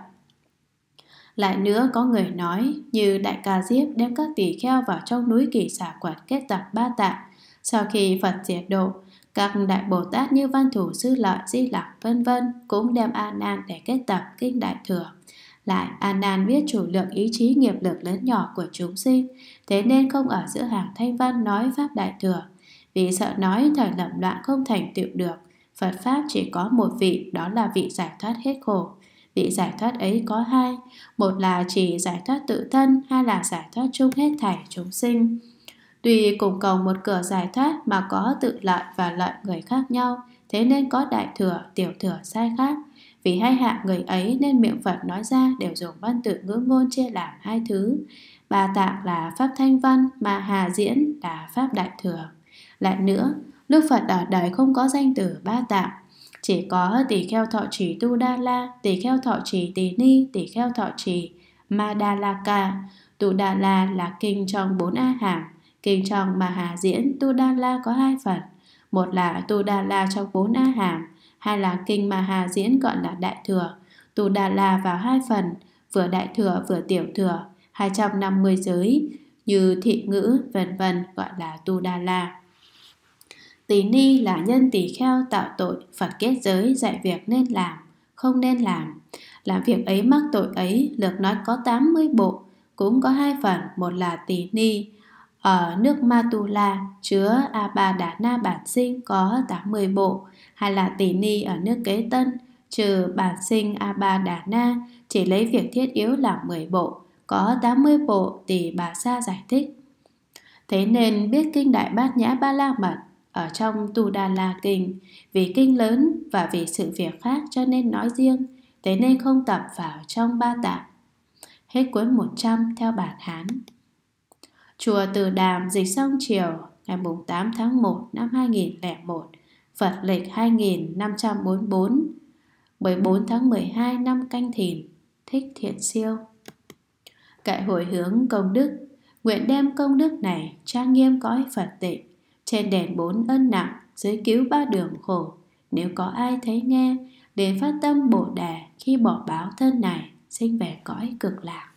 Lại nữa có người nói như đại ca Diếp đem các tỷ kheo vào trong núi kỳ xả quạt kết tập ba tạ. Sau khi Phật diệt độ, các đại Bồ Tát như Văn Thủ Sư Lợi, Di Lặc vân vân cũng đem A Nan để kết tập kinh đại thừa. Lại A Nan biết chủ lượng ý chí nghiệp lực lớn nhỏ của chúng sinh, thế nên không ở giữa hàng thanh văn nói pháp đại thừa. Vì sợ nói thời lầm loạn không thành tựu được, Phật pháp chỉ có một vị, đó là vị giải thoát hết khổ. Vị giải thoát ấy có hai, một là chỉ giải thoát tự thân, hai là giải thoát chung hết thảy chúng sinh. Tuy cùng cầu một cửa giải thoát mà có tự lợi và lợi người khác nhau, thế nên có đại thừa, tiểu thừa sai khác. Vì hai hạng người ấy nên miệng Phật nói ra đều dùng văn tự ngữ ngôn chia làm hai thứ. Ba tạng là Pháp Thanh Văn, mà Hà Diễn là Pháp Đại Thừa. Lại nữa, Đức Phật ở đời không có danh từ ba tạng, chỉ có tỳ kheo thọ trì tu đa la tỳ kheo thọ trì tỳ ni tỳ kheo thọ trì ma đa la ca tu đa la là kinh trong bốn a hàm kinh trong mà hà diễn tu đa la có hai phần một là tu đa la trong bốn a hàm hai là kinh mà hà diễn gọi là đại thừa tu đa la vào hai phần vừa đại thừa vừa tiểu thừa 250 giới như thị ngữ vân vân gọi là tu đa la tỳ ni là nhân tỷ kheo tạo tội, Phật kết giới dạy việc nên làm, không nên làm. Làm việc ấy mắc tội ấy, lược nói có 80 bộ, cũng có hai phần, một là tỳ ni, ở nước Matula chứa Abadana bản sinh có 80 bộ, hay là tỳ ni ở nước Kế Tân trừ bản sinh Abadana chỉ lấy việc thiết yếu là 10 bộ, có 80 bộ tỷ bà sa giải thích. Thế nên biết kinh đại bát nhã ba la mật ở trong tu Đà La Kinh vì kinh lớn và vì sự việc khác cho nên nói riêng, thế nên không tập vào trong ba tạng. Hết cuốn 100 theo bản Hán. Chùa Từ Đàm dịch xong chiều ngày 8 tháng 1 năm 2001, Phật lịch 2544, 14 tháng 12 năm canh thìn, thích thiện siêu. Cậy hồi hướng công đức, nguyện đem công đức này trang nghiêm cõi Phật tịnh, trên đèn bốn ân nặng dưới cứu ba đường khổ nếu có ai thấy nghe để phát tâm bồ đề khi bỏ báo thân này sinh về cõi cực lạc